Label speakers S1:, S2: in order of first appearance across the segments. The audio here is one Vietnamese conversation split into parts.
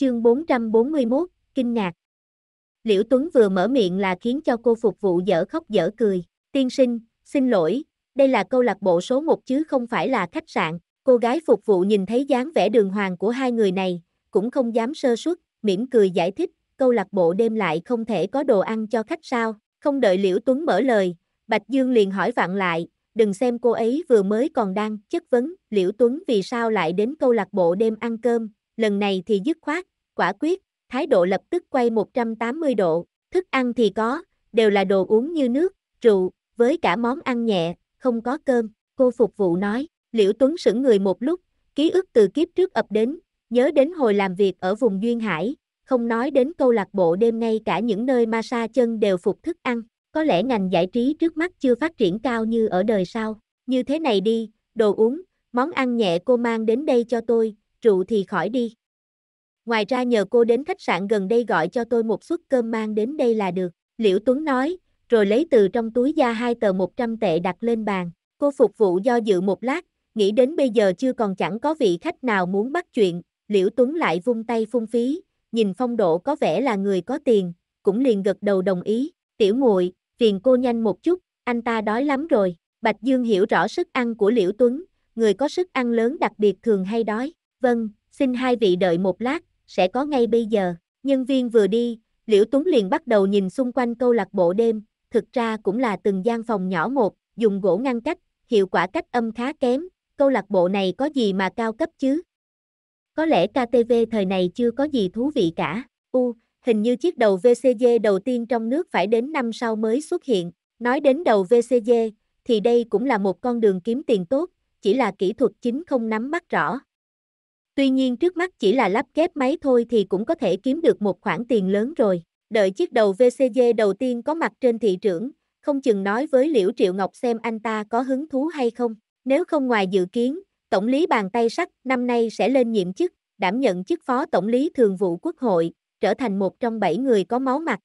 S1: Chương 441, Kinh ngạc Liễu Tuấn vừa mở miệng là khiến cho cô phục vụ dở khóc dở cười. Tiên sinh, xin lỗi, đây là câu lạc bộ số 1 chứ không phải là khách sạn. Cô gái phục vụ nhìn thấy dáng vẻ đường hoàng của hai người này, cũng không dám sơ suất, mỉm cười giải thích, câu lạc bộ đêm lại không thể có đồ ăn cho khách sao. Không đợi Liễu Tuấn mở lời, Bạch Dương liền hỏi vặn lại, đừng xem cô ấy vừa mới còn đang chất vấn Liễu Tuấn vì sao lại đến câu lạc bộ đêm ăn cơm, lần này thì dứt khoát, quả quyết, thái độ lập tức quay 180 độ, thức ăn thì có, đều là đồ uống như nước, rượu, với cả món ăn nhẹ, không có cơm, cô phục vụ nói, Liễu Tuấn sững người một lúc, ký ức từ kiếp trước ập đến, nhớ đến hồi làm việc ở vùng Duyên Hải, không nói đến câu lạc bộ đêm ngay cả những nơi massage chân đều phục thức ăn, có lẽ ngành giải trí trước mắt chưa phát triển cao như ở đời sau, như thế này đi, đồ uống, món ăn nhẹ cô mang đến đây cho tôi, rượu thì khỏi đi. Ngoài ra nhờ cô đến khách sạn gần đây gọi cho tôi một suất cơm mang đến đây là được, Liễu Tuấn nói, rồi lấy từ trong túi ra hai tờ 100 tệ đặt lên bàn. Cô phục vụ do dự một lát, nghĩ đến bây giờ chưa còn chẳng có vị khách nào muốn bắt chuyện, Liễu Tuấn lại vung tay phung phí, nhìn phong độ có vẻ là người có tiền, cũng liền gật đầu đồng ý, tiểu muội phiền cô nhanh một chút, anh ta đói lắm rồi, Bạch Dương hiểu rõ sức ăn của Liễu Tuấn, người có sức ăn lớn đặc biệt thường hay đói, Vâng, xin hai vị đợi một lát, sẽ có ngay bây giờ. Nhân viên vừa đi, Liễu Tuấn liền bắt đầu nhìn xung quanh câu lạc bộ đêm, thực ra cũng là từng gian phòng nhỏ một, dùng gỗ ngăn cách, hiệu quả cách âm khá kém, câu lạc bộ này có gì mà cao cấp chứ? Có lẽ KTV thời này chưa có gì thú vị cả. U, hình như chiếc đầu VCG đầu tiên trong nước phải đến năm sau mới xuất hiện. Nói đến đầu VCG, thì đây cũng là một con đường kiếm tiền tốt, chỉ là kỹ thuật chính không nắm bắt rõ. Tuy nhiên trước mắt chỉ là lắp ghép máy thôi thì cũng có thể kiếm được một khoản tiền lớn rồi. Đợi chiếc đầu VCG đầu tiên có mặt trên thị trường, không chừng nói với Liễu Triệu Ngọc xem anh ta có hứng thú hay không. Nếu không ngoài dự kiến, Tổng lý bàn tay sắt năm nay sẽ lên nhiệm chức, đảm nhận chức Phó Tổng lý Thường vụ Quốc hội, trở thành một trong bảy người có máu mặt.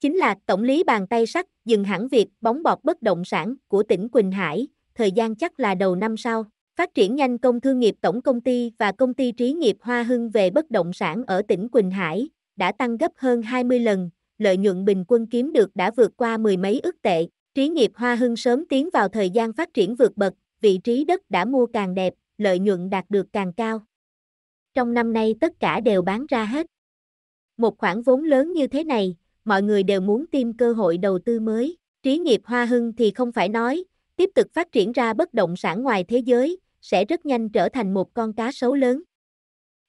S1: Chính là Tổng lý bàn tay sắt dừng hẳn việc bóng bọt bất động sản của tỉnh Quỳnh Hải, thời gian chắc là đầu năm sau phát triển nhanh công thương nghiệp tổng công ty và công ty trí nghiệp Hoa Hưng về bất động sản ở tỉnh Quỳnh Hải, đã tăng gấp hơn 20 lần, lợi nhuận bình quân kiếm được đã vượt qua mười mấy ức tệ. Trí nghiệp Hoa Hưng sớm tiến vào thời gian phát triển vượt bậc, vị trí đất đã mua càng đẹp, lợi nhuận đạt được càng cao. Trong năm nay tất cả đều bán ra hết. Một khoản vốn lớn như thế này, mọi người đều muốn tìm cơ hội đầu tư mới. Trí nghiệp Hoa Hưng thì không phải nói, tiếp tục phát triển ra bất động sản ngoài thế giới, sẽ rất nhanh trở thành một con cá sấu lớn.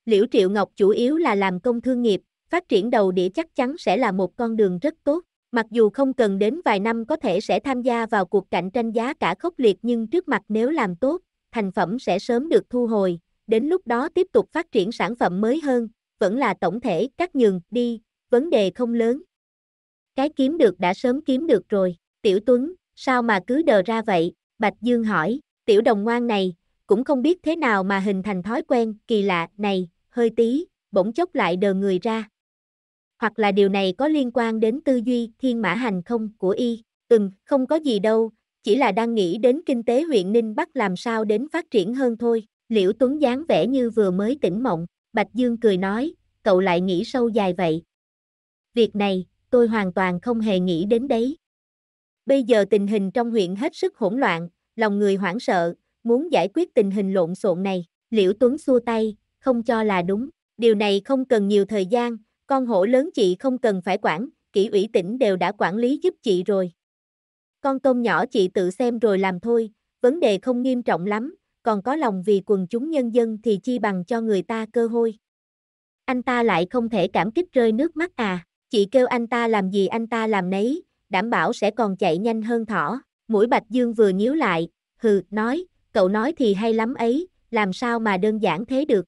S1: Liễu Triệu Ngọc chủ yếu là làm công thương nghiệp, phát triển đầu đĩa chắc chắn sẽ là một con đường rất tốt. Mặc dù không cần đến vài năm có thể sẽ tham gia vào cuộc cạnh tranh giá cả khốc liệt nhưng trước mặt nếu làm tốt, thành phẩm sẽ sớm được thu hồi, đến lúc đó tiếp tục phát triển sản phẩm mới hơn, vẫn là tổng thể các nhường đi, vấn đề không lớn. Cái kiếm được đã sớm kiếm được rồi, Tiểu Tuấn, sao mà cứ đờ ra vậy? Bạch Dương hỏi, Tiểu Đồng ngoan này, cũng không biết thế nào mà hình thành thói quen kỳ lạ này, hơi tí, bỗng chốc lại đờ người ra. Hoặc là điều này có liên quan đến tư duy thiên mã hành không của y, ừm, không có gì đâu, chỉ là đang nghĩ đến kinh tế huyện Ninh Bắc làm sao đến phát triển hơn thôi. Liễu Tuấn dáng vẻ như vừa mới tỉnh mộng, Bạch Dương cười nói, cậu lại nghĩ sâu dài vậy. Việc này, tôi hoàn toàn không hề nghĩ đến đấy. Bây giờ tình hình trong huyện hết sức hỗn loạn, lòng người hoảng sợ, muốn giải quyết tình hình lộn xộn này. Liễu Tuấn xua tay, không cho là đúng. Điều này không cần nhiều thời gian, con hổ lớn chị không cần phải quản, kỹ ủy tỉnh đều đã quản lý giúp chị rồi. Con tôm nhỏ chị tự xem rồi làm thôi, vấn đề không nghiêm trọng lắm, còn có lòng vì quần chúng nhân dân thì chi bằng cho người ta cơ hội. Anh ta lại không thể cảm kích rơi nước mắt à, chị kêu anh ta làm gì anh ta làm nấy, đảm bảo sẽ còn chạy nhanh hơn thỏ. Mũi Bạch Dương vừa nhíu lại, hừ, nói, cậu nói thì hay lắm ấy, làm sao mà đơn giản thế được.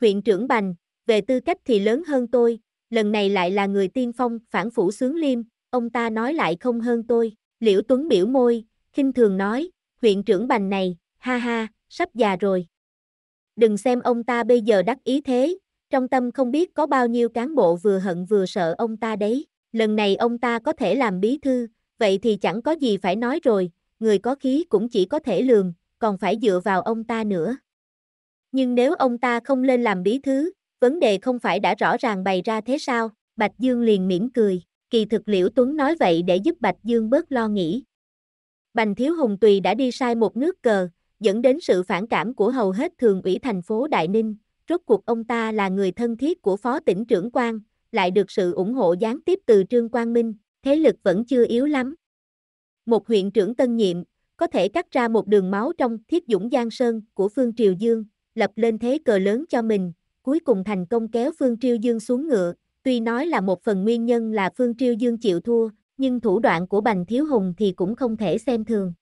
S1: Huyện trưởng Bành, về tư cách thì lớn hơn tôi, lần này lại là người tiên phong phản phủ sướng liêm, ông ta nói lại không hơn tôi. Liễu Tuấn biểu môi, khinh thường nói, huyện trưởng Bành này, ha ha, sắp già rồi. Đừng xem ông ta bây giờ đắc ý thế, trong tâm không biết có bao nhiêu cán bộ vừa hận vừa sợ ông ta đấy. Lần này ông ta có thể làm bí thư, vậy thì chẳng có gì phải nói rồi, người có khí cũng chỉ có thể lường, còn phải dựa vào ông ta nữa. Nhưng nếu ông ta không lên làm bí thứ, vấn đề không phải đã rõ ràng bày ra thế sao? Bạch Dương liền mỉm cười, kỳ thực Liễu Tuấn nói vậy để giúp Bạch Dương bớt lo nghĩ. Bành Thiếu Hùng Tùy đã đi sai một nước cờ, dẫn đến sự phản cảm của hầu hết thường ủy thành phố Đại Ninh, rốt cuộc ông ta là người thân thiết của phó tỉnh trưởng Quang, lại được sự ủng hộ gián tiếp từ Trương Quang Minh, thế lực vẫn chưa yếu lắm. Một huyện trưởng tân nhiệm, có thể cắt ra một đường máu trong thiết dũng Giang Sơn của Phương Triều Dương, lập lên thế cờ lớn cho mình, cuối cùng thành công kéo Phương Triều Dương xuống ngựa. Tuy nói là một phần nguyên nhân là Phương Triều Dương chịu thua, nhưng thủ đoạn của Bành Thiếu Hùng thì cũng không thể xem thường.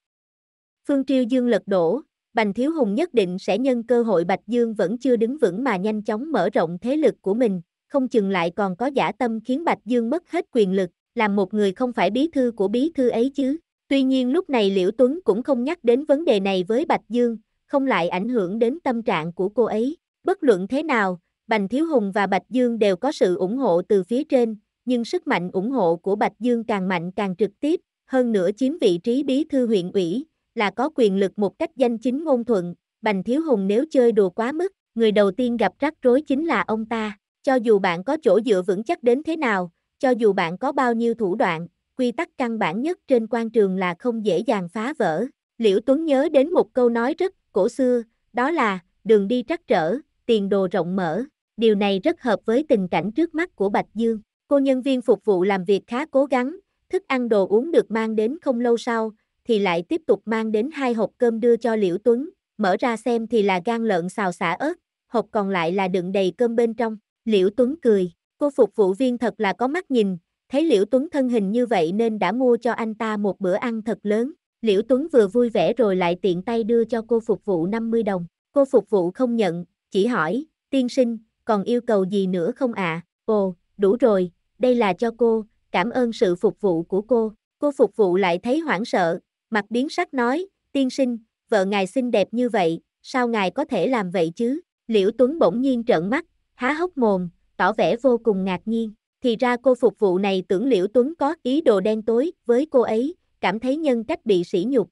S1: Phương Triều Dương lật đổ, Bành Thiếu Hùng nhất định sẽ nhân cơ hội Bạch Dương vẫn chưa đứng vững mà nhanh chóng mở rộng thế lực của mình, không chừng lại còn có giả tâm khiến Bạch Dương mất hết quyền lực, làm một người không phải bí thư của bí thư ấy chứ. Tuy nhiên lúc này Liễu Tuấn cũng không nhắc đến vấn đề này với Bạch Dương, không lại ảnh hưởng đến tâm trạng của cô ấy. Bất luận thế nào, Bành Thiếu Hùng và Bạch Dương đều có sự ủng hộ từ phía trên, nhưng sức mạnh ủng hộ của Bạch Dương càng mạnh càng trực tiếp, hơn nữa chiếm vị trí bí thư huyện ủy, là có quyền lực một cách danh chính ngôn thuận. Bành Thiếu Hùng nếu chơi đùa quá mức, người đầu tiên gặp rắc rối chính là ông ta. Cho dù bạn có chỗ dựa vững chắc đến thế nào, cho dù bạn có bao nhiêu thủ đoạn, quy tắc căn bản nhất trên quan trường là không dễ dàng phá vỡ. Liễu Tuấn nhớ đến một câu nói rất cổ xưa, đó là, đường đi trắc trở, tiền đồ rộng mở. Điều này rất hợp với tình cảnh trước mắt của Bạch Dương. Cô nhân viên phục vụ làm việc khá cố gắng, thức ăn đồ uống được mang đến không lâu sau, thì lại tiếp tục mang đến hai hộp cơm đưa cho Liễu Tuấn, mở ra xem thì là gan lợn xào xả ớt, hộp còn lại là đựng đầy cơm bên trong. Liễu Tuấn cười, cô phục vụ viên thật là có mắt nhìn, thấy Liễu Tuấn thân hình như vậy nên đã mua cho anh ta một bữa ăn thật lớn. Liễu Tuấn vừa vui vẻ rồi lại tiện tay đưa cho cô phục vụ 50 đồng. Cô phục vụ không nhận, chỉ hỏi, tiên sinh, còn yêu cầu gì nữa không ạ? À? Ồ, đủ rồi, đây là cho cô, cảm ơn sự phục vụ của cô. Cô phục vụ lại thấy hoảng sợ, mặt biến sắc nói, tiên sinh, vợ ngài xinh đẹp như vậy, sao ngài có thể làm vậy chứ? Liễu Tuấn bỗng nhiên trợn mắt, há hốc mồm, tỏ vẻ vô cùng ngạc nhiên. Thì ra cô phục vụ này tưởng Liễu Tuấn có ý đồ đen tối với cô ấy, cảm thấy nhân cách bị sỉ nhục.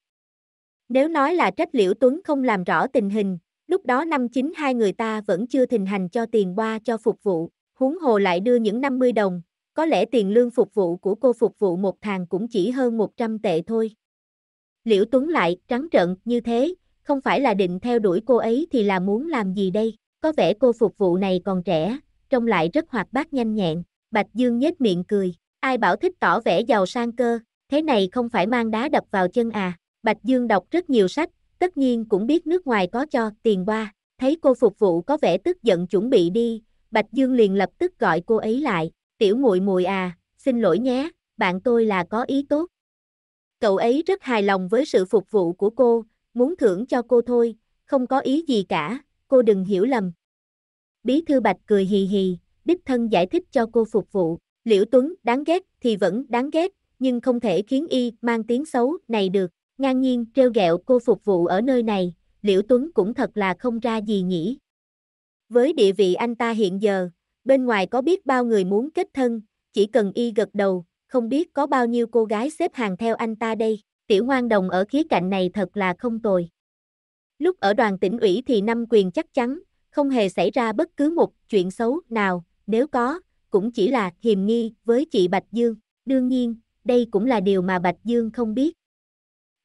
S1: Nếu nói là trách Liễu Tuấn không làm rõ tình hình, lúc đó năm chín hai người ta vẫn chưa thình hành cho tiền qua cho phục vụ, huống hồ lại đưa những 50 đồng, có lẽ tiền lương phục vụ của cô phục vụ một tháng cũng chỉ hơn 100 tệ thôi. Liễu Tuấn lại trắng trợn như thế, không phải là định theo đuổi cô ấy thì là muốn làm gì đây, có vẻ cô phục vụ này còn trẻ, trông lại rất hoạt bát nhanh nhẹn, Bạch Dương nhếch miệng cười, ai bảo thích tỏ vẻ giàu sang cơ, thế này không phải mang đá đập vào chân à. Bạch Dương đọc rất nhiều sách, tất nhiên cũng biết nước ngoài có cho tiền qua, thấy cô phục vụ có vẻ tức giận chuẩn bị đi, Bạch Dương liền lập tức gọi cô ấy lại, tiểu muội muội à, xin lỗi nhé, bạn tôi là có ý tốt. Cậu ấy rất hài lòng với sự phục vụ của cô, muốn thưởng cho cô thôi, không có ý gì cả, cô đừng hiểu lầm. Bí thư Bạch cười hì hì, đích thân giải thích cho cô phục vụ. Liễu Tuấn, đáng ghét thì vẫn đáng ghét, nhưng không thể khiến y mang tiếng xấu này được. Ngang nhiên treo ghẹo cô phục vụ ở nơi này, Liễu Tuấn cũng thật là không ra gì nhỉ. Với địa vị anh ta hiện giờ, bên ngoài có biết bao người muốn kết thân, chỉ cần y gật đầu, không biết có bao nhiêu cô gái xếp hàng theo anh ta đây. Tiểu hoang đồng ở khía cạnh này thật là không tồi. Lúc ở đoàn tỉnh ủy thì năm quyền chắc chắn, không hề xảy ra bất cứ một chuyện xấu nào, nếu có, cũng chỉ là hiềm nghi với chị Bạch Dương. Đương nhiên, đây cũng là điều mà Bạch Dương không biết.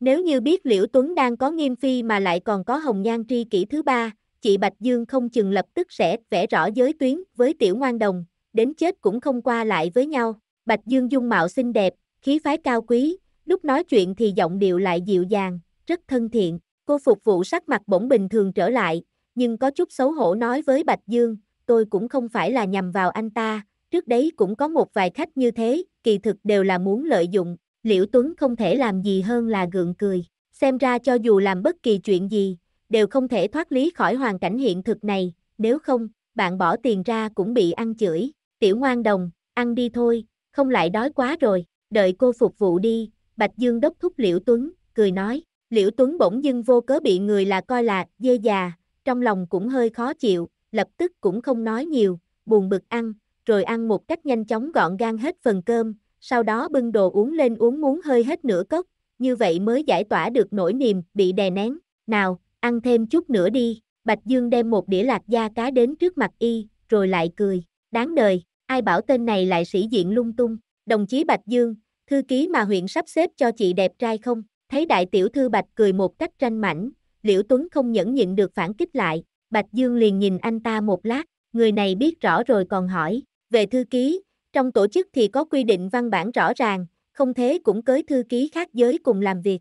S1: Nếu như biết Liễu Tuấn đang có nghiêm phi mà lại còn có hồng nhan tri kỷ thứ ba, chị Bạch Dương không chừng lập tức sẽ vẽ rõ giới tuyến với tiểu ngoan đồng, đến chết cũng không qua lại với nhau. Bạch Dương dung mạo xinh đẹp, khí phái cao quý, lúc nói chuyện thì giọng điệu lại dịu dàng, rất thân thiện. Cô phục vụ sắc mặt bỗng bình thường trở lại, nhưng có chút xấu hổ nói với Bạch Dương, tôi cũng không phải là nhằm vào anh ta, trước đấy cũng có một vài khách như thế, kỳ thực đều là muốn lợi dụng, Liễu Tuấn không thể làm gì hơn là gượng cười, xem ra cho dù làm bất kỳ chuyện gì, đều không thể thoát lý khỏi hoàn cảnh hiện thực này, nếu không, bạn bỏ tiền ra cũng bị ăn chửi, tiểu ngoan đồng, ăn đi thôi, không lại đói quá rồi, đợi cô phục vụ đi, Bạch Dương đốc thúc Liễu Tuấn, cười nói, Liễu Tuấn bỗng dưng vô cớ bị người là coi là dê già, trong lòng cũng hơi khó chịu, lập tức cũng không nói nhiều, buồn bực ăn, rồi ăn một cách nhanh chóng gọn gan hết phần cơm, sau đó bưng đồ uống lên uống muốn hơi hết nửa cốc, như vậy mới giải tỏa được nỗi niềm bị đè nén. Nào, ăn thêm chút nữa đi, Bạch Dương đem một đĩa lạc da cá đến trước mặt y, rồi lại cười, đáng đời, ai bảo tên này lại sĩ diện lung tung, đồng chí Bạch Dương, thư ký mà huyện sắp xếp cho chị đẹp trai không, thấy đại tiểu thư Bạch cười một cách tranh mảnh, Liễu Tuấn không nhẫn nhịn được phản kích lại, Bạch Dương liền nhìn anh ta một lát, người này biết rõ rồi còn hỏi, về thư ký, trong tổ chức thì có quy định văn bản rõ ràng, không thế cũng cưới thư ký khác giới cùng làm việc.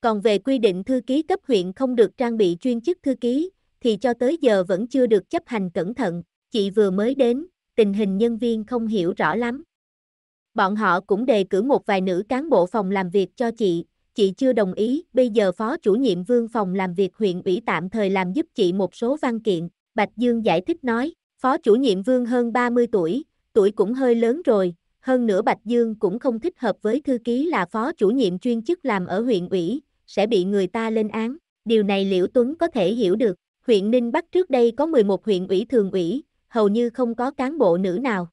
S1: Còn về quy định thư ký cấp huyện không được trang bị chuyên chức thư ký, thì cho tới giờ vẫn chưa được chấp hành cẩn thận, chị vừa mới đến, tình hình nhân viên không hiểu rõ lắm. Bọn họ cũng đề cử một vài nữ cán bộ phòng làm việc cho chị, chị chưa đồng ý, bây giờ phó chủ nhiệm Vương phòng làm việc huyện ủy tạm thời làm giúp chị một số văn kiện, Bạch Dương giải thích nói, phó chủ nhiệm Vương hơn 30 tuổi, tuổi cũng hơi lớn rồi, hơn nữa Bạch Dương cũng không thích hợp với thư ký là phó chủ nhiệm chuyên chức làm ở huyện ủy, sẽ bị người ta lên án, điều này Liễu Tuấn có thể hiểu được, huyện Ninh Bắc trước đây có 11 huyện ủy thường ủy, hầu như không có cán bộ nữ nào.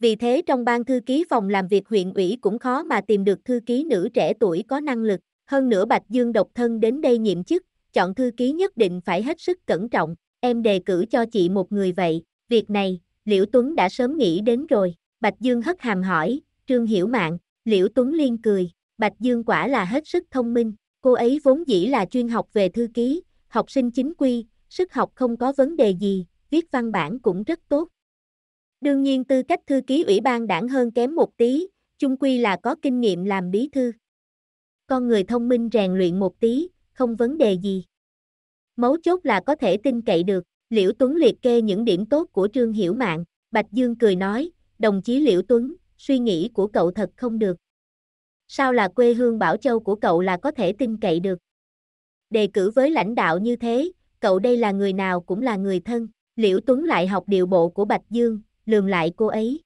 S1: Vì thế trong ban thư ký phòng làm việc huyện ủy cũng khó mà tìm được thư ký nữ trẻ tuổi có năng lực, hơn nữa Bạch Dương độc thân đến đây nhiệm chức, chọn thư ký nhất định phải hết sức cẩn trọng, em đề cử cho chị một người vậy, việc này, Liễu Tuấn đã sớm nghĩ đến rồi, Bạch Dương hất hàm hỏi, Trương Hiểu mạn Liễu Tuấn liên cười, Bạch Dương quả là hết sức thông minh, cô ấy vốn dĩ là chuyên học về thư ký, học sinh chính quy, sức học không có vấn đề gì, viết văn bản cũng rất tốt, Đương nhiên tư cách thư ký ủy ban đảng hơn kém một tí, chung quy là có kinh nghiệm làm bí thư. Con người thông minh rèn luyện một tí, không vấn đề gì. Mấu chốt là có thể tin cậy được, Liễu Tuấn liệt kê những điểm tốt của Trương Hiểu Mạn, Bạch Dương cười nói, đồng chí Liễu Tuấn, suy nghĩ của cậu thật không được. Sao là quê hương Bảo Châu của cậu là có thể tin cậy được? Đề cử với lãnh đạo như thế, cậu đây là người nào cũng là người thân. Liễu Tuấn lại học điệu bộ của Bạch Dương, lườm lại cô ấy.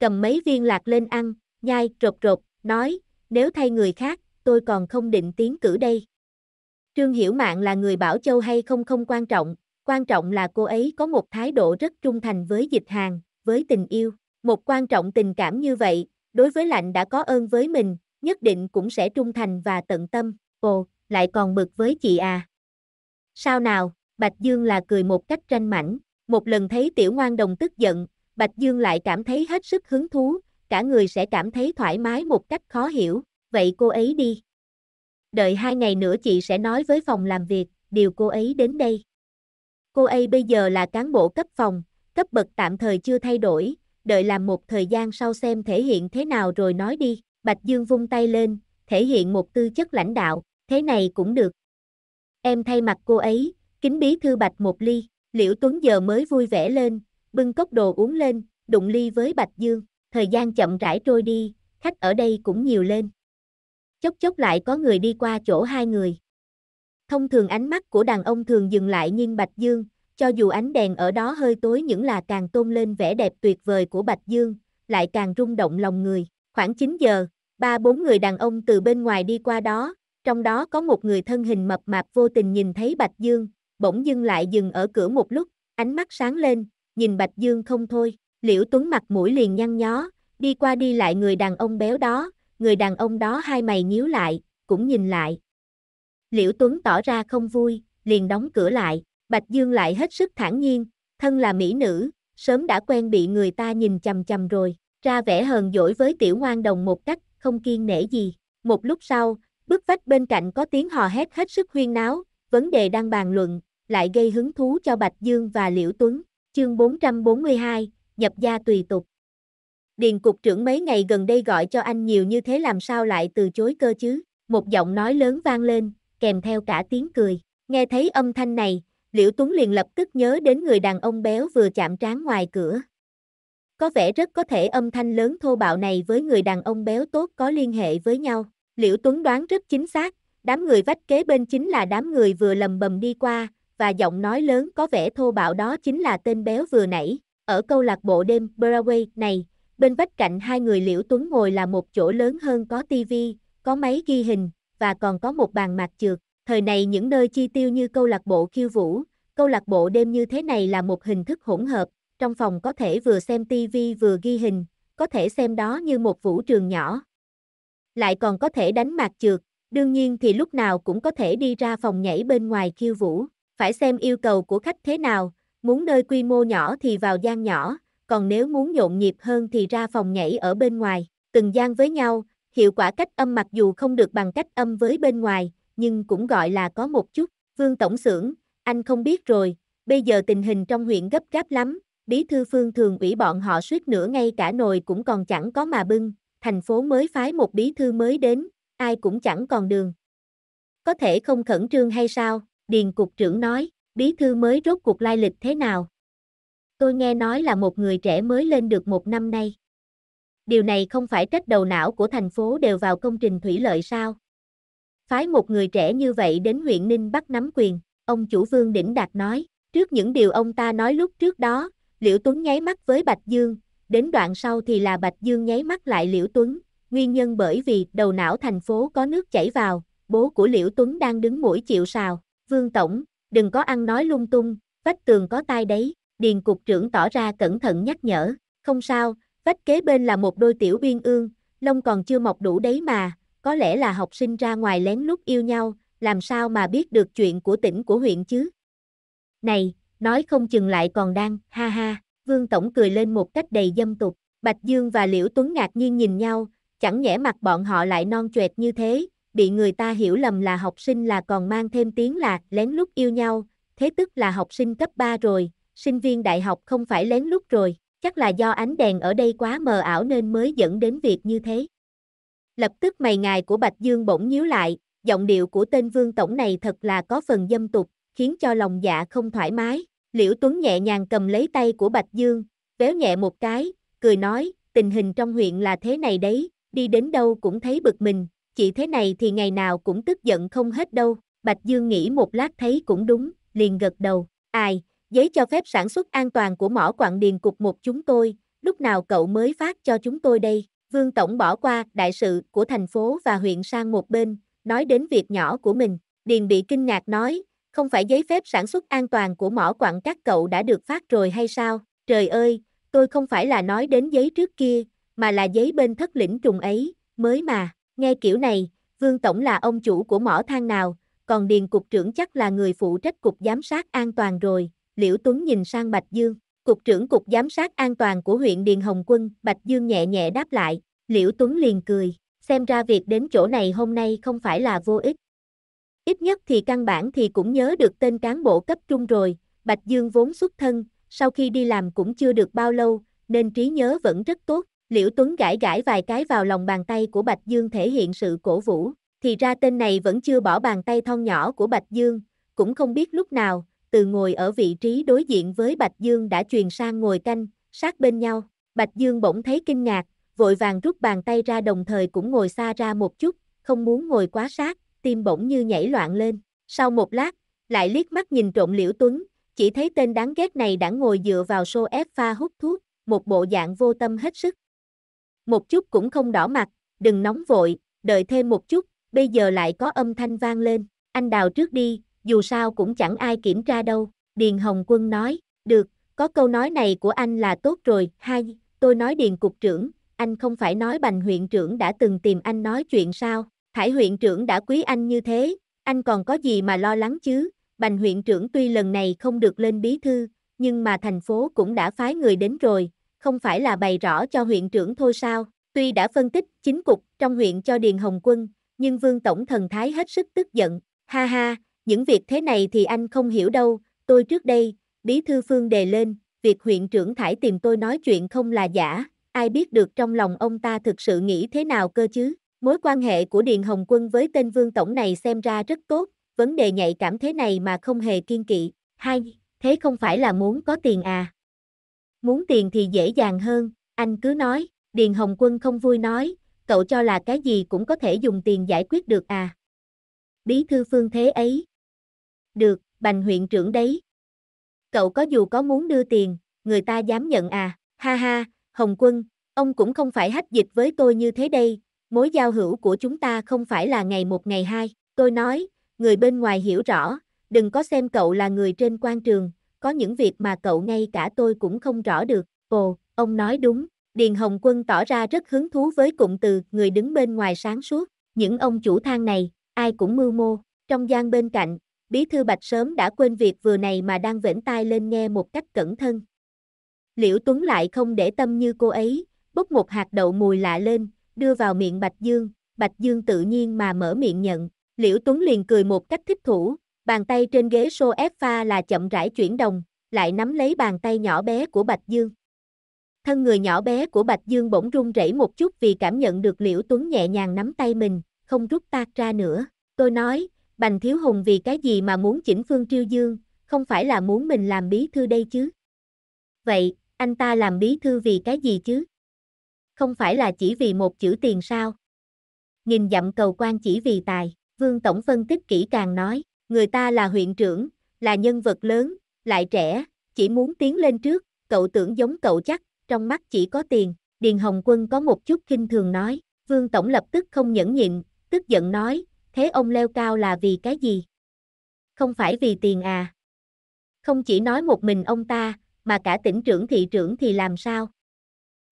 S1: Cầm mấy viên lạc lên ăn, nhai rột rột, nói, nếu thay người khác, tôi còn không định tiến cử đây. Trương Hiểu mạn là người Bảo Châu hay không không quan trọng, quan trọng là cô ấy có một thái độ rất trung thành với dịch hàng, với tình yêu. Một quan trọng tình cảm như vậy, đối với lạnh đã có ơn với mình, nhất định cũng sẽ trung thành và tận tâm. Ồ, lại còn bực với chị à. Sao nào, Bạch Dương là cười một cách tranh mảnh. Một lần thấy tiểu ngoan đồng tức giận, Bạch Dương lại cảm thấy hết sức hứng thú, cả người sẽ cảm thấy thoải mái một cách khó hiểu, vậy cô ấy đi. Đợi hai ngày nữa chị sẽ nói với phòng làm việc, điều cô ấy đến đây. Cô ấy bây giờ là cán bộ cấp phòng, cấp bậc tạm thời chưa thay đổi, đợi làm một thời gian sau xem thể hiện thế nào rồi nói đi. Bạch Dương vung tay lên, thể hiện một tư chất lãnh đạo, thế này cũng được. Em thay mặt cô ấy, kính bí thư Bạch một ly. Liễu Tuấn giờ mới vui vẻ lên, bưng cốc đồ uống lên, đụng ly với Bạch Dương, thời gian chậm rãi trôi đi, khách ở đây cũng nhiều lên. Chốc chốc lại có người đi qua chỗ hai người. Thông thường ánh mắt của đàn ông thường dừng lại nhìn Bạch Dương, cho dù ánh đèn ở đó hơi tối những là càng tôn lên vẻ đẹp tuyệt vời của Bạch Dương, lại càng rung động lòng người. Khoảng 9 giờ, ba bốn người đàn ông từ bên ngoài đi qua đó, trong đó có một người thân hình mập mạp vô tình nhìn thấy Bạch Dương, bỗng dưng lại dừng ở cửa một lúc, ánh mắt sáng lên, nhìn Bạch Dương không thôi, Liễu Tuấn mặt mũi liền nhăn nhó, đi qua đi lại người đàn ông béo đó, người đàn ông đó hai mày nhíu lại, cũng nhìn lại. Liễu Tuấn tỏ ra không vui, liền đóng cửa lại, Bạch Dương lại hết sức thản nhiên, thân là mỹ nữ, sớm đã quen bị người ta nhìn chằm chằm rồi, ra vẻ hờn dỗi với tiểu ngoan đồng một cách, không kiên nể gì. Một lúc sau, bức vách bên cạnh có tiếng hò hét hết sức huyên náo, vấn đề đang bàn luận, lại gây hứng thú cho Bạch Dương và Liễu Tuấn. Chương 442, nhập gia tùy tục. Điền cục trưởng mấy ngày gần đây gọi cho anh nhiều như thế làm sao lại từ chối cơ chứ? Một giọng nói lớn vang lên, kèm theo cả tiếng cười. Nghe thấy âm thanh này, Liễu Tuấn liền lập tức nhớ đến người đàn ông béo vừa chạm trán ngoài cửa. Có vẻ rất có thể âm thanh lớn thô bạo này với người đàn ông béo tốt có liên hệ với nhau. Liễu Tuấn đoán rất chính xác, đám người vách kế bên chính là đám người vừa lầm bầm đi qua, và giọng nói lớn có vẻ thô bạo đó chính là tên béo vừa nãy. Ở câu lạc bộ đêm Broadway này, bên vách cạnh hai người Liễu Tuấn ngồi là một chỗ lớn hơn có tivi, có máy ghi hình, và còn có một bàn mạc trượt. Thời này những nơi chi tiêu như câu lạc bộ khiêu vũ, câu lạc bộ đêm như thế này là một hình thức hỗn hợp. Trong phòng có thể vừa xem tivi vừa ghi hình, có thể xem đó như một vũ trường nhỏ. Lại còn có thể đánh mạc trượt, đương nhiên thì lúc nào cũng có thể đi ra phòng nhảy bên ngoài khiêu vũ phải xem yêu cầu của khách thế nào, muốn nơi quy mô nhỏ thì vào gian nhỏ, còn nếu muốn nhộn nhịp hơn thì ra phòng nhảy ở bên ngoài, từng gian với nhau, hiệu quả cách âm mặc dù không được bằng cách âm với bên ngoài, nhưng cũng gọi là có một chút, Vương Tổng xưởng anh không biết rồi, bây giờ tình hình trong huyện gấp gáp lắm, bí thư phương thường ủy bọn họ suýt nữa ngay cả nồi cũng còn chẳng có mà bưng, thành phố mới phái một bí thư mới đến, ai cũng chẳng còn đường. Có thể không khẩn trương hay sao? Điền Cục trưởng nói, bí thư mới rốt cuộc lai lịch thế nào? Tôi nghe nói là một người trẻ mới lên được một năm nay. Điều này không phải trách đầu não của thành phố đều vào công trình thủy lợi sao? Phái một người trẻ như vậy đến huyện Ninh Bắc nắm quyền, ông chủ Vương Đỉnh Đạt nói, trước những điều ông ta nói lúc trước đó, Liễu Tuấn nháy mắt với Bạch Dương, đến đoạn sau thì là Bạch Dương nháy mắt lại Liễu Tuấn, nguyên nhân bởi vì đầu não thành phố có nước chảy vào, bố của Liễu Tuấn đang đứng mũi chịu sào. Vương Tổng, đừng có ăn nói lung tung, vách tường có tai đấy, Điền Cục trưởng tỏ ra cẩn thận nhắc nhở, không sao, vách kế bên là một đôi tiểu uyên ương, lông còn chưa mọc đủ đấy mà, có lẽ là học sinh ra ngoài lén lút yêu nhau, làm sao mà biết được chuyện của tỉnh của huyện chứ. Này, nói không chừng lại còn đang, ha ha, Vương Tổng cười lên một cách đầy dâm tục, Bạch Dương và Liễu Tuấn ngạc nhiên nhìn nhau, chẳng nhẽ mặt bọn họ lại non chuệt như thế, bị người ta hiểu lầm là học sinh là còn mang thêm tiếng là lén lút yêu nhau, thế tức là học sinh cấp 3 rồi, sinh viên đại học không phải lén lút rồi, chắc là do ánh đèn ở đây quá mờ ảo nên mới dẫn đến việc như thế. Lập tức mày ngài của Bạch Dương bỗng nhíu lại, giọng điệu của tên vương tổng này thật là có phần dâm tục, khiến cho lòng dạ không thoải mái. Liễu Tuấn nhẹ nhàng cầm lấy tay của Bạch Dương, véo nhẹ một cái, cười nói, tình hình trong huyện là thế này đấy, đi đến đâu cũng thấy bực mình, chị thế này thì ngày nào cũng tức giận không hết đâu, Bạch Dương nghĩ một lát thấy cũng đúng, liền gật đầu, ai, giấy cho phép sản xuất an toàn của mỏ quặng điền cục một chúng tôi, lúc nào cậu mới phát cho chúng tôi đây, Vương Tổng bỏ qua đại sự của thành phố và huyện sang một bên, nói đến việc nhỏ của mình, Điền bị kinh ngạc nói, không phải giấy phép sản xuất an toàn của mỏ quặng các cậu đã được phát rồi hay sao, trời ơi, tôi không phải là nói đến giấy trước kia, mà là giấy bên thất lĩnh trùng ấy, mới mà. Nghe kiểu này, Vương Tổng là ông chủ của mỏ than nào, còn Điền Cục trưởng chắc là người phụ trách Cục Giám sát An toàn rồi, Liễu Tuấn nhìn sang Bạch Dương. Cục trưởng Cục Giám sát An toàn của huyện Điền Hồng Quân, Bạch Dương nhẹ nhẹ đáp lại, Liễu Tuấn liền cười, xem ra việc đến chỗ này hôm nay không phải là vô ích. Ít nhất thì căn bản thì cũng nhớ được tên cán bộ cấp trung rồi, Bạch Dương vốn xuất thân, sau khi đi làm cũng chưa được bao lâu, nên trí nhớ vẫn rất tốt, Liễu Tuấn gãi gãi vài cái vào lòng bàn tay của Bạch Dương thể hiện sự cổ vũ, thì ra tên này vẫn chưa bỏ bàn tay thon nhỏ của Bạch Dương, cũng không biết lúc nào, từ ngồi ở vị trí đối diện với Bạch Dương đã truyền sang ngồi canh, sát bên nhau. Bạch Dương bỗng thấy kinh ngạc, vội vàng rút bàn tay ra đồng thời cũng ngồi xa ra một chút, không muốn ngồi quá sát, tim bỗng như nhảy loạn lên. Sau một lát, lại liếc mắt nhìn trộm Liễu Tuấn, chỉ thấy tên đáng ghét này đã ngồi dựa vào xô ép pha hút thuốc, một bộ dạng vô tâm hết sức một chút cũng không đỏ mặt, đừng nóng vội, đợi thêm một chút, bây giờ lại có âm thanh vang lên, anh đào trước đi, dù sao cũng chẳng ai kiểm tra đâu, Điền Hồng Quân nói, được, có câu nói này của anh là tốt rồi, hai, tôi nói Điền Cục trưởng, anh không phải nói Bành huyện trưởng đã từng tìm anh nói chuyện sao, Thải huyện trưởng đã quý anh như thế, anh còn có gì mà lo lắng chứ, Bành huyện trưởng tuy lần này không được lên bí thư, nhưng mà thành phố cũng đã phái người đến rồi, không phải là bày rõ cho huyện trưởng thôi sao, tuy đã phân tích chính cục trong huyện cho Điền Hồng Quân, nhưng Vương Tổng Thần Thái hết sức tức giận, ha ha, những việc thế này thì anh không hiểu đâu, tôi trước đây, Bí Thư Phương đề lên, việc huyện trưởng Thải tìm tôi nói chuyện không là giả, ai biết được trong lòng ông ta thực sự nghĩ thế nào cơ chứ, mối quan hệ của Điền Hồng Quân với tên Vương Tổng này xem ra rất tốt, vấn đề nhạy cảm thế này mà không hề kiên kỵ, hai, thế không phải là muốn có tiền à. Muốn tiền thì dễ dàng hơn, anh cứ nói, Điền Hồng Quân không vui nói, cậu cho là cái gì cũng có thể dùng tiền giải quyết được à. Bí thư phương thế ấy. Được, bành huyện trưởng đấy. Cậu có dù có muốn đưa tiền, người ta dám nhận à, ha ha, Hồng Quân, ông cũng không phải hách dịch với tôi như thế đây, mối giao hữu của chúng ta không phải là ngày một ngày hai, tôi nói, người bên ngoài hiểu rõ, đừng có xem cậu là người trên quan trường, có những việc mà cậu ngay cả tôi cũng không rõ được, ồ, ông nói đúng, Điền Hồng Quân tỏ ra rất hứng thú với cụm từ người đứng bên ngoài sáng suốt, những ông chủ thang này, ai cũng mưu mô, trong gian bên cạnh, Bí Thư Bạch sớm đã quên việc vừa này mà đang vểnh tai lên nghe một cách cẩn thân. Liễu Tuấn lại không để tâm như cô ấy, bốc một hạt đậu mùi lạ lên, đưa vào miệng Bạch Dương, Bạch Dương tự nhiên mà mở miệng nhận, Liễu Tuấn liền cười một cách thích thủ, Bàn tay trên ghế xô ép pha là chậm rãi chuyển động, lại nắm lấy bàn tay nhỏ bé của Bạch Dương. Thân người nhỏ bé của Bạch Dương bỗng run rẩy một chút vì cảm nhận được Liễu Tuấn nhẹ nhàng nắm tay mình, không rút ta ra nữa. Tôi nói, Bành Thiếu Hùng vì cái gì mà muốn chỉnh Phương Triêu Dương, không phải là muốn mình làm bí thư đây chứ. Vậy, anh ta làm bí thư vì cái gì chứ? Không phải là chỉ vì một chữ tiền sao? nhìn dặm cầu quan chỉ vì tài, Vương Tổng phân tích kỹ càng nói người ta là huyện trưởng, là nhân vật lớn, lại trẻ, chỉ muốn tiến lên trước, cậu tưởng giống cậu chắc, trong mắt chỉ có tiền, Điền Hồng Quân có một chút kinh thường nói, Vương Tổng lập tức không nhẫn nhịn, tức giận nói, thế ông leo cao là vì cái gì? Không phải vì tiền à? Không chỉ nói một mình ông ta, mà cả tỉnh trưởng thị trưởng thì làm sao?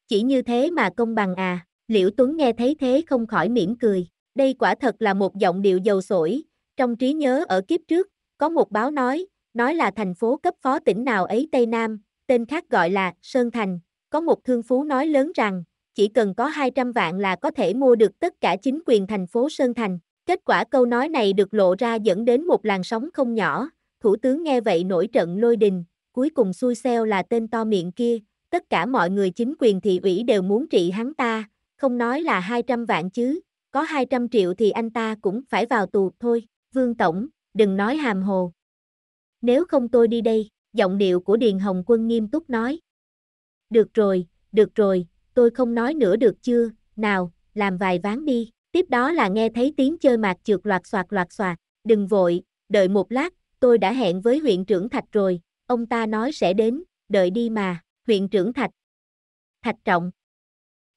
S1: Chỉ như thế mà công bằng à? Liễu Tuấn nghe thấy thế không khỏi mỉm cười, đây quả thật là một giọng điệu dầu sổi, trong trí nhớ ở kiếp trước, có một báo nói, nói là thành phố cấp phó tỉnh nào ấy Tây Nam, tên khác gọi là Sơn Thành, có một thương phú nói lớn rằng, chỉ cần có 200 vạn là có thể mua được tất cả chính quyền thành phố Sơn Thành. Kết quả câu nói này được lộ ra dẫn đến một làn sóng không nhỏ, thủ tướng nghe vậy nổi trận lôi đình, cuối cùng xui xeo là tên to miệng kia, tất cả mọi người chính quyền thị ủy đều muốn trị hắn ta, không nói là 200 vạn chứ, có 200 triệu thì anh ta cũng phải vào tù thôi. Vương Tổng, đừng nói hàm hồ. Nếu không tôi đi đây, giọng điệu của Điền Hồng Quân nghiêm túc nói. Được rồi, được rồi, tôi không nói nữa được chưa, nào, làm vài ván đi. Tiếp đó là nghe thấy tiếng chơi mạc trượt loạt soạt loạt soạt, đừng vội, đợi một lát, tôi đã hẹn với huyện trưởng Thạch rồi, ông ta nói sẽ đến, đợi đi mà, huyện trưởng Thạch. Thạch Trọng.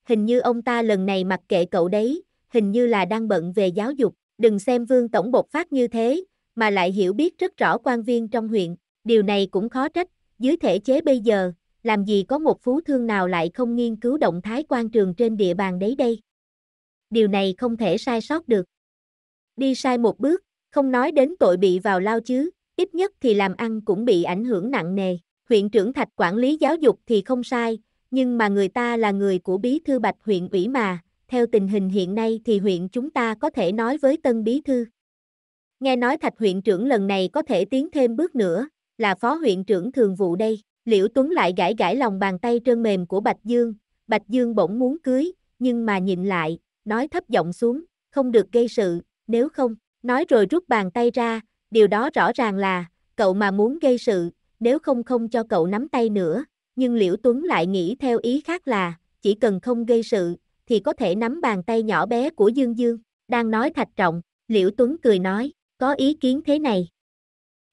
S1: Hình như ông ta lần này mặc kệ cậu đấy, hình như là đang bận về giáo dục, đừng xem vương tổng bột phát như thế, mà lại hiểu biết rất rõ quan viên trong huyện, điều này cũng khó trách, dưới thể chế bây giờ, làm gì có một phú thương nào lại không nghiên cứu động thái quan trường trên địa bàn đấy đây. Điều này không thể sai sót được. Đi sai một bước, không nói đến tội bị vào lao chứ, ít nhất thì làm ăn cũng bị ảnh hưởng nặng nề. Huyện trưởng Thạch quản lý giáo dục thì không sai, nhưng mà người ta là người của bí thư Bạch huyện ủy mà, theo tình hình hiện nay thì huyện chúng ta có thể nói với tân bí thư. Nghe nói thạch huyện trưởng lần này có thể tiến thêm bước nữa, là phó huyện trưởng thường vụ đây. Liễu Tuấn lại gãi gãi lòng bàn tay trơn mềm của Bạch Dương, Bạch Dương bỗng muốn cưới, nhưng mà nhìn lại, nói thấp giọng xuống, không được gây sự, nếu không, nói rồi rút bàn tay ra, điều đó rõ ràng là, cậu mà muốn gây sự, nếu không không cho cậu nắm tay nữa, nhưng Liễu Tuấn lại nghĩ theo ý khác là, chỉ cần không gây sự, thì có thể nắm bàn tay nhỏ bé của Dương Dương. Đang nói Thạch Trọng, Liễu Tuấn cười nói, có ý kiến thế này.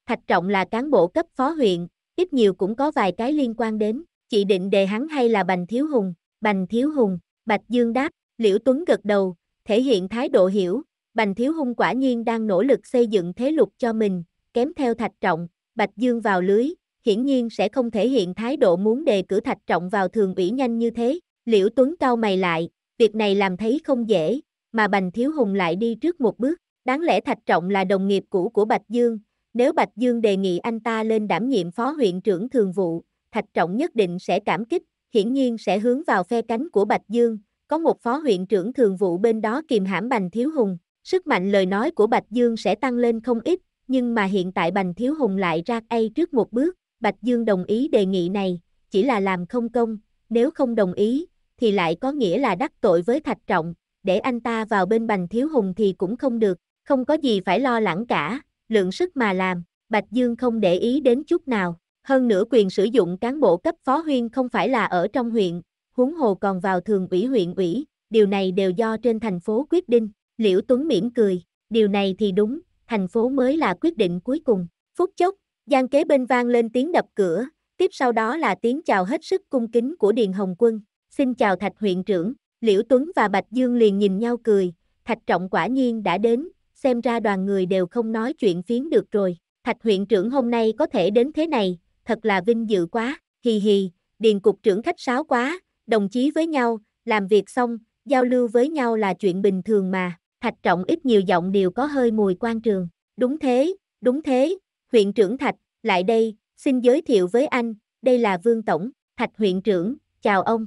S1: Thạch Trọng là cán bộ cấp phó huyện, ít nhiều cũng có vài cái liên quan đến, chị định đề hắn hay là Bành Thiếu Hùng, Bành Thiếu Hùng, Bạch Dương đáp, Liễu Tuấn gật đầu, thể hiện thái độ hiểu, Bành Thiếu Hùng quả nhiên đang nỗ lực xây dựng thế lục cho mình, kém theo Thạch Trọng, Bạch Dương vào lưới, hiển nhiên sẽ không thể hiện thái độ muốn đề cử Thạch Trọng vào thường ủy nhanh như thế, Liễu Tuấn cao mày lại, Việc này làm thấy không dễ, mà Bành Thiếu Hùng lại đi trước một bước. Đáng lẽ Thạch Trọng là đồng nghiệp cũ của Bạch Dương, nếu Bạch Dương đề nghị anh ta lên đảm nhiệm phó huyện trưởng thường vụ, Thạch Trọng nhất định sẽ cảm kích, hiển nhiên sẽ hướng vào phe cánh của Bạch Dương, có một phó huyện trưởng thường vụ bên đó kìm hãm Bành Thiếu Hùng, sức mạnh lời nói của Bạch Dương sẽ tăng lên không ít, nhưng mà hiện tại Bành Thiếu Hùng lại ra cây trước một bước, Bạch Dương đồng ý đề nghị này, chỉ là làm không công, nếu không đồng ý, thì lại có nghĩa là đắc tội với Thạch Trọng, để anh ta vào bên Bành Thiếu Hùng thì cũng không được, không có gì phải lo lắng cả, lượng sức mà làm, Bạch Dương không để ý đến chút nào. Hơn nữa quyền sử dụng cán bộ cấp phó huyên không phải là ở trong huyện, huống hồ còn vào thường ủy huyện ủy, điều này đều do trên thành phố quyết định, Liễu Tuấn mỉm cười, điều này thì đúng, thành phố mới là quyết định cuối cùng. Phút chốc, gian kế bên vang lên tiếng đập cửa, tiếp sau đó là tiếng chào hết sức cung kính của Điền Hồng Quân xin chào Thạch huyện trưởng, Liễu Tuấn và Bạch Dương liền nhìn nhau cười, Thạch Trọng quả nhiên đã đến, xem ra đoàn người đều không nói chuyện phiến được rồi, Thạch huyện trưởng hôm nay có thể đến thế này, thật là vinh dự quá, hì hì, Điền Cục trưởng khách sáo quá, đồng chí với nhau, làm việc xong, giao lưu với nhau là chuyện bình thường mà, Thạch Trọng ít nhiều giọng đều có hơi mùi quan trường, đúng thế, đúng thế, huyện trưởng Thạch, lại đây, xin giới thiệu với anh, đây là Vương Tổng, Thạch huyện trưởng, chào ông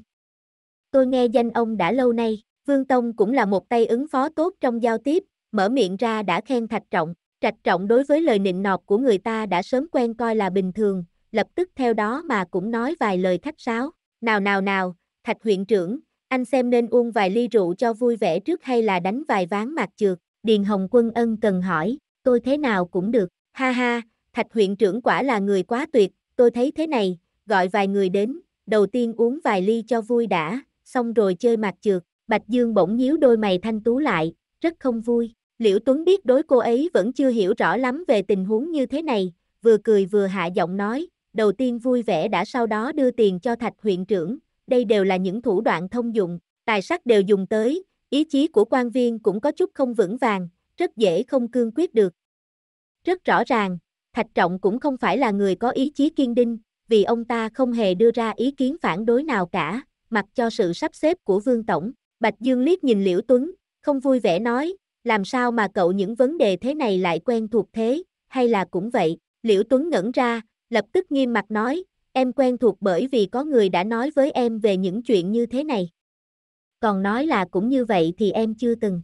S1: tôi nghe danh ông đã lâu nay, Vương Tông cũng là một tay ứng phó tốt trong giao tiếp, mở miệng ra đã khen Thạch Trọng, Trạch Trọng đối với lời nịnh nọt của người ta đã sớm quen coi là bình thường, lập tức theo đó mà cũng nói vài lời khách sáo, nào nào nào, Thạch huyện trưởng, anh xem nên uống vài ly rượu cho vui vẻ trước hay là đánh vài ván mạc trượt, Điền Hồng Quân Ân cần hỏi, tôi thế nào cũng được, ha ha, Thạch huyện trưởng quả là người quá tuyệt, tôi thấy thế này, gọi vài người đến, đầu tiên uống vài ly cho vui đã, xong rồi chơi mạc trượt, Bạch Dương bỗng nhíu đôi mày thanh tú lại, rất không vui. Liễu Tuấn biết đối cô ấy vẫn chưa hiểu rõ lắm về tình huống như thế này, vừa cười vừa hạ giọng nói, đầu tiên vui vẻ đã sau đó đưa tiền cho thạch huyện trưởng, đây đều là những thủ đoạn thông dụng, tài sắc đều dùng tới, ý chí của quan viên cũng có chút không vững vàng, rất dễ không cương quyết được. Rất rõ ràng, Thạch Trọng cũng không phải là người có ý chí kiên định, vì ông ta không hề đưa ra ý kiến phản đối nào cả, mặc cho sự sắp xếp của Vương Tổng. Bạch Dương liếc nhìn Liễu Tuấn, không vui vẻ nói, làm sao mà cậu những vấn đề thế này lại quen thuộc thế, hay là cũng vậy. Liễu Tuấn ngẩn ra, lập tức nghiêm mặt nói, em quen thuộc bởi vì có người đã nói với em về những chuyện như thế này. Còn nói là cũng như vậy thì em chưa từng.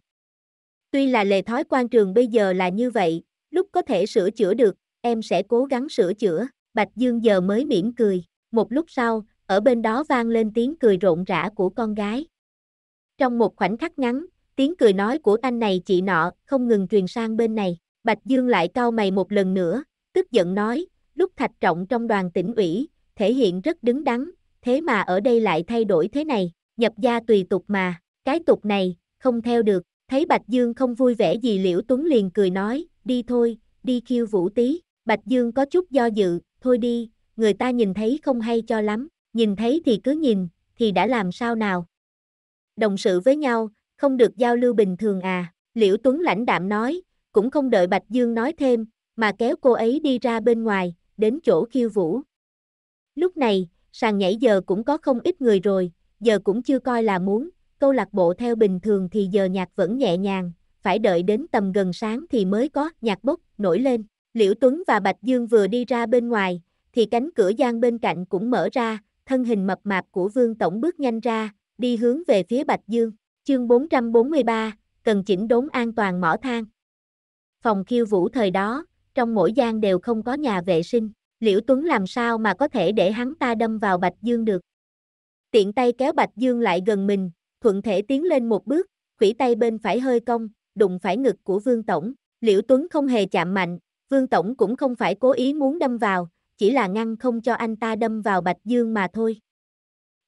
S1: Tuy là lề thói quan trường bây giờ là như vậy, lúc có thể sửa chữa được, em sẽ cố gắng sửa chữa. Bạch Dương giờ mới mỉm cười. Một lúc sau, ở bên đó vang lên tiếng cười rộn rã của con gái. Trong một khoảnh khắc ngắn, tiếng cười nói của anh này chị nọ không ngừng truyền sang bên này. Bạch Dương lại cau mày một lần nữa, tức giận nói, lúc thạch trọng trong đoàn tỉnh ủy, thể hiện rất đứng đắn, thế mà ở đây lại thay đổi thế này, nhập gia tùy tục mà, cái tục này, không theo được, thấy Bạch Dương không vui vẻ gì Liễu Tuấn liền cười nói, đi thôi, đi khiêu vũ tí, Bạch Dương có chút do dự, thôi đi, người ta nhìn thấy không hay cho lắm, nhìn thấy thì cứ nhìn, thì đã làm sao nào. Đồng sự với nhau, không được giao lưu bình thường à, Liễu Tuấn lãnh đạm nói, cũng không đợi Bạch Dương nói thêm, mà kéo cô ấy đi ra bên ngoài, đến chỗ khiêu vũ. Lúc này, sàn nhảy giờ cũng có không ít người rồi, giờ cũng chưa coi là muốn, câu lạc bộ theo bình thường thì giờ nhạc vẫn nhẹ nhàng, phải đợi đến tầm gần sáng thì mới có nhạc bốc nổi lên. Liễu Tuấn và Bạch Dương vừa đi ra bên ngoài, thì cánh cửa gian bên cạnh cũng mở ra, thân hình mập mạp của Vương Tổng bước nhanh ra, đi hướng về phía Bạch Dương. Chương 443, cần chỉnh đốn an toàn mỏ than. Phòng khiêu vũ thời đó, trong mỗi gian đều không có nhà vệ sinh, Liễu Tuấn làm sao mà có thể để hắn ta đâm vào Bạch Dương được. Tiện tay kéo Bạch Dương lại gần mình, thuận thể tiến lên một bước, khủy tay bên phải hơi cong, đụng phải ngực của Vương Tổng. Liễu Tuấn không hề chạm mạnh, Vương Tổng cũng không phải cố ý muốn đâm vào, chỉ là ngăn không cho anh ta đâm vào Bạch Dương mà thôi.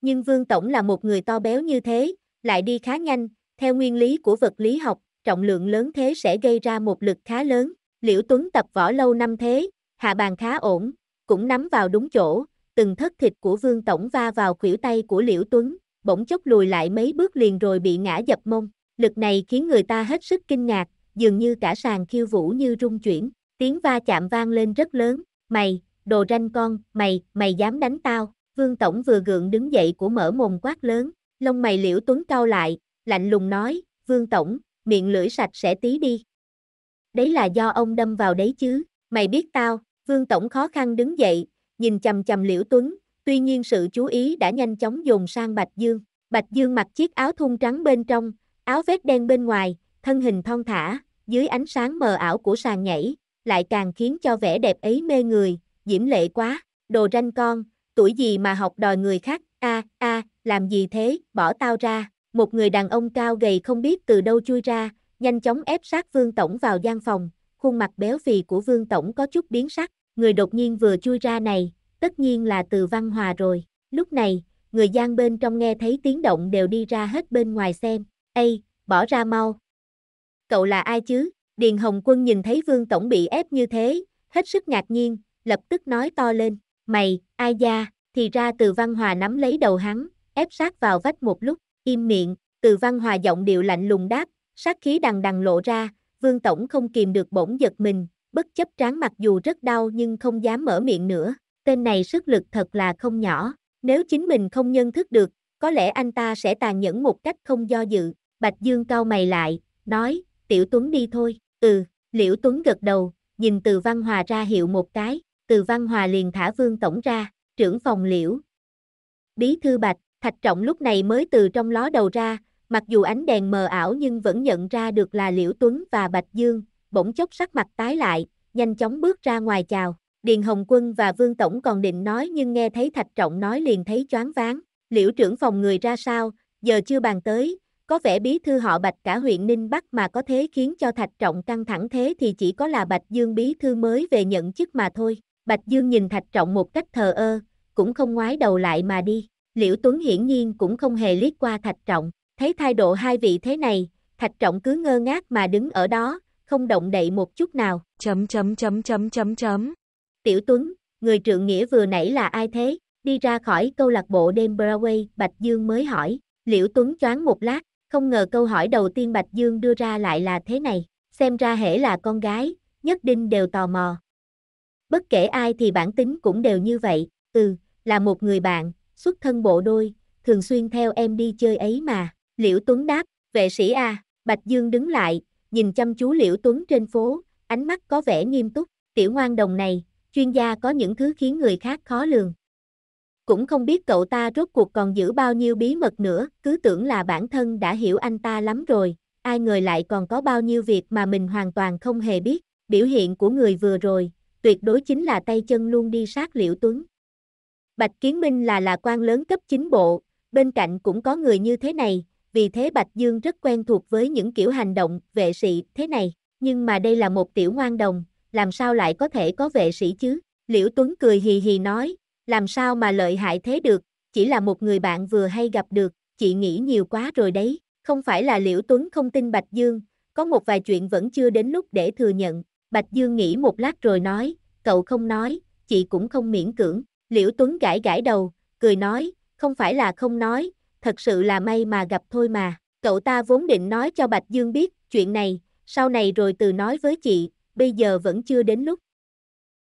S1: Nhưng Vương Tổng là một người to béo như thế, lại đi khá nhanh, theo nguyên lý của vật lý học, trọng lượng lớn thế sẽ gây ra một lực khá lớn. Liễu Tuấn tập võ lâu năm thế, hạ bàn khá ổn, cũng nắm vào đúng chỗ, từng thất thịt của Vương Tổng va vào khuỷu tay của Liễu Tuấn, bỗng chốc lùi lại mấy bước liền rồi bị ngã dập mông. Lực này khiến người ta hết sức kinh ngạc, dường như cả sàn khiêu vũ như rung chuyển, tiếng va chạm vang lên rất lớn. Mày, đồ ranh con, mày, mày dám đánh tao, vương tổng vừa gượng đứng dậy của mở mồm quát lớn, lông mày liễu tuấn cau lại, lạnh lùng nói, vương tổng, miệng lưỡi sạch sẽ tí đi. Đấy là do ông đâm vào đấy chứ, mày biết tao, vương tổng khó khăn đứng dậy, nhìn chầm chầm liễu tuấn, tuy nhiên sự chú ý đã nhanh chóng dồn sang Bạch Dương. Bạch Dương mặc chiếc áo thun trắng bên trong, áo vest đen bên ngoài, thân hình thon thả, dưới ánh sáng mờ ảo của sàn nhảy, lại càng khiến cho vẻ đẹp ấy mê người, diễm lệ quá, đồ ranh con, tuổi gì mà học đòi người khác, a a, làm gì thế, bỏ tao ra. Một người đàn ông cao gầy không biết từ đâu chui ra, nhanh chóng ép sát Vương Tổng vào gian phòng, khuôn mặt béo phì của Vương Tổng có chút biến sắc, người đột nhiên vừa chui ra này, tất nhiên là từ Văn Hòa rồi. Lúc này, người gian bên trong nghe thấy tiếng động đều đi ra hết bên ngoài xem, Ây, bỏ ra mau. Cậu là ai chứ? Điền Hồng Quân nhìn thấy Vương Tổng bị ép như thế, hết sức ngạc nhiên, lập tức nói to lên, mày, ai da, thì ra từ văn hòa nắm lấy đầu hắn, ép sát vào vách một lúc, im miệng, từ văn hòa giọng điệu lạnh lùng đáp, sát khí đằng đằng lộ ra, vương tổng không kìm được bỗng giật mình, bất chấp tráng mặc dù rất đau nhưng không dám mở miệng nữa, tên này sức lực thật là không nhỏ, nếu chính mình không nhân thức được, có lẽ anh ta sẽ tàn nhẫn một cách không do dự, Bạch Dương cao mày lại, nói, Tiểu Tuấn đi thôi, ừ, Liễu Tuấn gật đầu, nhìn từ văn hòa ra hiệu một cái, từ văn hòa liền thả vương tổng ra, trưởng phòng liễu. Bí thư bạch, thạch trọng lúc này mới từ trong ló đầu ra, mặc dù ánh đèn mờ ảo nhưng vẫn nhận ra được là liễu tuấn và bạch dương, bỗng chốc sắc mặt tái lại, nhanh chóng bước ra ngoài chào. Điền Hồng Quân và Vương Tổng còn định nói nhưng nghe thấy Thạch Trọng nói liền thấy choáng váng, liễu trưởng phòng người ra sao, giờ chưa bàn tới, có vẻ bí thư họ Bạch cả huyện Ninh Bắc mà có thế khiến cho Thạch Trọng căng thẳng thế thì chỉ có là Bạch Dương bí thư mới về nhận chức mà thôi. Bạch Dương nhìn Thạch Trọng một cách thờ ơ, cũng không ngoái đầu lại mà đi. Liễu Tuấn hiển nhiên cũng không hề liếc qua Thạch Trọng, thấy thái độ hai vị thế này, Thạch Trọng cứ ngơ ngác mà đứng ở đó, không động đậy một chút nào. Chấm chấm chấm chấm chấm chấm. Tiểu Tuấn, người trưởng nghĩa vừa nãy là ai thế? Đi ra khỏi câu lạc bộ đêm Broadway, Bạch Dương mới hỏi. Liễu Tuấn choáng một lát, không ngờ câu hỏi đầu tiên Bạch Dương đưa ra lại là thế này. Xem ra hễ là con gái, nhất định đều tò mò. Bất kể ai thì bản tính cũng đều như vậy, ừ, là một người bạn, xuất thân bộ đôi, thường xuyên theo em đi chơi ấy mà. Liễu Tuấn đáp, vệ sĩ à, Bạch Dương đứng lại, nhìn chăm chú Liễu Tuấn trên phố, ánh mắt có vẻ nghiêm túc, tiểu ngoan đồng này, chuyên gia có những thứ khiến người khác khó lường. Cũng không biết cậu ta rốt cuộc còn giữ bao nhiêu bí mật nữa, cứ tưởng là bản thân đã hiểu anh ta lắm rồi, ai ngờ lại còn có bao nhiêu việc mà mình hoàn toàn không hề biết, biểu hiện của người vừa rồi, tuyệt đối chính là tay chân luôn đi sát Liễu Tuấn. Bạch Kiến Minh là là quan lớn cấp chính bộ, bên cạnh cũng có người như thế này, vì thế Bạch Dương rất quen thuộc với những kiểu hành động vệ sĩ thế này, nhưng mà đây là một tiểu ngoan đồng, làm sao lại có thể có vệ sĩ chứ? Liễu Tuấn cười hì hì nói, làm sao mà lợi hại thế được, chỉ là một người bạn vừa hay gặp được, chị nghĩ nhiều quá rồi đấy, không phải là Liễu Tuấn không tin Bạch Dương, có một vài chuyện vẫn chưa đến lúc để thừa nhận, Bạch Dương nghĩ một lát rồi nói, cậu không nói, chị cũng không miễn cưỡng. Liễu Tuấn gãi gãi đầu, cười nói, không phải là không nói, thật sự là may mà gặp thôi mà. Cậu ta vốn định nói cho Bạch Dương biết chuyện này, sau này rồi từ nói với chị, bây giờ vẫn chưa đến lúc.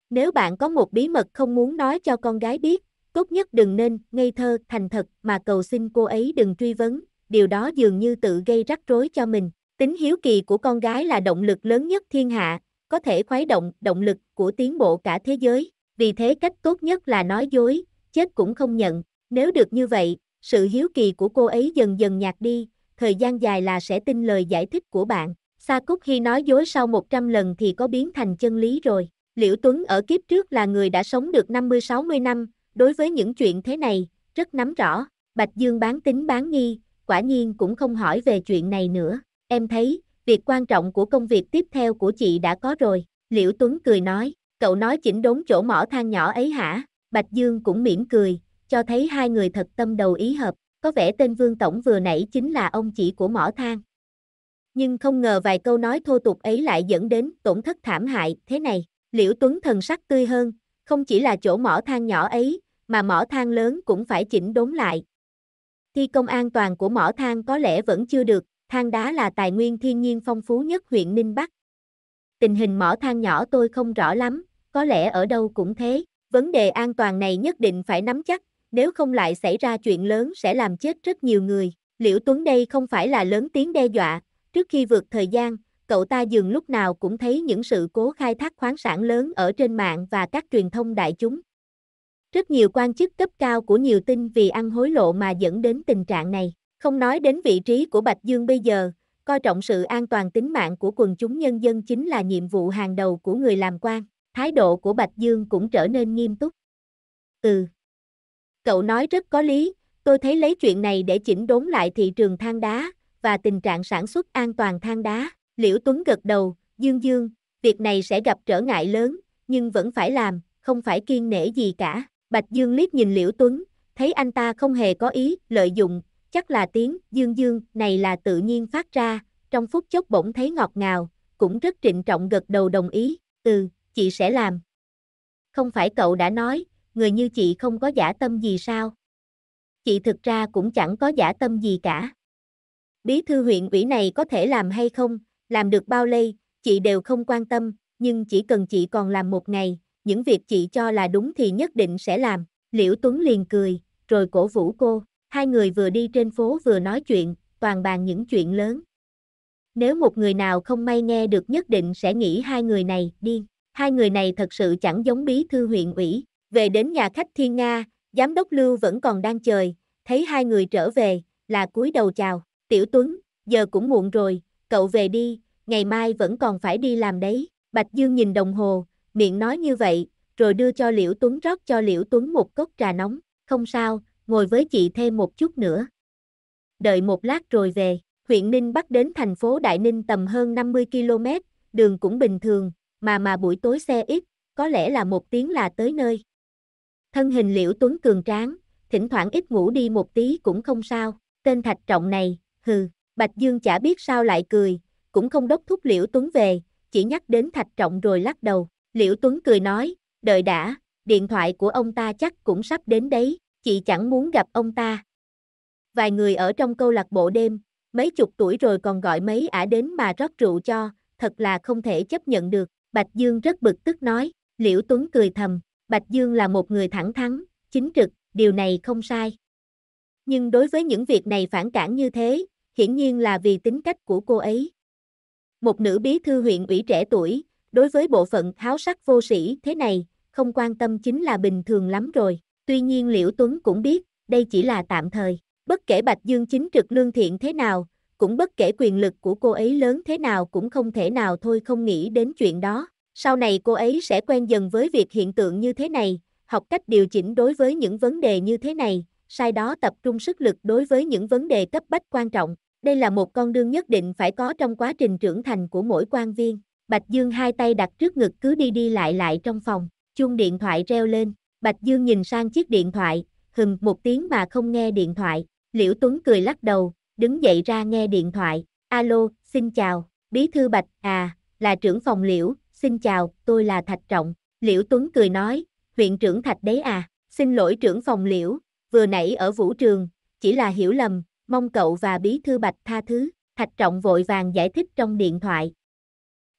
S1: Nếu bạn có một bí mật không muốn nói cho con gái biết, tốt nhất đừng nên ngây thơ, thành thật mà cầu xin cô ấy đừng truy vấn, điều đó dường như tự gây rắc rối cho mình. Tính hiếu kỳ của con gái là động lực lớn nhất thiên hạ, có thể khuấy động động lực của tiến bộ cả thế giới. Vì thế cách tốt nhất là nói dối, chết cũng không nhận. Nếu được như vậy, sự hiếu kỳ của cô ấy dần dần nhạt đi, thời gian dài là sẽ tin lời giải thích của bạn. Sa Cúc khi nói dối sau 100 lần thì có biến thành chân lý rồi. Liễu Tuấn ở kiếp trước là người đã sống được 50-60 năm, đối với những chuyện thế này, rất nắm rõ. Bạch Dương bán tính bán nghi, quả nhiên cũng không hỏi về chuyện này nữa. Em thấy, việc quan trọng của công việc tiếp theo của chị đã có rồi, Liễu Tuấn cười nói, cậu nói chỉnh đốn chỗ mỏ than nhỏ ấy hả, Bạch Dương cũng mỉm cười, cho thấy hai người thật tâm đầu ý hợp, có vẻ tên Vương Tổng vừa nãy chính là ông chỉ của mỏ than. Nhưng không ngờ vài câu nói thô tục ấy lại dẫn đến tổn thất thảm hại thế này, Liễu Tuấn thần sắc tươi hơn, không chỉ là chỗ mỏ than nhỏ ấy, mà mỏ than lớn cũng phải chỉnh đốn lại. Thi công an toàn của mỏ than có lẽ vẫn chưa được, Than đá là tài nguyên thiên nhiên phong phú nhất huyện Ninh Bắc. Tình hình mỏ than nhỏ tôi không rõ lắm, có lẽ ở đâu cũng thế. Vấn đề an toàn này nhất định phải nắm chắc, nếu không lại xảy ra chuyện lớn sẽ làm chết rất nhiều người. Liễu Tuấn đây không phải là lớn tiếng đe dọa, trước khi vượt thời gian, cậu ta dường lúc nào cũng thấy những sự cố khai thác khoáng sản lớn ở trên mạng và các truyền thông đại chúng. Rất nhiều quan chức cấp cao của nhiều tin vì ăn hối lộ mà dẫn đến tình trạng này. Không nói đến vị trí của Bạch Dương bây giờ, coi trọng sự an toàn tính mạng của quần chúng nhân dân chính là nhiệm vụ hàng đầu của người làm quan. Thái độ của Bạch Dương cũng trở nên nghiêm túc. Ừ. Cậu nói rất có lý, tôi thấy lấy chuyện này để chỉnh đốn lại thị trường than đá và tình trạng sản xuất an toàn than đá. Liễu Tuấn gật đầu, Dương Dương, việc này sẽ gặp trở ngại lớn, nhưng vẫn phải làm, không phải kiên nể gì cả. Bạch Dương liếc nhìn Liễu Tuấn, thấy anh ta không hề có ý lợi dụng chắc là tiếng dương dương này là tự nhiên phát ra, trong phút chốc bỗng thấy ngọt ngào, cũng rất trịnh trọng gật đầu đồng ý, từ chị sẽ làm. Không phải cậu đã nói, người như chị không có giả tâm gì sao? Chị thực ra cũng chẳng có giả tâm gì cả. Bí thư huyện ủy này có thể làm hay không, làm được bao lây, chị đều không quan tâm, nhưng chỉ cần chị còn làm một ngày, những việc chị cho là đúng thì nhất định sẽ làm. Liễu Tuấn liền cười, rồi cổ vũ cô hai người vừa đi trên phố vừa nói chuyện, toàn bàn những chuyện lớn. Nếu một người nào không may nghe được nhất định sẽ nghĩ hai người này điên. Hai người này thật sự chẳng giống bí thư huyện ủy. Về đến nhà khách Thiên Nga, giám đốc Lưu vẫn còn đang chờ, thấy hai người trở về, là cúi đầu chào. Tiểu Tuấn, giờ cũng muộn rồi, cậu về đi, ngày mai vẫn còn phải đi làm đấy. Bạch Dương nhìn đồng hồ, miệng nói như vậy, rồi đưa cho Liễu Tuấn rót cho Liễu Tuấn một cốc trà nóng. Không sao, ngồi với chị thêm một chút nữa. Đợi một lát rồi về, huyện Ninh Bắc đến thành phố Đại Ninh tầm hơn 50 km, đường cũng bình thường, mà mà buổi tối xe ít, có lẽ là một tiếng là tới nơi. Thân hình liễu tuấn cường tráng, thỉnh thoảng ít ngủ đi một tí cũng không sao, tên thạch trọng này, hừ, Bạch Dương chả biết sao lại cười, cũng không đốc thúc liễu tuấn về, chỉ nhắc đến thạch trọng rồi lắc đầu, liễu tuấn cười nói, đợi đã, điện thoại của ông ta chắc cũng sắp đến đấy, chị chẳng muốn gặp ông ta. Vài người ở trong câu lạc bộ đêm, mấy chục tuổi rồi còn gọi mấy ả đến mà rót rượu cho, thật là không thể chấp nhận được, Bạch Dương rất bực tức nói, Liễu Tuấn cười thầm, Bạch Dương là một người thẳng thắn, chính trực, điều này không sai. Nhưng đối với những việc này phản cản như thế, hiển nhiên là vì tính cách của cô ấy. Một nữ bí thư huyện ủy trẻ tuổi, đối với bộ phận háo sắc vô sĩ thế này, không quan tâm chính là bình thường lắm rồi. Tuy nhiên Liễu Tuấn cũng biết, đây chỉ là tạm thời. Bất kể Bạch Dương chính trực lương thiện thế nào, cũng bất kể quyền lực của cô ấy lớn thế nào cũng không thể nào thôi không nghĩ đến chuyện đó. Sau này cô ấy sẽ quen dần với việc hiện tượng như thế này, học cách điều chỉnh đối với những vấn đề như thế này, sai đó tập trung sức lực đối với những vấn đề cấp bách quan trọng. Đây là một con đường nhất định phải có trong quá trình trưởng thành của mỗi quan viên. Bạch Dương hai tay đặt trước ngực cứ đi đi lại lại trong phòng, chuông điện thoại reo lên. Bạch Dương nhìn sang chiếc điện thoại, hừng một tiếng mà không nghe điện thoại. Liễu Tuấn cười lắc đầu, đứng dậy ra nghe điện thoại. Alo, xin chào, bí thư Bạch, à, là trưởng phòng Liễu, xin chào, tôi là Thạch Trọng. Liễu Tuấn cười nói, huyện trưởng Thạch đấy à, xin lỗi trưởng phòng Liễu, vừa nãy ở vũ trường, chỉ là hiểu lầm, mong cậu và bí thư Bạch tha thứ. Thạch Trọng vội vàng giải thích trong điện thoại.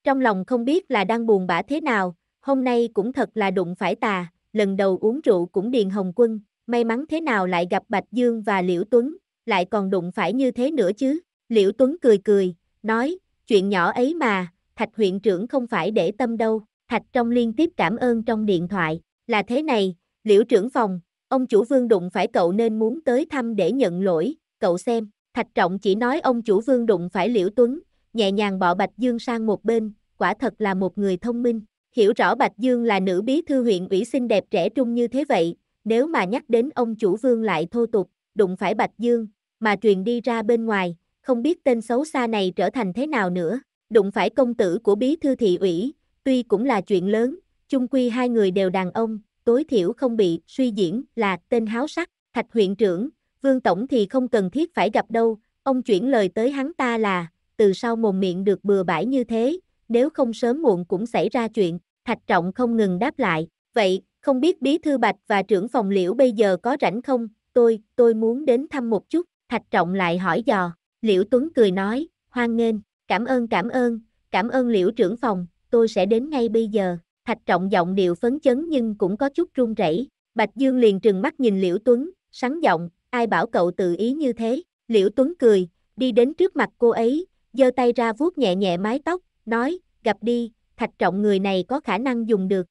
S1: Trong lòng không biết là đang buồn bã thế nào, hôm nay cũng thật là đụng phải tà, lần đầu uống rượu cũng Điền Hồng Quân, may mắn thế nào lại gặp Bạch Dương và Liễu Tuấn, lại còn đụng phải như thế nữa chứ. Liễu Tuấn cười cười, nói, chuyện nhỏ ấy mà, Thạch huyện trưởng không phải để tâm đâu. Thạch trong liên tiếp cảm ơn trong điện thoại, là thế này, Liễu trưởng phòng, ông chủ vương đụng phải cậu nên muốn tới thăm để nhận lỗi, cậu xem, Thạch trọng chỉ nói ông chủ vương đụng phải Liễu Tuấn, nhẹ nhàng bỏ Bạch Dương sang một bên, quả thật là một người thông minh, Hiểu rõ Bạch Dương là nữ bí thư huyện ủy xinh đẹp trẻ trung như thế vậy, nếu mà nhắc đến ông chủ vương lại thô tục, đụng phải Bạch Dương, mà truyền đi ra bên ngoài, không biết tên xấu xa này trở thành thế nào nữa. Đụng phải công tử của bí thư thị ủy, tuy cũng là chuyện lớn, chung quy hai người đều đàn ông, tối thiểu không bị suy diễn là tên háo sắc, thạch huyện trưởng, vương tổng thì không cần thiết phải gặp đâu, ông chuyển lời tới hắn ta là, từ sau mồm miệng được bừa bãi như thế, nếu không sớm muộn cũng xảy ra chuyện, Thạch Trọng không ngừng đáp lại, vậy, không biết Bí Thư Bạch và trưởng phòng liễu bây giờ có rảnh không, tôi, tôi muốn đến thăm một chút, Thạch Trọng lại hỏi dò, liễu Tuấn cười nói, hoan nghênh, cảm ơn cảm ơn, cảm ơn liễu trưởng phòng, tôi sẽ đến ngay bây giờ, Thạch Trọng giọng điệu phấn chấn nhưng cũng có chút run rẩy. Bạch Dương liền trừng mắt nhìn liễu Tuấn, sáng giọng, ai bảo cậu tự ý như thế, liễu Tuấn cười, đi đến trước mặt cô ấy, giơ tay ra vuốt nhẹ nhẹ mái tóc, nói, gặp đi, thạch trọng người này có khả năng dùng được.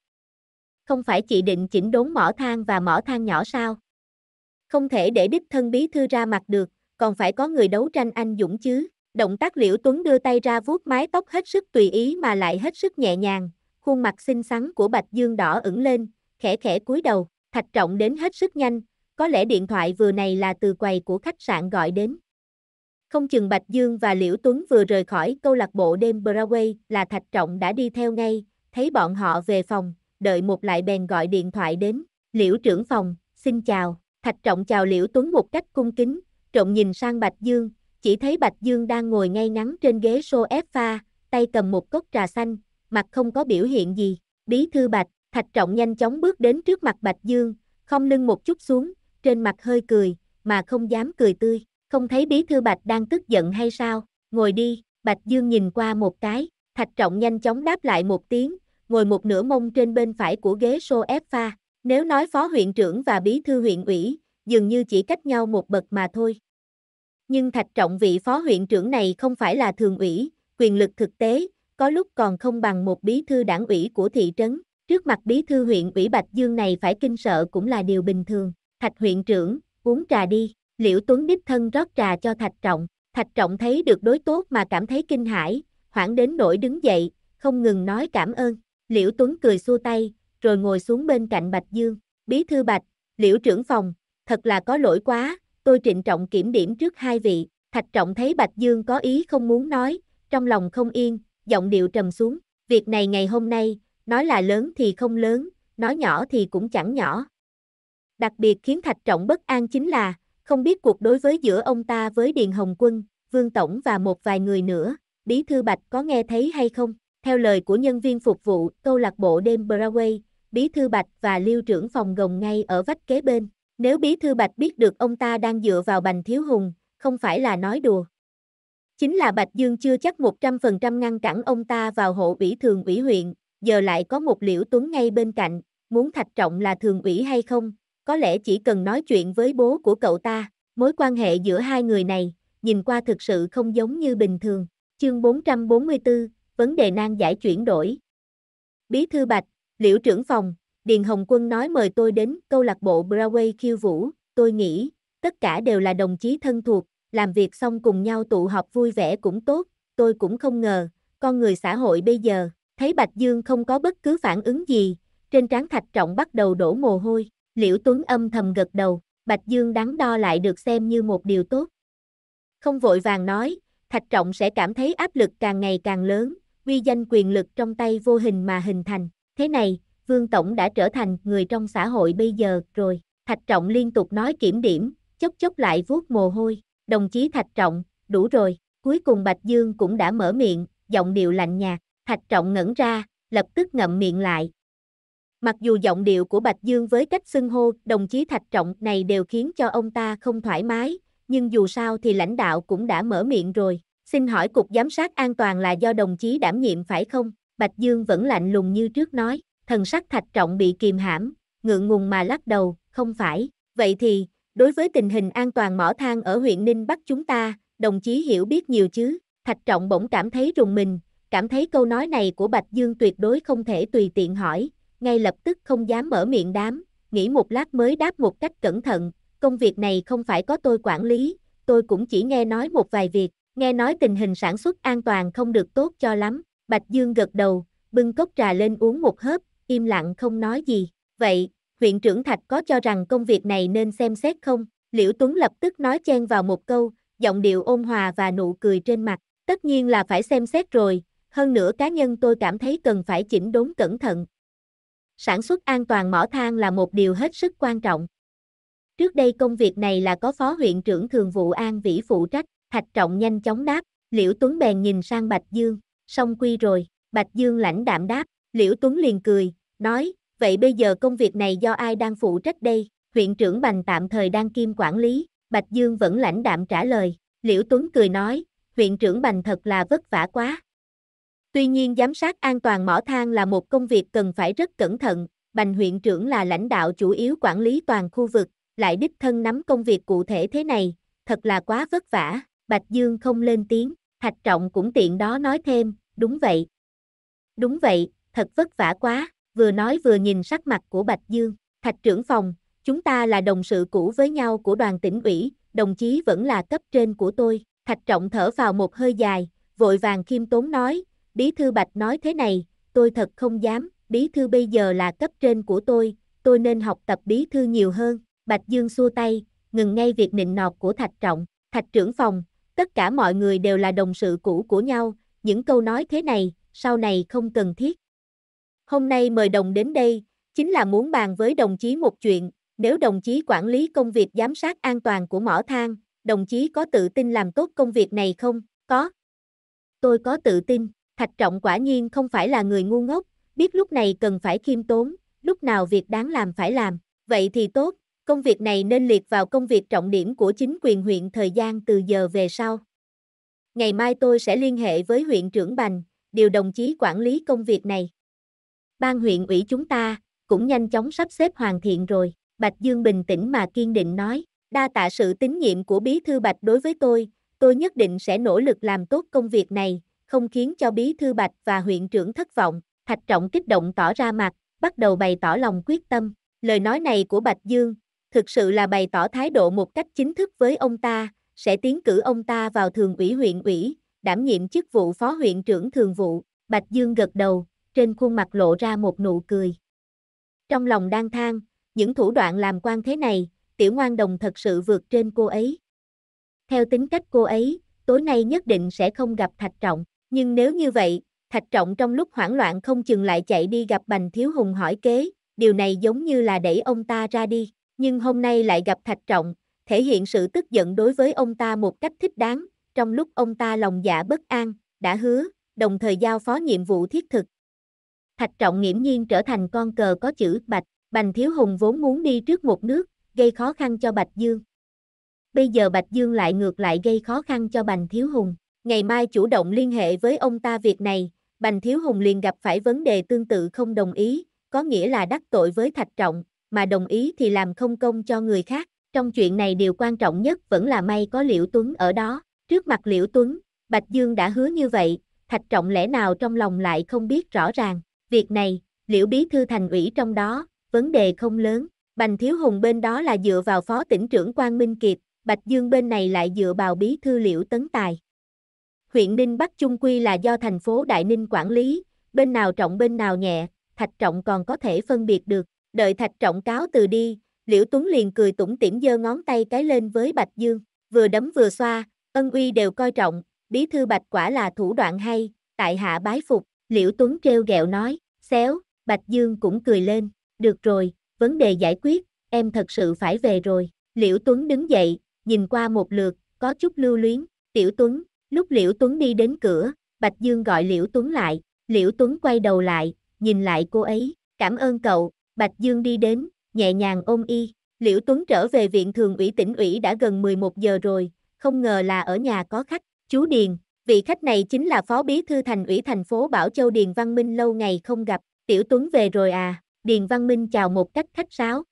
S1: Không phải chỉ định chỉnh đốn mỏ than và mỏ than nhỏ sao? Không thể để đích thân bí thư ra mặt được, còn phải có người đấu tranh anh dũng chứ. Động tác Liễu Tuấn đưa tay ra vuốt mái tóc hết sức tùy ý mà lại hết sức nhẹ nhàng, khuôn mặt xinh xắn của Bạch Dương đỏ ửng lên, khẽ khẽ cúi đầu, thạch trọng đến hết sức nhanh, có lẽ điện thoại vừa này là từ quầy của khách sạn gọi đến. Không chừng Bạch Dương và Liễu Tuấn vừa rời khỏi câu lạc bộ đêm Broadway là Thạch Trọng đã đi theo ngay, thấy bọn họ về phòng, đợi một lại bèn gọi điện thoại đến, Liễu trưởng phòng, xin chào, Thạch Trọng chào Liễu Tuấn một cách cung kính, Trọng nhìn sang Bạch Dương, chỉ thấy Bạch Dương đang ngồi ngay ngắn trên ghế sofa, tay cầm một cốc trà xanh, mặt không có biểu hiện gì, bí thư Bạch, Thạch Trọng nhanh chóng bước đến trước mặt Bạch Dương, không lưng một chút xuống, trên mặt hơi cười, mà không dám cười tươi. Không thấy bí thư Bạch đang tức giận hay sao? Ngồi đi, Bạch Dương nhìn qua một cái, Thạch Trọng nhanh chóng đáp lại một tiếng, ngồi một nửa mông trên bên phải của ghế xô ép pha. Nếu nói phó huyện trưởng và bí thư huyện ủy, dường như chỉ cách nhau một bậc mà thôi. Nhưng Thạch Trọng vị phó huyện trưởng này không phải là thường ủy, quyền lực thực tế, có lúc còn không bằng một bí thư đảng ủy của thị trấn. Trước mặt bí thư huyện ủy Bạch Dương này phải kinh sợ cũng là điều bình thường. Thạch huyện trưởng, uống trà đi. Liễu Tuấn đích thân rót trà cho Thạch Trọng, Thạch Trọng thấy được đối tốt mà cảm thấy kinh hãi, hoảng đến nỗi đứng dậy, không ngừng nói cảm ơn. Liễu Tuấn cười xua tay, rồi ngồi xuống bên cạnh Bạch Dương, bí thư Bạch, Liễu trưởng phòng, thật là có lỗi quá, tôi trịnh trọng kiểm điểm trước hai vị, Thạch Trọng thấy Bạch Dương có ý không muốn nói, trong lòng không yên, giọng điệu trầm xuống, việc này ngày hôm nay, nói là lớn thì không lớn, nói nhỏ thì cũng chẳng nhỏ. Đặc biệt khiến Thạch Trọng bất an chính là, không biết cuộc đối với giữa ông ta với Điền Hồng Quân, Vương Tổng và một vài người nữa, Bí Thư Bạch có nghe thấy hay không? Theo lời của nhân viên phục vụ câu lạc bộ đêm Broadway, Bí Thư Bạch và Lưu trưởng phòng gồng ngay ở vách kế bên. Nếu Bí Thư Bạch biết được ông ta đang dựa vào Bành Thiếu Hùng, không phải là nói đùa. Chính là Bạch Dương chưa chắc 100% ngăn cản ông ta vào hộ ủy thường ủy huyện, giờ lại có một liễu tuấn ngay bên cạnh, muốn thạch trọng là thường ủy hay không, có lẽ chỉ cần nói chuyện với bố của cậu ta, mối quan hệ giữa hai người này, nhìn qua thực sự không giống như bình thường. Chương 444, vấn đề nan giải chuyển đổi. Bí thư Bạch, Liễu trưởng phòng, Điền Hồng Quân nói mời tôi đến câu lạc bộ Broadway khiêu vũ, tôi nghĩ, tất cả đều là đồng chí thân thuộc, làm việc xong cùng nhau tụ họp vui vẻ cũng tốt, tôi cũng không ngờ, con người xã hội bây giờ, thấy Bạch Dương không có bất cứ phản ứng gì, trên trán Thạch Trọng bắt đầu đổ mồ hôi. Liễu Tuấn âm thầm gật đầu, Bạch Dương đắn đo lại được xem như một điều tốt. Không vội vàng nói, Thạch Trọng sẽ cảm thấy áp lực càng ngày càng lớn, uy danh quyền lực trong tay vô hình mà hình thành. Thế này, Vương Tổng đã trở thành người trong xã hội bây giờ rồi. Thạch Trọng liên tục nói kiểm điểm, chốc chốc lại vuốt mồ hôi. Đồng chí Thạch Trọng, đủ rồi. Cuối cùng Bạch Dương cũng đã mở miệng, giọng điệu lạnh nhạt. Thạch Trọng ngẩn ra, lập tức ngậm miệng lại, Mặc dù giọng điệu của Bạch Dương với cách xưng hô đồng chí Thạch Trọng này đều khiến cho ông ta không thoải mái, nhưng dù sao thì lãnh đạo cũng đã mở miệng rồi. Xin hỏi Cục Giám sát An toàn là do đồng chí đảm nhiệm phải không? Bạch Dương vẫn lạnh lùng như trước nói, thần sắc Thạch Trọng bị kìm hãm, ngượng ngùng mà lắc đầu, không phải. Vậy thì, đối với tình hình an toàn mỏ than ở huyện Ninh Bắc chúng ta, đồng chí hiểu biết nhiều chứ? Thạch Trọng bỗng cảm thấy rùng mình, cảm thấy câu nói này của Bạch Dương tuyệt đối không thể tùy tiện hỏi, ngay lập tức không dám mở miệng đám, nghĩ một lát mới đáp một cách cẩn thận, công việc này không phải có tôi quản lý, tôi cũng chỉ nghe nói một vài việc, nghe nói tình hình sản xuất an toàn không được tốt cho lắm, Bạch Dương gật đầu, bưng cốc trà lên uống một hớp, im lặng không nói gì, vậy, huyện trưởng Thạch có cho rằng công việc này nên xem xét không? Liễu Tuấn lập tức nói chen vào một câu, giọng điệu ôn hòa và nụ cười trên mặt, tất nhiên là phải xem xét rồi, hơn nữa cá nhân tôi cảm thấy cần phải chỉnh đốn cẩn thận, sản xuất an toàn mỏ than là một điều hết sức quan trọng. Trước đây công việc này là có phó huyện trưởng thường vụ An Vĩ phụ trách, Thạch Trọng nhanh chóng đáp, Liễu Tuấn bèn nhìn sang Bạch Dương, xong quy rồi, Bạch Dương lãnh đạm đáp, Liễu Tuấn liền cười, nói, vậy bây giờ công việc này do ai đang phụ trách đây, huyện trưởng Bành tạm thời đang kiêm quản lý, Bạch Dương vẫn lãnh đạm trả lời, Liễu Tuấn cười nói, huyện trưởng Bành thật là vất vả quá, Tuy nhiên giám sát an toàn mỏ than là một công việc cần phải rất cẩn thận, Bành huyện trưởng là lãnh đạo chủ yếu quản lý toàn khu vực, lại đích thân nắm công việc cụ thể thế này, thật là quá vất vả, Bạch Dương không lên tiếng, Thạch Trọng cũng tiện đó nói thêm, đúng vậy. Đúng vậy, thật vất vả quá, vừa nói vừa nhìn sắc mặt của Bạch Dương, Thạch trưởng phòng, chúng ta là đồng sự cũ với nhau của đoàn tỉnh ủy, đồng chí vẫn là cấp trên của tôi, Thạch Trọng thở vào một hơi dài, vội vàng khiêm tốn nói, Bí thư Bạch nói thế này, tôi thật không dám, bí thư bây giờ là cấp trên của tôi, tôi nên học tập bí thư nhiều hơn. Bạch Dương xua tay, ngừng ngay việc nịnh nọt của Thạch Trọng, Thạch trưởng phòng, tất cả mọi người đều là đồng sự cũ của nhau, những câu nói thế này, sau này không cần thiết. Hôm nay mời đồng đến đây, chính là muốn bàn với đồng chí một chuyện, nếu đồng chí quản lý công việc giám sát an toàn của mỏ than, đồng chí có tự tin làm tốt công việc này không? Có. Tôi có tự tin. Thạch Trọng quả nhiên không phải là người ngu ngốc, biết lúc này cần phải khiêm tốn, lúc nào việc đáng làm phải làm. Vậy thì tốt, công việc này nên liệt vào công việc trọng điểm của chính quyền huyện thời gian từ giờ về sau. Ngày mai tôi sẽ liên hệ với huyện trưởng Bành, điều đồng chí quản lý công việc này. Ban huyện ủy chúng ta cũng nhanh chóng sắp xếp hoàn thiện rồi, Bạch Dương bình tĩnh mà kiên định nói, đa tạ sự tín nhiệm của bí thư Bạch đối với tôi, tôi nhất định sẽ nỗ lực làm tốt công việc này, không khiến cho bí thư Bạch và huyện trưởng thất vọng, Thạch Trọng kích động tỏ ra mặt, bắt đầu bày tỏ lòng quyết tâm. Lời nói này của Bạch Dương, thực sự là bày tỏ thái độ một cách chính thức với ông ta, sẽ tiến cử ông ta vào thường ủy huyện ủy, đảm nhiệm chức vụ phó huyện trưởng thường vụ. Bạch Dương gật đầu, trên khuôn mặt lộ ra một nụ cười. Trong lòng đang than, những thủ đoạn làm quan thế này, tiểu ngoan đồng thật sự vượt trên cô ấy. Theo tính cách cô ấy, tối nay nhất định sẽ không gặp thạch trọng. Nhưng nếu như vậy, Thạch Trọng trong lúc hoảng loạn không chừng lại chạy đi gặp Bành Thiếu Hùng hỏi kế, điều này giống như là đẩy ông ta ra đi, nhưng hôm nay lại gặp Thạch Trọng, thể hiện sự tức giận đối với ông ta một cách thích đáng, trong lúc ông ta lòng dạ bất an, đã hứa, đồng thời giao phó nhiệm vụ thiết thực. Thạch Trọng nghiễm nhiên trở thành con cờ có chữ Bạch, Bành Thiếu Hùng vốn muốn đi trước một nước, gây khó khăn cho Bạch Dương. Bây giờ Bạch Dương lại ngược lại gây khó khăn cho Bành Thiếu Hùng ngày mai chủ động liên hệ với ông ta việc này, Bành Thiếu Hùng liền gặp phải vấn đề tương tự không đồng ý, có nghĩa là đắc tội với Thạch Trọng, mà đồng ý thì làm không công cho người khác. Trong chuyện này điều quan trọng nhất vẫn là may có Liễu Tuấn ở đó, trước mặt Liễu Tuấn, Bạch Dương đã hứa như vậy, Thạch Trọng lẽ nào trong lòng lại không biết rõ ràng, việc này, Liễu Bí Thư Thành ủy trong đó, vấn đề không lớn, Bành Thiếu Hùng bên đó là dựa vào Phó tỉnh trưởng Quang Minh Kiệt, Bạch Dương bên này lại dựa vào Bí Thư Liễu Tấn Tài, huyện Ninh Bắc chung quy là do thành phố Đại Ninh quản lý, bên nào trọng bên nào nhẹ, thạch trọng còn có thể phân biệt được. Đợi thạch trọng cáo từ đi, Liễu Tuấn liền cười tủm tỉm giơ ngón tay cái lên với Bạch Dương, vừa đấm vừa xoa, ân uy đều coi trọng, bí thư Bạch quả là thủ đoạn hay, tại hạ bái phục, Liễu Tuấn treo gẹo nói, xéo, Bạch Dương cũng cười lên, được rồi, vấn đề giải quyết, em thật sự phải về rồi. Liễu Tuấn đứng dậy, nhìn qua một lượt, có chút lưu luyến, Tiểu Tuấn, Lúc Liễu Tuấn đi đến cửa, Bạch Dương gọi Liễu Tuấn lại, Liễu Tuấn quay đầu lại, nhìn lại cô ấy, cảm ơn cậu, Bạch Dương đi đến, nhẹ nhàng ôm y, Liễu Tuấn trở về viện thường ủy tỉnh ủy đã gần 11 giờ rồi, không ngờ là ở nhà có khách, chú Điền, vị khách này chính là Phó Bí Thư Thành ủy thành phố Bảo Châu Điền Văn Minh lâu ngày không gặp, Tiểu Tuấn về rồi à, Điền Văn Minh chào một cách khách sáo,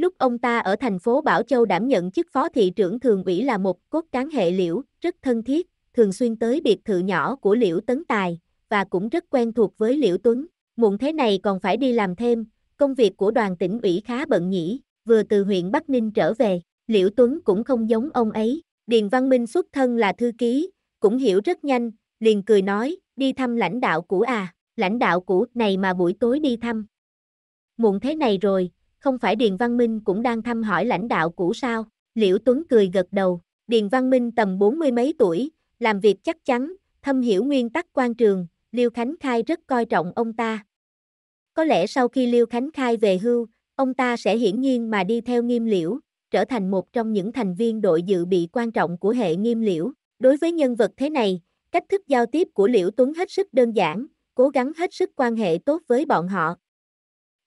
S1: Lúc ông ta ở thành phố Bảo Châu đảm nhận chức phó thị trưởng thường ủy là một cốt cán hệ liễu, rất thân thiết, thường xuyên tới biệt thự nhỏ của liễu tấn tài, và cũng rất quen thuộc với liễu tuấn. Muộn thế này còn phải đi làm thêm, công việc của đoàn tỉnh ủy khá bận nhỉ, vừa từ huyện Bắc Ninh trở về, liễu tuấn cũng không giống ông ấy. Điền Văn Minh xuất thân là thư ký, cũng hiểu rất nhanh, liền cười nói, đi thăm lãnh đạo của à, lãnh đạo của này mà buổi tối đi thăm. Muộn thế này rồi, không phải Điền Văn Minh cũng đang thăm hỏi lãnh đạo cũ sao? Liễu Tuấn cười gật đầu, Điền Văn Minh tầm bốn mươi mấy tuổi, làm việc chắc chắn, thâm hiểu nguyên tắc quan trường, Liêu Khánh Khai rất coi trọng ông ta. Có lẽ sau khi Liêu Khánh Khai về hưu, ông ta sẽ hiển nhiên mà đi theo nghiêm liễu, trở thành một trong những thành viên đội dự bị quan trọng của hệ nghiêm liễu. Đối với nhân vật thế này, cách thức giao tiếp của Liễu Tuấn hết sức đơn giản, cố gắng hết sức quan hệ tốt với bọn họ,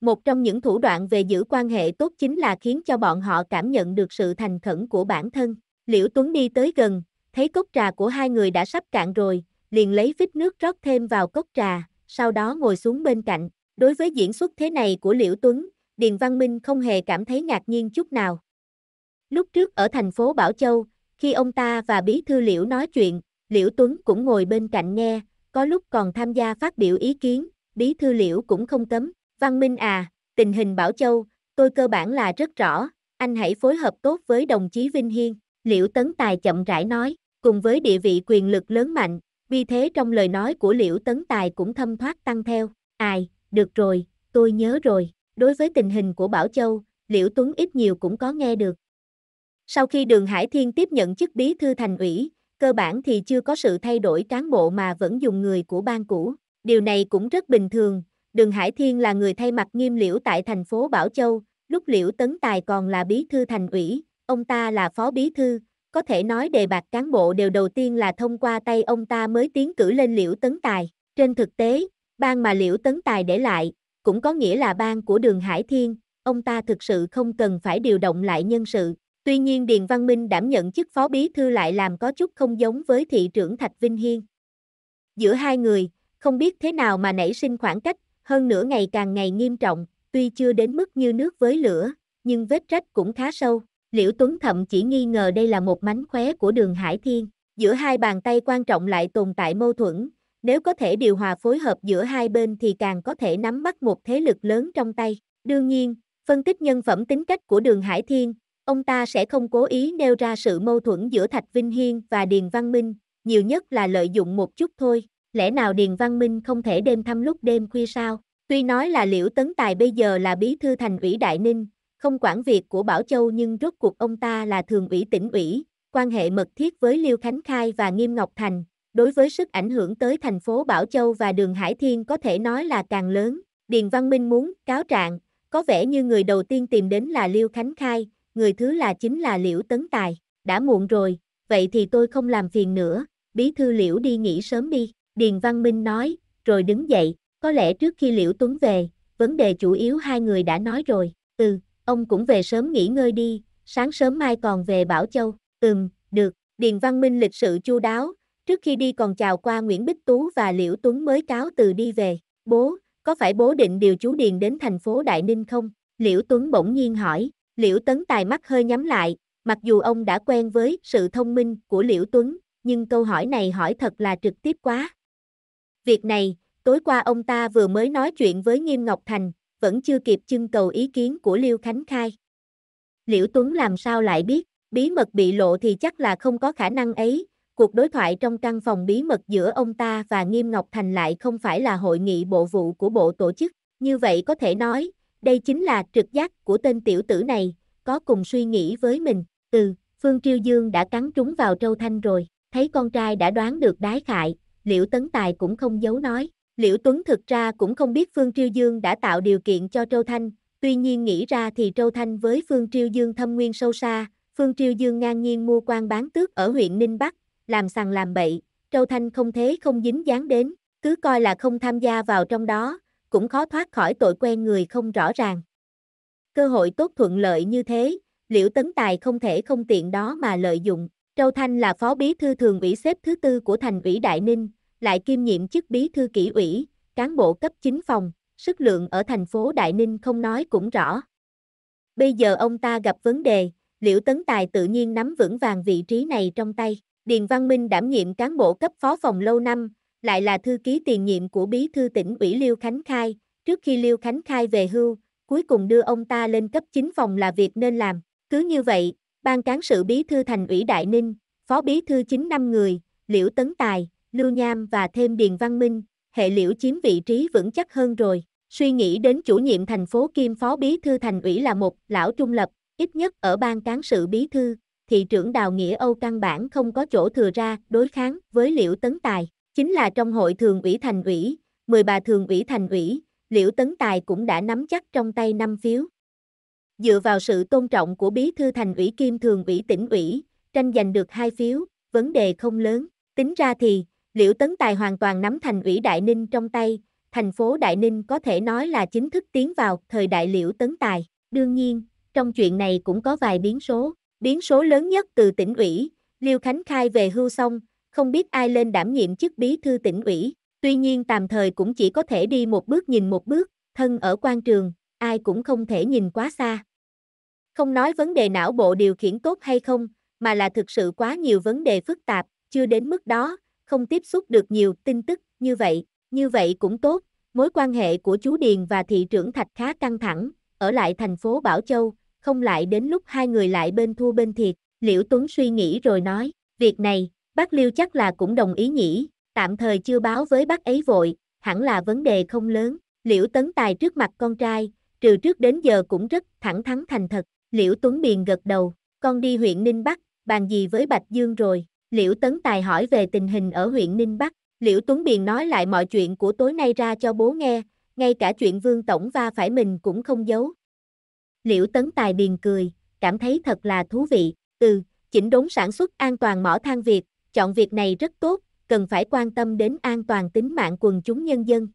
S1: một trong những thủ đoạn về giữ quan hệ tốt chính là khiến cho bọn họ cảm nhận được sự thành khẩn của bản thân. Liễu Tuấn đi tới gần, thấy cốc trà của hai người đã sắp cạn rồi, liền lấy vít nước rót thêm vào cốc trà, sau đó ngồi xuống bên cạnh. Đối với diễn xuất thế này của Liễu Tuấn, Điền Văn Minh không hề cảm thấy ngạc nhiên chút nào. Lúc trước ở thành phố Bảo Châu, khi ông ta và bí thư Liễu nói chuyện, Liễu Tuấn cũng ngồi bên cạnh nghe, có lúc còn tham gia phát biểu ý kiến, bí thư Liễu cũng không cấm. Văn Minh à, tình hình Bảo Châu, tôi cơ bản là rất rõ, anh hãy phối hợp tốt với đồng chí Vinh Hiên, Liễu Tấn Tài chậm rãi nói, cùng với địa vị quyền lực lớn mạnh, vì thế trong lời nói của Liễu Tấn Tài cũng thâm thoát tăng theo, ai, được rồi, tôi nhớ rồi, đối với tình hình của Bảo Châu, Liễu Tuấn ít nhiều cũng có nghe được. Sau khi Đường Hải Thiên tiếp nhận chức bí thư thành ủy, cơ bản thì chưa có sự thay đổi cán bộ mà vẫn dùng người của ban cũ. Điều này cũng rất bình thường, Đường Hải Thiên là người thay mặt nghiêm liễu tại thành phố Bảo Châu, lúc liễu tấn tài còn là bí thư thành ủy, ông ta là phó bí thư, có thể nói đề bạc cán bộ đều đầu tiên là thông qua tay ông ta mới tiến cử lên liễu tấn tài. Trên thực tế, ban mà liễu tấn tài để lại, cũng có nghĩa là ban của đường Hải Thiên, ông ta thực sự không cần phải điều động lại nhân sự. Tuy nhiên Điền Văn Minh đảm nhận chức phó bí thư lại làm có chút không giống với thị trưởng Thạch Vinh Hiên. Giữa hai người, không biết thế nào mà nảy sinh khoảng cách hơn nữa ngày càng ngày nghiêm trọng, tuy chưa đến mức như nước với lửa, nhưng vết rách cũng khá sâu. Liễu Tuấn thậm chỉ nghi ngờ đây là một mánh khóe của đường Hải Thiên. Giữa hai bàn tay quan trọng lại tồn tại mâu thuẫn, nếu có thể điều hòa phối hợp giữa hai bên thì càng có thể nắm bắt một thế lực lớn trong tay. Đương nhiên, phân tích nhân phẩm tính cách của đường Hải Thiên, ông ta sẽ không cố ý nêu ra sự mâu thuẫn giữa Thạch Vinh Hiên và Điền Văn Minh, nhiều nhất là lợi dụng một chút thôi lẽ nào Điền Văn Minh không thể đêm thăm lúc đêm khuya sao? Tuy nói là Liễu Tấn Tài bây giờ là bí thư thành ủy Đại Ninh, không quản việc của Bảo Châu nhưng rốt cuộc ông ta là thường ủy tỉnh ủy, quan hệ mật thiết với Liêu Khánh Khai và Nghiêm Ngọc Thành, đối với sức ảnh hưởng tới thành phố Bảo Châu và đường Hải Thiên có thể nói là càng lớn. Điền Văn Minh muốn cáo trạng, có vẻ như người đầu tiên tìm đến là Liêu Khánh Khai, người thứ là chính là Liễu Tấn Tài, đã muộn rồi, vậy thì tôi không làm phiền nữa, bí thư Liễu đi nghỉ sớm đi. Điền Văn Minh nói, rồi đứng dậy, có lẽ trước khi Liễu Tuấn về, vấn đề chủ yếu hai người đã nói rồi, ừ, ông cũng về sớm nghỉ ngơi đi, sáng sớm mai còn về Bảo Châu, ừm, được, Điền Văn Minh lịch sự chu đáo, trước khi đi còn chào qua Nguyễn Bích Tú và Liễu Tuấn mới cáo từ đi về, bố, có phải bố định điều chú Điền đến thành phố Đại Ninh không? Liễu Tuấn bỗng nhiên hỏi, Liễu Tấn Tài mắt hơi nhắm lại, mặc dù ông đã quen với sự thông minh của Liễu Tuấn, nhưng câu hỏi này hỏi thật là trực tiếp quá, Việc này, tối qua ông ta vừa mới nói chuyện với Nghiêm Ngọc Thành, vẫn chưa kịp trưng cầu ý kiến của Liêu Khánh Khai. Liễu Tuấn làm sao lại biết, bí mật bị lộ thì chắc là không có khả năng ấy, cuộc đối thoại trong căn phòng bí mật giữa ông ta và Nghiêm Ngọc Thành lại không phải là hội nghị bộ vụ của bộ tổ chức, như vậy có thể nói, đây chính là trực giác của tên tiểu tử này, có cùng suy nghĩ với mình, ừ, Phương Triêu Dương đã cắn trúng vào Trâu Thanh rồi, thấy con trai đã đoán được đái khải. Liễu Tấn Tài cũng không giấu nói. Liễu Tuấn thực ra cũng không biết Phương Triêu Dương đã tạo điều kiện cho Trâu Thanh, tuy nhiên nghĩ ra thì Trâu Thanh với Phương Triêu Dương thâm nguyên sâu xa, Phương Triêu Dương ngang nhiên mua quan bán tước ở huyện Ninh Bắc, làm sằng làm bậy, Trâu Thanh không thế không dính dáng đến, cứ coi là không tham gia vào trong đó, cũng khó thoát khỏi tội quen người không rõ ràng. Cơ hội tốt thuận lợi như thế, Liễu Tấn Tài không thể không tiện đó mà lợi dụng. Châu Thanh là phó bí thư thường ủy xếp thứ tư của thành ủy Đại Ninh, lại kiêm nhiệm chức bí thư kỷ ủy, cán bộ cấp chính phòng, sức lượng ở thành phố Đại Ninh không nói cũng rõ. Bây giờ ông ta gặp vấn đề, Liễu Tấn Tài tự nhiên nắm vững vàng vị trí này trong tay. Điền Văn Minh đảm nhiệm cán bộ cấp phó phòng lâu năm, lại là thư ký tiền nhiệm của bí thư tỉnh ủy Liêu Khánh Khai, trước khi Liêu Khánh Khai về hưu, cuối cùng đưa ông ta lên cấp chính phòng là việc nên làm. Cứ như vậy, Ban cán sự bí thư thành ủy Đại Ninh, phó bí thư chính năm người, Liễu Tấn Tài, Lưu Nham và thêm Điền Văn Minh, hệ Liễu chiếm vị trí vững chắc hơn rồi. Suy nghĩ đến chủ nhiệm thành phố Kim phó bí thư thành ủy là một lão trung lập, ít nhất ở ban cán sự bí thư, thị trưởng Đào Nghĩa Âu căn bản không có chỗ thừa ra đối kháng với Liễu Tấn Tài. Chính là trong hội thường ủy thành ủy, 10 bà thường ủy thành ủy, Liễu Tấn Tài cũng đã nắm chắc trong tay năm phiếu. Dựa vào sự tôn trọng của bí thư thành ủy kim thường ủy tỉnh ủy, tranh giành được hai phiếu, vấn đề không lớn. Tính ra thì, Liễu Tấn Tài hoàn toàn nắm thành ủy Đại Ninh trong tay, thành phố Đại Ninh có thể nói là chính thức tiến vào thời đại Liễu Tấn Tài. Đương nhiên, trong chuyện này cũng có vài biến số. Biến số lớn nhất từ tỉnh ủy, Liêu Khánh Khai về hưu xong, không biết ai lên đảm nhiệm chức bí thư tỉnh ủy. Tuy nhiên tạm thời cũng chỉ có thể đi một bước nhìn một bước, thân ở quan trường, ai cũng không thể nhìn quá xa. Không nói vấn đề não bộ điều khiển tốt hay không, mà là thực sự quá nhiều vấn đề phức tạp, chưa đến mức đó, không tiếp xúc được nhiều tin tức như vậy, như vậy cũng tốt. Mối quan hệ của chú Điền và thị trưởng Thạch khá căng thẳng, ở lại thành phố Bảo Châu, không lại đến lúc hai người lại bên thua bên thiệt, Liễu Tuấn suy nghĩ rồi nói, việc này, bác Liêu chắc là cũng đồng ý nhỉ, tạm thời chưa báo với bác ấy vội, hẳn là vấn đề không lớn, Liễu Tấn Tài trước mặt con trai, trừ trước đến giờ cũng rất thẳng thắn thành thật. Liễu Tuấn Biền gật đầu, con đi huyện Ninh Bắc, bàn gì với Bạch Dương rồi. Liễu Tấn Tài hỏi về tình hình ở huyện Ninh Bắc. Liễu Tuấn Biền nói lại mọi chuyện của tối nay ra cho bố nghe, ngay cả chuyện Vương Tổng va phải mình cũng không giấu. Liễu Tấn Tài Biền cười, cảm thấy thật là thú vị. Ừ, chỉnh đốn sản xuất an toàn mỏ than Việt, chọn việc này rất tốt, cần phải quan tâm đến an toàn tính mạng quần chúng nhân dân.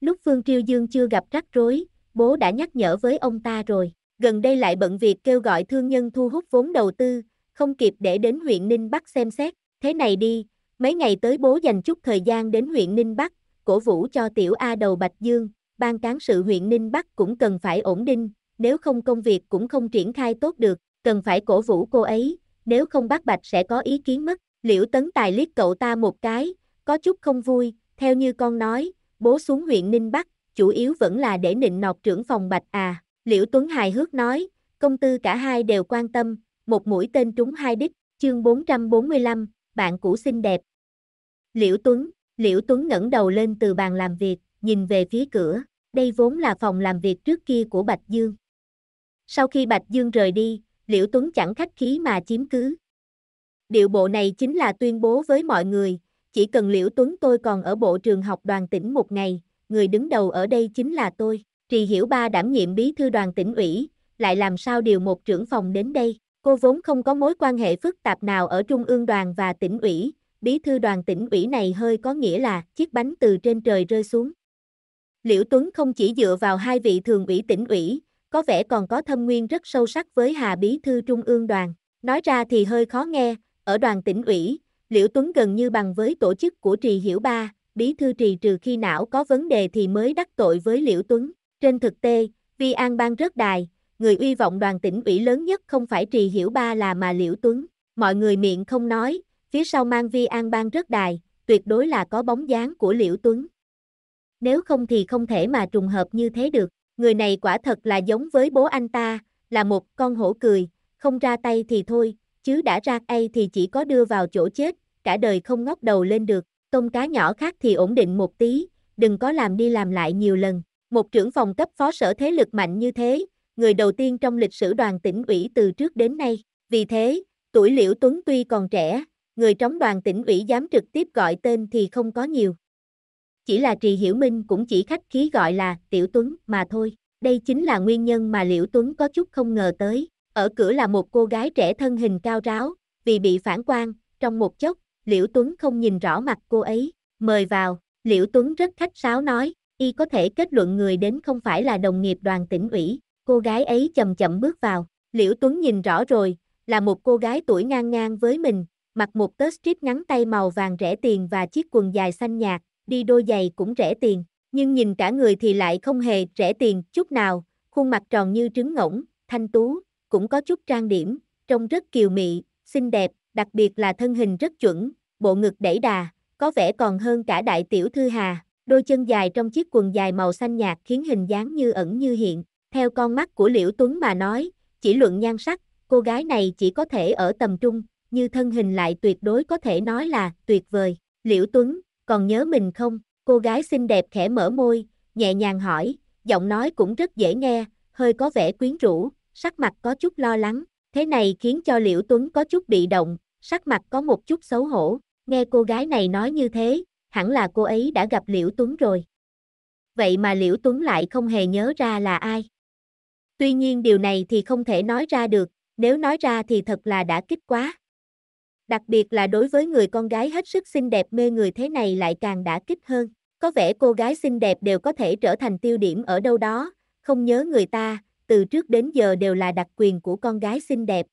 S1: Lúc Phương Triêu Dương chưa gặp rắc rối, bố đã nhắc nhở với ông ta rồi. Gần đây lại bận việc kêu gọi thương nhân thu hút vốn đầu tư, không kịp để đến huyện Ninh Bắc xem xét. Thế này đi, mấy ngày tới bố dành chút thời gian đến huyện Ninh Bắc, cổ vũ cho tiểu A đầu Bạch Dương, ban cán sự huyện Ninh Bắc cũng cần phải ổn định, nếu không công việc cũng không triển khai tốt được, cần phải cổ vũ cô ấy, nếu không bác Bạch sẽ có ý kiến mất. Liễu Tấn Tài liếc cậu ta một cái, có chút không vui, theo như con nói, bố xuống huyện Ninh Bắc, chủ yếu vẫn là để nịnh nọt trưởng phòng bạch à. Liễu Tuấn hài hước nói, công tư cả hai đều quan tâm, một mũi tên trúng hai đích, chương 445, bạn cũ xinh đẹp. Liễu Tuấn, Liễu Tuấn ngẩng đầu lên từ bàn làm việc, nhìn về phía cửa, đây vốn là phòng làm việc trước kia của Bạch Dương. Sau khi Bạch Dương rời đi, Liễu Tuấn chẳng khách khí mà chiếm cứ. Điệu bộ này chính là tuyên bố với mọi người, chỉ cần Liễu Tuấn tôi còn ở bộ trường học đoàn tỉnh một ngày, người đứng đầu ở đây chính là tôi. Trì Hiểu Ba đảm nhiệm bí thư đoàn tỉnh ủy, lại làm sao điều một trưởng phòng đến đây. Cô vốn không có mối quan hệ phức tạp nào ở trung ương đoàn và tỉnh ủy, bí thư đoàn tỉnh ủy này hơi có nghĩa là chiếc bánh từ trên trời rơi xuống. Liễu Tuấn không chỉ dựa vào hai vị thường ủy tỉnh ủy, có vẻ còn có thâm nguyên rất sâu sắc với Hà Bí Thư Trung ương đoàn. Nói ra thì hơi khó nghe, ở đoàn tỉnh ủy, Liễu Tuấn gần như bằng với tổ chức của Trì Hiểu Ba, bí thư trì trừ khi não có vấn đề thì mới đắc tội với Liễu Tuấn. Trên thực tế, Vi An Bang rất đài, người uy vọng đoàn tỉnh ủy lớn nhất không phải trì hiểu ba là mà Liễu Tuấn. Mọi người miệng không nói, phía sau mang Vi An Bang rất đài, tuyệt đối là có bóng dáng của Liễu Tuấn. Nếu không thì không thể mà trùng hợp như thế được, người này quả thật là giống với bố anh ta, là một con hổ cười, không ra tay thì thôi, chứ đã ra tay thì chỉ có đưa vào chỗ chết, cả đời không ngóc đầu lên được tôm cá nhỏ khác thì ổn định một tí, đừng có làm đi làm lại nhiều lần. Một trưởng phòng cấp phó sở thế lực mạnh như thế, người đầu tiên trong lịch sử đoàn tỉnh ủy từ trước đến nay. Vì thế, tuổi Liễu Tuấn tuy còn trẻ, người trong đoàn tỉnh ủy dám trực tiếp gọi tên thì không có nhiều. Chỉ là Trì Hiểu Minh cũng chỉ khách khí gọi là Tiểu Tuấn mà thôi. Đây chính là nguyên nhân mà Liễu Tuấn có chút không ngờ tới. Ở cửa là một cô gái trẻ thân hình cao ráo, vì bị phản quan, trong một chốc, Liễu Tuấn không nhìn rõ mặt cô ấy, mời vào, Liễu Tuấn rất khách sáo nói, y có thể kết luận người đến không phải là đồng nghiệp đoàn tỉnh ủy, cô gái ấy chậm chậm bước vào, Liễu Tuấn nhìn rõ rồi, là một cô gái tuổi ngang ngang với mình, mặc một tớ strip ngắn tay màu vàng rẻ tiền và chiếc quần dài xanh nhạt, đi đôi giày cũng rẻ tiền, nhưng nhìn cả người thì lại không hề rẻ tiền chút nào, khuôn mặt tròn như trứng ngỗng, thanh tú, cũng có chút trang điểm, trông rất kiều mị, xinh đẹp, đặc biệt là thân hình rất chuẩn, bộ ngực đẩy đà, có vẻ còn hơn cả đại tiểu thư hà, đôi chân dài trong chiếc quần dài màu xanh nhạt khiến hình dáng như ẩn như hiện, theo con mắt của Liễu Tuấn mà nói, chỉ luận nhan sắc, cô gái này chỉ có thể ở tầm trung, như thân hình lại tuyệt đối có thể nói là tuyệt vời. Liễu Tuấn, còn nhớ mình không? Cô gái xinh đẹp khẽ mở môi, nhẹ nhàng hỏi, giọng nói cũng rất dễ nghe, hơi có vẻ quyến rũ, sắc mặt có chút lo lắng, Thế này khiến cho Liễu Tuấn có chút bị động, sắc mặt có một chút xấu hổ, nghe cô gái này nói như thế, hẳn là cô ấy đã gặp Liễu Tuấn rồi. Vậy mà Liễu Tuấn lại không hề nhớ ra là ai. Tuy nhiên điều này thì không thể nói ra được, nếu nói ra thì thật là đã kích quá. Đặc biệt là đối với người con gái hết sức xinh đẹp mê người thế này lại càng đã kích hơn. Có vẻ cô gái xinh đẹp đều có thể trở thành tiêu điểm ở đâu đó, không nhớ người ta, từ trước đến giờ đều là đặc quyền của con gái xinh đẹp.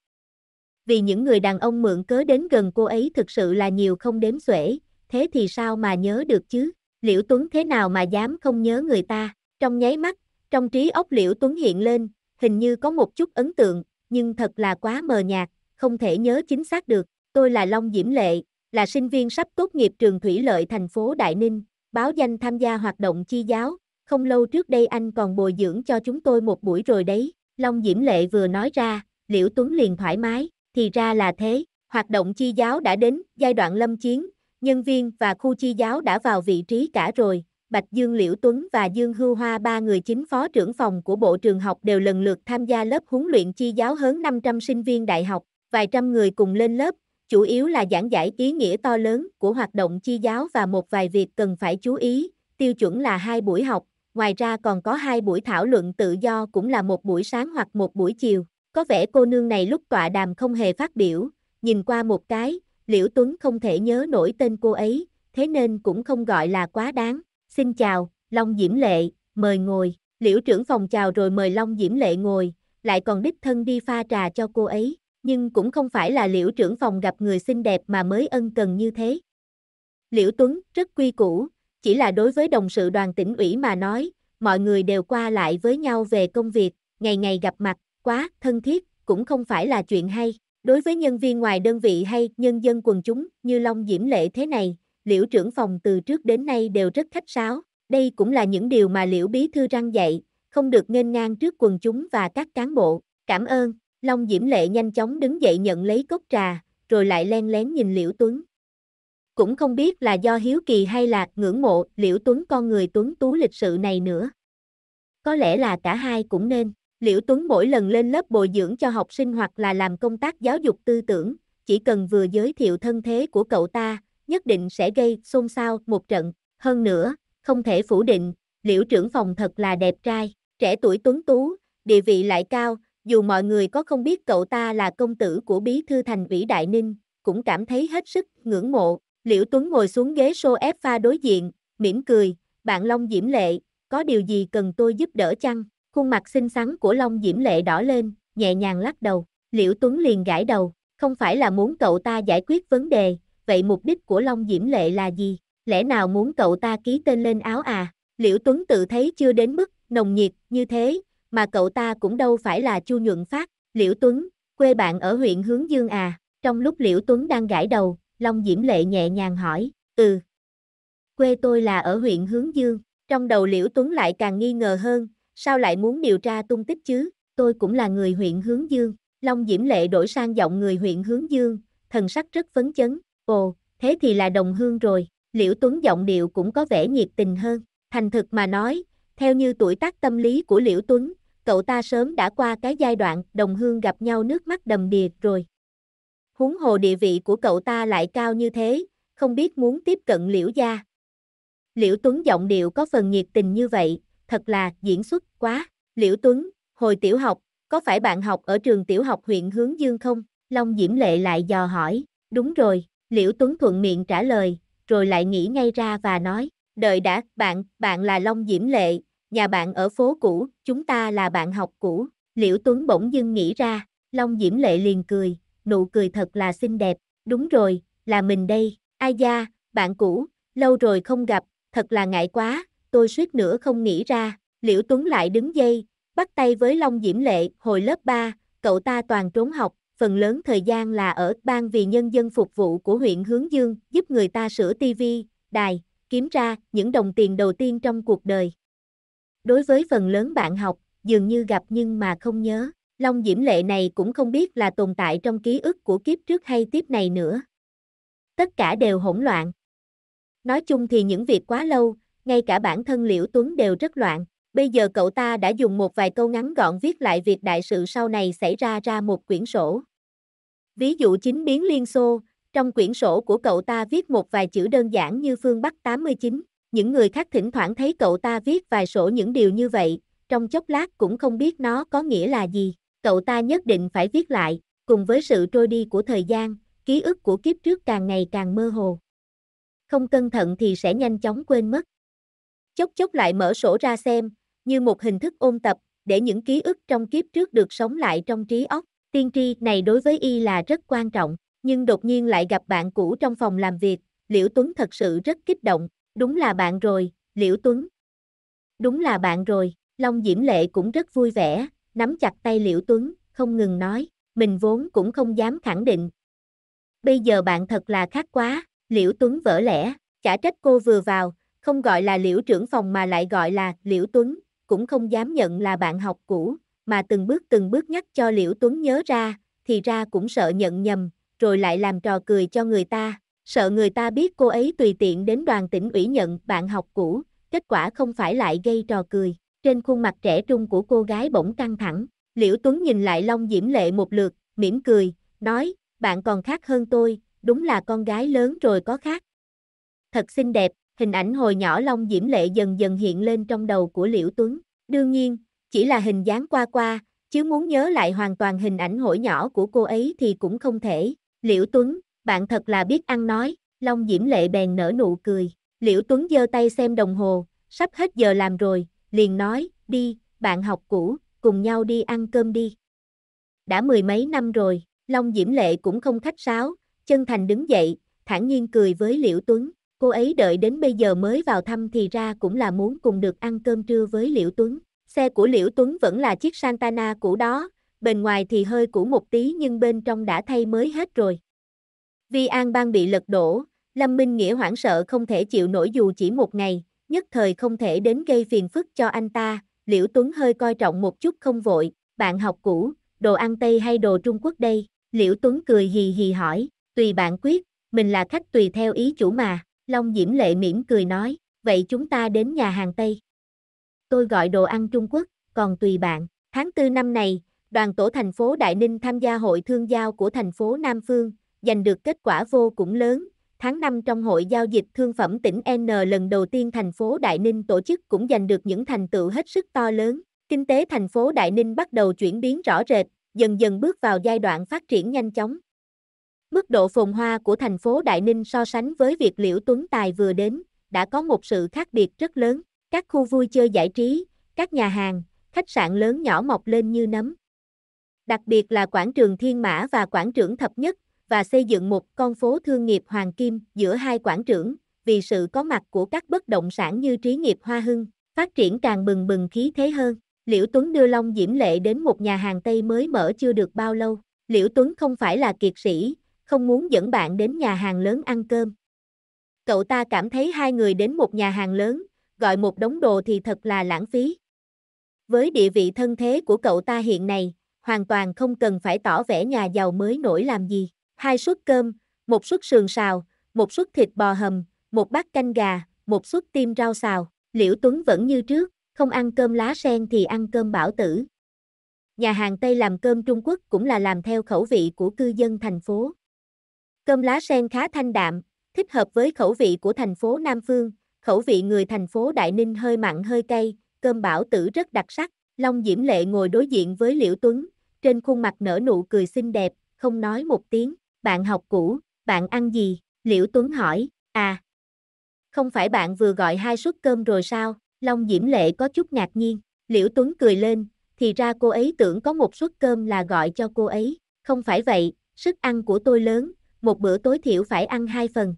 S1: Vì những người đàn ông mượn cớ đến gần cô ấy thực sự là nhiều không đếm xuể, thế thì sao mà nhớ được chứ? Liễu Tuấn thế nào mà dám không nhớ người ta? Trong nháy mắt, trong trí óc Liễu Tuấn hiện lên, hình như có một chút ấn tượng, nhưng thật là quá mờ nhạt, không thể nhớ chính xác được. Tôi là Long Diễm Lệ, là sinh viên sắp tốt nghiệp trường Thủy Lợi thành phố Đại Ninh, báo danh tham gia hoạt động chi giáo, không lâu trước đây anh còn bồi dưỡng cho chúng tôi một buổi rồi đấy, Long Diễm Lệ vừa nói ra, Liễu Tuấn liền thoải mái, thì ra là thế, hoạt động chi giáo đã đến giai đoạn lâm chiến, nhân viên và khu chi giáo đã vào vị trí cả rồi, Bạch Dương Liễu Tuấn và Dương Hưu Hoa ba người chính phó trưởng phòng của bộ trường học đều lần lượt tham gia lớp huấn luyện chi giáo hớn 500 sinh viên đại học, vài trăm người cùng lên lớp, chủ yếu là giảng giải ý nghĩa to lớn của hoạt động chi giáo và một vài việc cần phải chú ý, tiêu chuẩn là hai buổi học, ngoài ra còn có hai buổi thảo luận tự do cũng là một buổi sáng hoặc một buổi chiều. Có vẻ cô nương này lúc tọa đàm không hề phát biểu, nhìn qua một cái, Liễu Tuấn không thể nhớ nổi tên cô ấy, thế nên cũng không gọi là quá đáng. Xin chào, Long Diễm Lệ, mời ngồi. Liễu trưởng phòng chào rồi mời Long Diễm Lệ ngồi, lại còn đích thân đi pha trà cho cô ấy, nhưng cũng không phải là Liễu trưởng phòng gặp người xinh đẹp mà mới ân cần như thế. Liễu Tuấn rất quy củ, chỉ là đối với đồng sự đoàn tỉnh ủy mà nói, mọi người đều qua lại với nhau về công việc, ngày ngày gặp mặt, quá thân thiết, cũng không phải là chuyện hay. Đối với nhân viên ngoài đơn vị hay nhân dân quần chúng như Long Diễm Lệ thế này, Liễu trưởng phòng từ trước đến nay đều rất khách sáo. Đây cũng là những điều mà Liễu Bí Thư răng dạy, không được nghênh ngang trước quần chúng và các cán bộ. Cảm ơn, Long Diễm Lệ nhanh chóng đứng dậy nhận lấy cốc trà, rồi lại len lén nhìn Liễu Tuấn cũng không biết là do hiếu kỳ hay là ngưỡng mộ liễu tuấn con người tuấn tú lịch sự này nữa. Có lẽ là cả hai cũng nên, liễu tuấn mỗi lần lên lớp bồi dưỡng cho học sinh hoặc là làm công tác giáo dục tư tưởng, chỉ cần vừa giới thiệu thân thế của cậu ta, nhất định sẽ gây xôn xao một trận, hơn nữa, không thể phủ định, liễu trưởng phòng thật là đẹp trai, trẻ tuổi tuấn tú, địa vị lại cao, dù mọi người có không biết cậu ta là công tử của bí thư thành ủy Đại Ninh, cũng cảm thấy hết sức ngưỡng mộ. Liễu Tuấn ngồi xuống ghế sofa đối diện, mỉm cười, bạn Long Diễm Lệ, có điều gì cần tôi giúp đỡ chăng? Khuôn mặt xinh xắn của Long Diễm Lệ đỏ lên, nhẹ nhàng lắc đầu. Liễu Tuấn liền gãi đầu, không phải là muốn cậu ta giải quyết vấn đề, vậy mục đích của Long Diễm Lệ là gì? Lẽ nào muốn cậu ta ký tên lên áo à? Liễu Tuấn tự thấy chưa đến mức nồng nhiệt như thế, mà cậu ta cũng đâu phải là Chu Nhuận Phát. Liễu Tuấn, quê bạn ở huyện Hướng Dương à? Trong lúc Liễu Tuấn đang gãi đầu, Long Diễm Lệ nhẹ nhàng hỏi, ừ. Quê tôi là ở huyện Hướng Dương, trong đầu Liễu Tuấn lại càng nghi ngờ hơn, sao lại muốn điều tra tung tích chứ, tôi cũng là người huyện Hướng Dương. Long Diễm Lệ đổi sang giọng người huyện Hướng Dương, thần sắc rất phấn chấn, ồ, thế thì là đồng hương rồi, Liễu Tuấn giọng điệu cũng có vẻ nhiệt tình hơn, thành thực mà nói, theo như tuổi tác tâm lý của Liễu Tuấn, cậu ta sớm đã qua cái giai đoạn đồng hương gặp nhau nước mắt đầm đìa rồi, huống hồ địa vị của cậu ta lại cao như thế, không biết muốn tiếp cận liễu gia. Liễu Tuấn giọng điệu có phần nhiệt tình như vậy, thật là diễn xuất quá. Liễu Tuấn, hồi tiểu học, có phải bạn học ở trường tiểu học huyện Hướng Dương không? Long Diễm Lệ lại dò hỏi, đúng rồi, Liễu Tuấn thuận miệng trả lời, rồi lại nghĩ ngay ra và nói, đợi đã, bạn, bạn là Long Diễm Lệ, nhà bạn ở phố cũ, chúng ta là bạn học cũ. Liễu Tuấn bỗng dưng nghĩ ra, Long Diễm Lệ liền cười, nụ cười thật là xinh đẹp, đúng rồi, là mình đây, ai da, bạn cũ, lâu rồi không gặp, thật là ngại quá, tôi suýt nữa không nghĩ ra, Liễu Tuấn lại đứng dây, bắt tay với Long Diễm Lệ, hồi lớp 3, cậu ta toàn trốn học, phần lớn thời gian là ở ban vì nhân dân phục vụ của huyện Hướng Dương, giúp người ta sửa tivi, đài, kiếm ra những đồng tiền đầu tiên trong cuộc đời. Đối với phần lớn bạn học, dường như gặp nhưng mà không nhớ. Long Diễm Lệ này cũng không biết là tồn tại trong ký ức của kiếp trước hay tiếp này nữa. Tất cả đều hỗn loạn. Nói chung thì những việc quá lâu, ngay cả bản thân Liễu Tuấn đều rất loạn. Bây giờ cậu ta đã dùng một vài câu ngắn gọn viết lại việc đại sự sau này xảy ra ra một quyển sổ. Ví dụ chính biến Liên Xô, trong quyển sổ của cậu ta viết một vài chữ đơn giản như phương Bắc 89. Những người khác thỉnh thoảng thấy cậu ta viết vài sổ những điều như vậy, trong chốc lát cũng không biết nó có nghĩa là gì cậu ta nhất định phải viết lại, cùng với sự trôi đi của thời gian, ký ức của kiếp trước càng ngày càng mơ hồ. Không cẩn thận thì sẽ nhanh chóng quên mất. Chốc chốc lại mở sổ ra xem, như một hình thức ôn tập, để những ký ức trong kiếp trước được sống lại trong trí óc. Tiên tri này đối với y là rất quan trọng, nhưng đột nhiên lại gặp bạn cũ trong phòng làm việc, Liễu Tuấn thật sự rất kích động, đúng là bạn rồi, Liễu Tuấn. Đúng là bạn rồi, Long Diễm Lệ cũng rất vui vẻ, nắm chặt tay Liễu Tuấn, không ngừng nói, mình vốn cũng không dám khẳng định. Bây giờ bạn thật là khác quá, Liễu Tuấn vỡ lẽ, chả trách cô vừa vào, không gọi là Liễu trưởng phòng mà lại gọi là Liễu Tuấn, cũng không dám nhận là bạn học cũ, mà từng bước từng bước nhắc cho Liễu Tuấn nhớ ra, thì ra cũng sợ nhận nhầm, rồi lại làm trò cười cho người ta, sợ người ta biết cô ấy tùy tiện đến đoàn tỉnh ủy nhận bạn học cũ, kết quả không phải lại gây trò cười trên khuôn mặt trẻ trung của cô gái bỗng căng thẳng. Liễu Tuấn nhìn lại Long Diễm Lệ một lượt, mỉm cười, nói, bạn còn khác hơn tôi, đúng là con gái lớn rồi có khác. Thật xinh đẹp, hình ảnh hồi nhỏ Long Diễm Lệ dần dần hiện lên trong đầu của Liễu Tuấn. Đương nhiên, chỉ là hình dáng qua qua, chứ muốn nhớ lại hoàn toàn hình ảnh hồi nhỏ của cô ấy thì cũng không thể. Liễu Tuấn, bạn thật là biết ăn nói, Long Diễm Lệ bèn nở nụ cười. Liễu Tuấn giơ tay xem đồng hồ, sắp hết giờ làm rồi, liền nói, đi, bạn học cũ, cùng nhau đi ăn cơm đi. Đã mười mấy năm rồi, Long Diễm Lệ cũng không khách sáo, chân thành đứng dậy, thản nhiên cười với Liễu Tuấn. Cô ấy đợi đến bây giờ mới vào thăm thì ra cũng là muốn cùng được ăn cơm trưa với Liễu Tuấn. Xe của Liễu Tuấn vẫn là chiếc Santana cũ đó, bên ngoài thì hơi cũ một tí nhưng bên trong đã thay mới hết rồi. Vi An Bang bị lật đổ, Lâm Minh Nghĩa hoảng sợ không thể chịu nổi dù chỉ một ngày, nhất thời không thể đến gây phiền phức cho anh ta, Liễu Tuấn hơi coi trọng một chút không vội, bạn học cũ, đồ ăn Tây hay đồ Trung Quốc đây, Liễu Tuấn cười hì hì hỏi, tùy bạn quyết, mình là khách tùy theo ý chủ mà, Long Diễm Lệ mỉm cười nói, vậy chúng ta đến nhà hàng Tây. Tôi gọi đồ ăn Trung Quốc, còn tùy bạn, tháng 4 năm này, đoàn tổ thành phố Đại Ninh tham gia hội thương giao của thành phố Nam Phương, giành được kết quả vô cùng lớn, tháng 5 trong hội giao dịch thương phẩm tỉnh N lần đầu tiên thành phố Đại Ninh tổ chức cũng giành được những thành tựu hết sức to lớn. Kinh tế thành phố Đại Ninh bắt đầu chuyển biến rõ rệt, dần dần bước vào giai đoạn phát triển nhanh chóng. Mức độ phồn hoa của thành phố Đại Ninh so sánh với việc Liễu Tuấn Tài vừa đến, đã có một sự khác biệt rất lớn. Các khu vui chơi giải trí, các nhà hàng, khách sạn lớn nhỏ mọc lên như nấm. Đặc biệt là quảng trường Thiên Mã và quảng trường Thập Nhất, và xây dựng một con phố thương nghiệp hoàng kim giữa hai quảng trưởng, vì sự có mặt của các bất động sản như trí nghiệp hoa hưng, phát triển càng bừng bừng khí thế hơn. Liễu Tuấn đưa Long Diễm Lệ đến một nhà hàng Tây mới mở chưa được bao lâu. Liễu Tuấn không phải là kiệt sĩ, không muốn dẫn bạn đến nhà hàng lớn ăn cơm. Cậu ta cảm thấy hai người đến một nhà hàng lớn, gọi một đống đồ thì thật là lãng phí. Với địa vị thân thế của cậu ta hiện nay, hoàn toàn không cần phải tỏ vẻ nhà giàu mới nổi làm gì hai suất cơm, một suất sườn xào, một suất thịt bò hầm, một bát canh gà, một suất tim rau xào. Liễu Tuấn vẫn như trước, không ăn cơm lá sen thì ăn cơm bảo tử. Nhà hàng Tây làm cơm Trung Quốc cũng là làm theo khẩu vị của cư dân thành phố. Cơm lá sen khá thanh đạm, thích hợp với khẩu vị của thành phố Nam Phương, khẩu vị người thành phố Đại Ninh hơi mặn hơi cay, cơm bảo tử rất đặc sắc. Long Diễm Lệ ngồi đối diện với Liễu Tuấn, trên khuôn mặt nở nụ cười xinh đẹp, không nói một tiếng. Bạn học cũ, bạn ăn gì? Liễu Tuấn hỏi, à. Không phải bạn vừa gọi hai suất cơm rồi sao? Long Diễm Lệ có chút ngạc nhiên. Liễu Tuấn cười lên, thì ra cô ấy tưởng có một suất cơm là gọi cho cô ấy. Không phải vậy, sức ăn của tôi lớn, một bữa tối thiểu phải ăn hai phần.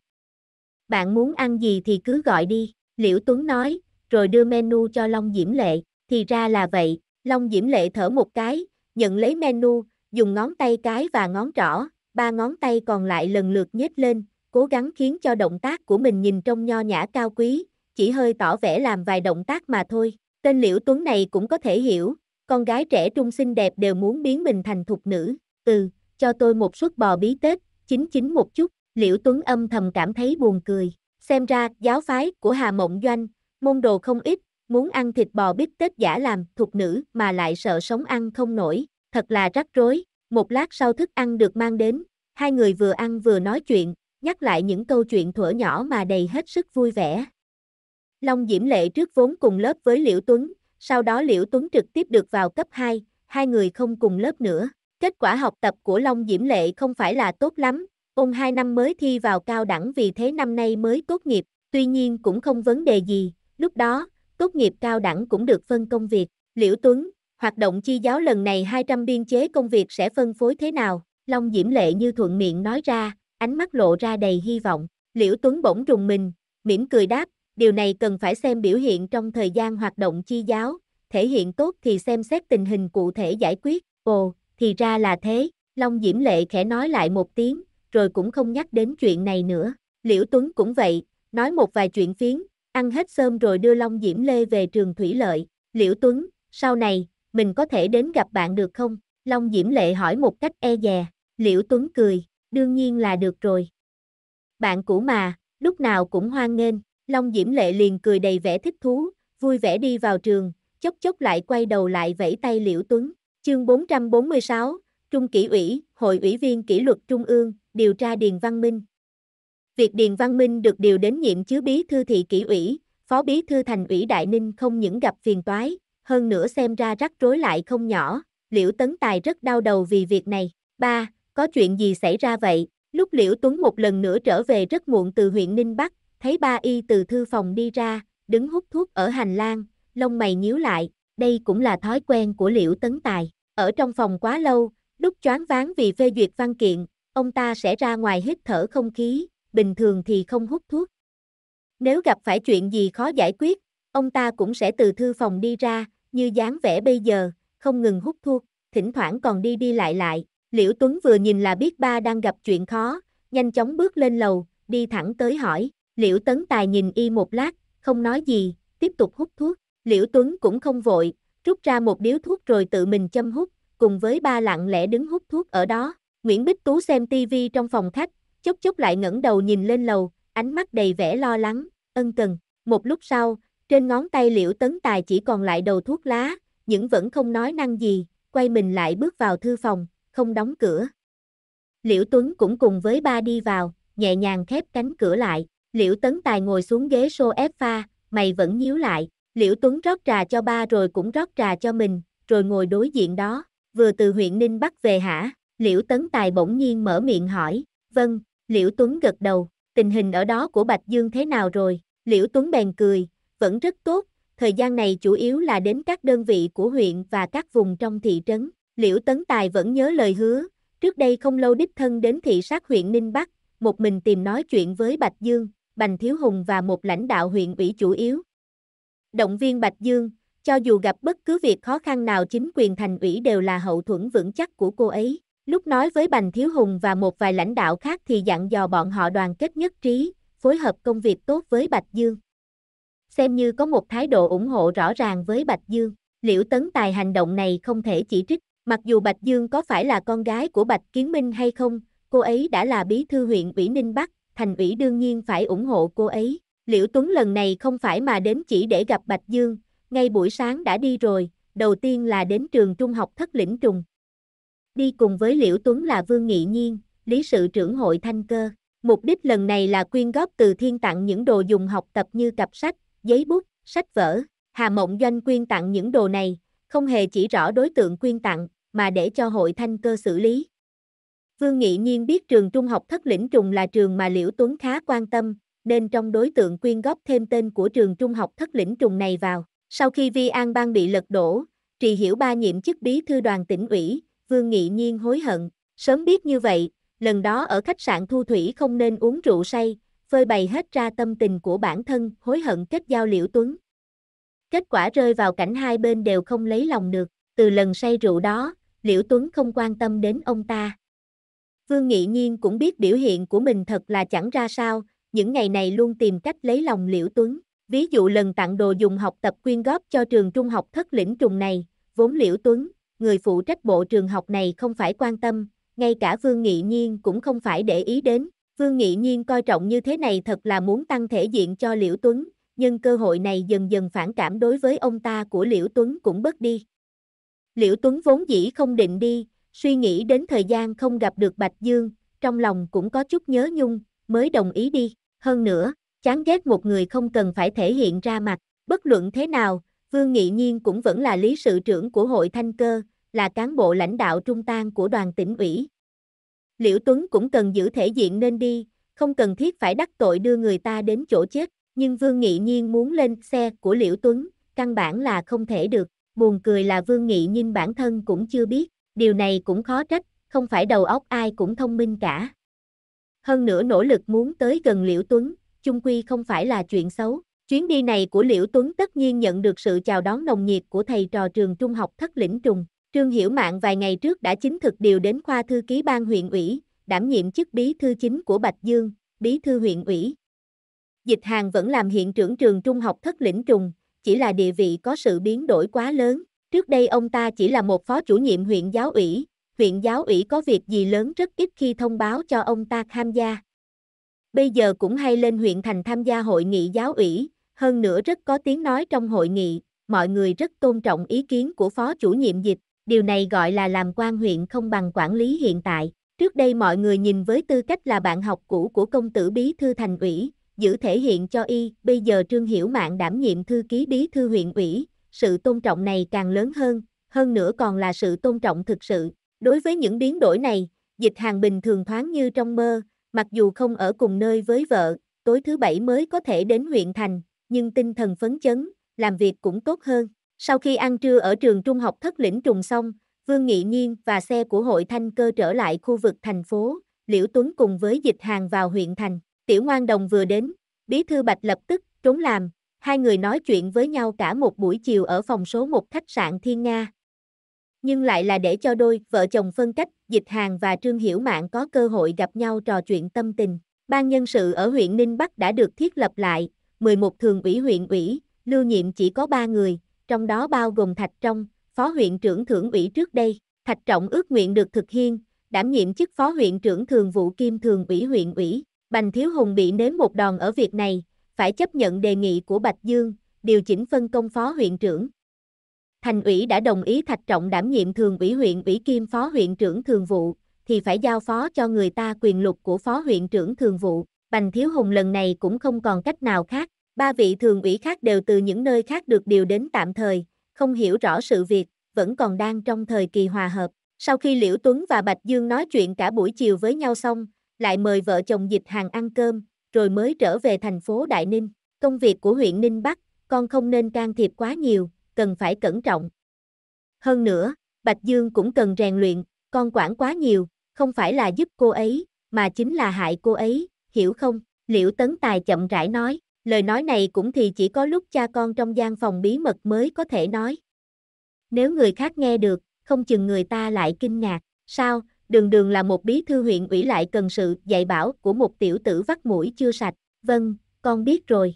S1: Bạn muốn ăn gì thì cứ gọi đi, Liễu Tuấn nói, rồi đưa menu cho Long Diễm Lệ. Thì ra là vậy, Long Diễm Lệ thở một cái, nhận lấy menu, dùng ngón tay cái và ngón trỏ, ba ngón tay còn lại lần lượt nhếch lên, cố gắng khiến cho động tác của mình nhìn trông nho nhã cao quý, chỉ hơi tỏ vẻ làm vài động tác mà thôi. Tên Liễu Tuấn này cũng có thể hiểu, con gái trẻ trung xinh đẹp đều muốn biến mình thành thục nữ, ừ, cho tôi một suất bò bí tết, chín chín một chút, Liễu Tuấn âm thầm cảm thấy buồn cười, xem ra giáo phái của Hà Mộng Doanh, môn đồ không ít, muốn ăn thịt bò bít tết giả làm thục nữ mà lại sợ sống ăn không nổi, thật là rắc rối, một lát sau thức ăn được mang đến, Hai người vừa ăn vừa nói chuyện, nhắc lại những câu chuyện thuở nhỏ mà đầy hết sức vui vẻ. Long Diễm Lệ trước vốn cùng lớp với Liễu Tuấn, sau đó Liễu Tuấn trực tiếp được vào cấp 2, hai người không cùng lớp nữa. Kết quả học tập của Long Diễm Lệ không phải là tốt lắm, ôn 2 năm mới thi vào cao đẳng vì thế năm nay mới tốt nghiệp, tuy nhiên cũng không vấn đề gì, lúc đó, tốt nghiệp cao đẳng cũng được phân công việc. Liễu Tuấn, hoạt động chi giáo lần này 200 biên chế công việc sẽ phân phối thế nào? Long Diễm Lệ như thuận miệng nói ra, ánh mắt lộ ra đầy hy vọng. Liễu Tuấn bỗng trùng mình, mỉm cười đáp, điều này cần phải xem biểu hiện trong thời gian hoạt động chi giáo, thể hiện tốt thì xem xét tình hình cụ thể giải quyết. Ồ, thì ra là thế, Long Diễm Lệ khẽ nói lại một tiếng, rồi cũng không nhắc đến chuyện này nữa. Liễu Tuấn cũng vậy, nói một vài chuyện phiến, ăn hết sơm rồi đưa Long Diễm Lê về trường Thủy Lợi. Liễu Tuấn, sau này, mình có thể đến gặp bạn được không? Long Diễm Lệ hỏi một cách e dè. Liễu Tuấn cười, đương nhiên là được rồi. Bạn cũ mà, lúc nào cũng hoan nghênh, Long Diễm Lệ liền cười đầy vẻ thích thú, vui vẻ đi vào trường, chốc chốc lại quay đầu lại vẫy tay Liễu Tuấn. Chương 446, Trung Kỷ ủy, Hội ủy viên kỷ luật Trung ương, điều tra Điền Văn Minh. Việc Điền Văn Minh được điều đến nhiệm chứa bí thư thị kỷ ủy, phó bí thư thành ủy Đại Ninh không những gặp phiền toái, hơn nữa xem ra rắc rối lại không nhỏ, Liễu Tấn Tài rất đau đầu vì việc này. 3 có chuyện gì xảy ra vậy? Lúc Liễu Tuấn một lần nữa trở về rất muộn từ huyện Ninh Bắc, thấy ba y từ thư phòng đi ra, đứng hút thuốc ở hành lang, lông mày nhíu lại, đây cũng là thói quen của Liễu Tấn Tài. Ở trong phòng quá lâu, lúc choáng ván vì phê duyệt văn kiện, ông ta sẽ ra ngoài hít thở không khí, bình thường thì không hút thuốc. Nếu gặp phải chuyện gì khó giải quyết, ông ta cũng sẽ từ thư phòng đi ra, như dáng vẻ bây giờ, không ngừng hút thuốc, thỉnh thoảng còn đi đi lại lại, Liễu Tuấn vừa nhìn là biết ba đang gặp chuyện khó, nhanh chóng bước lên lầu, đi thẳng tới hỏi. Liễu Tấn Tài nhìn y một lát, không nói gì, tiếp tục hút thuốc. Liễu Tuấn cũng không vội, rút ra một điếu thuốc rồi tự mình châm hút, cùng với ba lặng lẽ đứng hút thuốc ở đó. Nguyễn Bích Tú xem tivi trong phòng khách, chốc chốc lại ngẩng đầu nhìn lên lầu, ánh mắt đầy vẻ lo lắng, ân cần. Một lúc sau, trên ngón tay Liễu Tấn Tài chỉ còn lại đầu thuốc lá, những vẫn không nói năng gì, quay mình lại bước vào thư phòng, không đóng cửa. Liễu Tuấn cũng cùng với ba đi vào, nhẹ nhàng khép cánh cửa lại, Liễu Tấn Tài ngồi xuống ghế xô ép pha, mày vẫn nhíu lại, Liễu Tuấn rót trà cho ba rồi cũng rót trà cho mình, rồi ngồi đối diện đó, vừa từ huyện Ninh Bắc về hả, Liễu Tấn Tài bỗng nhiên mở miệng hỏi, vâng, Liễu Tuấn gật đầu, tình hình ở đó của Bạch Dương thế nào rồi, Liễu Tuấn bèn cười, vẫn rất tốt, thời gian này chủ yếu là đến các đơn vị của huyện và các vùng trong thị trấn, Liễu Tấn Tài vẫn nhớ lời hứa, trước đây không lâu đích thân đến thị sát huyện Ninh Bắc, một mình tìm nói chuyện với Bạch Dương, Bành Thiếu Hùng và một lãnh đạo huyện ủy chủ yếu. Động viên Bạch Dương, cho dù gặp bất cứ việc khó khăn nào chính quyền thành ủy đều là hậu thuẫn vững chắc của cô ấy. Lúc nói với Bành Thiếu Hùng và một vài lãnh đạo khác thì dặn dò bọn họ đoàn kết nhất trí, phối hợp công việc tốt với Bạch Dương. Xem như có một thái độ ủng hộ rõ ràng với Bạch Dương, liễu tấn tài hành động này không thể chỉ trích. Mặc dù Bạch Dương có phải là con gái của Bạch Kiến Minh hay không, cô ấy đã là bí thư huyện ủy Ninh Bắc, thành ủy đương nhiên phải ủng hộ cô ấy. Liễu Tuấn lần này không phải mà đến chỉ để gặp Bạch Dương, ngay buổi sáng đã đi rồi, đầu tiên là đến trường trung học thất lĩnh trùng. Đi cùng với Liễu Tuấn là Vương Nghị Nhiên, lý sự trưởng hội Thanh Cơ. Mục đích lần này là quyên góp từ thiên tặng những đồ dùng học tập như cặp sách, giấy bút, sách vở. Hà Mộng Doanh quyên tặng những đồ này, không hề chỉ rõ đối tượng quyên tặng, mà để cho hội thanh cơ xử lý. Vương Nghị Nhiên biết trường trung học thất lĩnh trùng là trường mà Liễu Tuấn khá quan tâm, nên trong đối tượng quyên góp thêm tên của trường trung học thất lĩnh trùng này vào. Sau khi Vi An Bang bị lật đổ, Trì Hiểu Ba nhiệm chức bí thư đoàn tỉnh ủy, Vương Nghị Nhiên hối hận. Sớm biết như vậy, lần đó ở khách sạn Thu Thủy không nên uống rượu say, phơi bày hết ra tâm tình của bản thân, hối hận kết giao Liễu Tuấn. Kết quả rơi vào cảnh hai bên đều không lấy lòng được, từ lần say rượu đó, Liễu Tuấn không quan tâm đến ông ta. Vương Nghị Nhiên cũng biết biểu hiện của mình thật là chẳng ra sao, những ngày này luôn tìm cách lấy lòng Liễu Tuấn. Ví dụ lần tặng đồ dùng học tập quyên góp cho trường trung học thất lĩnh trùng này, vốn Liễu Tuấn, người phụ trách bộ trường học này không phải quan tâm, ngay cả Vương Nghị Nhiên cũng không phải để ý đến. Vương Nghị Nhiên coi trọng như thế này thật là muốn tăng thể diện cho Liễu Tuấn, nhưng cơ hội này dần dần phản cảm đối với ông ta của Liễu Tuấn cũng bớt đi. Liễu Tuấn vốn dĩ không định đi, suy nghĩ đến thời gian không gặp được Bạch Dương, trong lòng cũng có chút nhớ nhung, mới đồng ý đi. Hơn nữa, chán ghét một người không cần phải thể hiện ra mặt, bất luận thế nào, Vương Nghị Nhiên cũng vẫn là lý sự trưởng của hội Thanh Cơ, là cán bộ lãnh đạo trung tan của đoàn tỉnh ủy. Liễu Tuấn cũng cần giữ thể diện nên đi, không cần thiết phải đắc tội đưa người ta đến chỗ chết, nhưng Vương Nghị Nhiên muốn lên xe của Liễu Tuấn, căn bản là không thể được buồn cười là Vương Nghị nhìn bản thân cũng chưa biết, điều này cũng khó trách, không phải đầu óc ai cũng thông minh cả. Hơn nữa nỗ lực muốn tới gần Liễu Tuấn, chung quy không phải là chuyện xấu. Chuyến đi này của Liễu Tuấn tất nhiên nhận được sự chào đón nồng nhiệt của thầy trò trường trung học thất lĩnh trùng. Trương Hiểu Mạng vài ngày trước đã chính thực điều đến khoa thư ký ban huyện ủy, đảm nhiệm chức bí thư chính của Bạch Dương, bí thư huyện ủy. Dịch hàng vẫn làm hiện trưởng trường trung học thất lĩnh trùng, chỉ là địa vị có sự biến đổi quá lớn. Trước đây ông ta chỉ là một phó chủ nhiệm huyện giáo ủy, huyện giáo ủy có việc gì lớn rất ít khi thông báo cho ông ta tham gia. Bây giờ cũng hay lên huyện thành tham gia hội nghị giáo ủy, hơn nữa rất có tiếng nói trong hội nghị, mọi người rất tôn trọng ý kiến của phó chủ nhiệm dịch, điều này gọi là làm quan huyện không bằng quản lý hiện tại. Trước đây mọi người nhìn với tư cách là bạn học cũ của công tử bí thư thành ủy, giữ thể hiện cho y, bây giờ Trương Hiểu Mạng đảm nhiệm thư ký bí thư huyện ủy, sự tôn trọng này càng lớn hơn, hơn nữa còn là sự tôn trọng thực sự. Đối với những biến đổi này, dịch hàng bình thường thoáng như trong mơ, mặc dù không ở cùng nơi với vợ, tối thứ bảy mới có thể đến huyện thành, nhưng tinh thần phấn chấn, làm việc cũng tốt hơn. Sau khi ăn trưa ở trường trung học thất lĩnh trùng xong, Vương Nghị Nhiên và xe của hội thanh cơ trở lại khu vực thành phố, Liễu Tuấn cùng với dịch hàng vào huyện thành. Tiểu ngoan đồng vừa đến, bí thư bạch lập tức, trốn làm, hai người nói chuyện với nhau cả một buổi chiều ở phòng số một khách sạn Thiên Nga. Nhưng lại là để cho đôi vợ chồng phân cách, Dịch Hàng và Trương Hiểu Mạng có cơ hội gặp nhau trò chuyện tâm tình. Ban nhân sự ở huyện Ninh Bắc đã được thiết lập lại, 11 thường ủy huyện ủy, lưu nhiệm chỉ có 3 người, trong đó bao gồm Thạch Trong, phó huyện trưởng thưởng ủy trước đây, Thạch Trọng ước nguyện được thực hiện, đảm nhiệm chức phó huyện trưởng thường vụ kim thường ủy huyện ủy. Bành Thiếu Hùng bị nếm một đòn ở việc này, phải chấp nhận đề nghị của Bạch Dương, điều chỉnh phân công phó huyện trưởng. Thành ủy đã đồng ý Thạch Trọng đảm nhiệm thường ủy huyện ủy kim phó huyện trưởng thường vụ, thì phải giao phó cho người ta quyền lục của phó huyện trưởng thường vụ. Bành Thiếu Hùng lần này cũng không còn cách nào khác, ba vị thường ủy khác đều từ những nơi khác được điều đến tạm thời, không hiểu rõ sự việc, vẫn còn đang trong thời kỳ hòa hợp. Sau khi Liễu Tuấn và Bạch Dương nói chuyện cả buổi chiều với nhau xong, lại mời vợ chồng dịch hàng ăn cơm, rồi mới trở về thành phố Đại Ninh. Công việc của huyện Ninh Bắc, con không nên can thiệp quá nhiều, cần phải cẩn trọng. Hơn nữa, Bạch Dương cũng cần rèn luyện, con quản quá nhiều, không phải là giúp cô ấy, mà chính là hại cô ấy, hiểu không? Liễu Tấn Tài chậm rãi nói, lời nói này cũng thì chỉ có lúc cha con trong gian phòng bí mật mới có thể nói. Nếu người khác nghe được, không chừng người ta lại kinh ngạc, sao, đường đường là một bí thư huyện ủy lại cần sự dạy bảo của một tiểu tử vắt mũi chưa sạch, vâng, con biết rồi.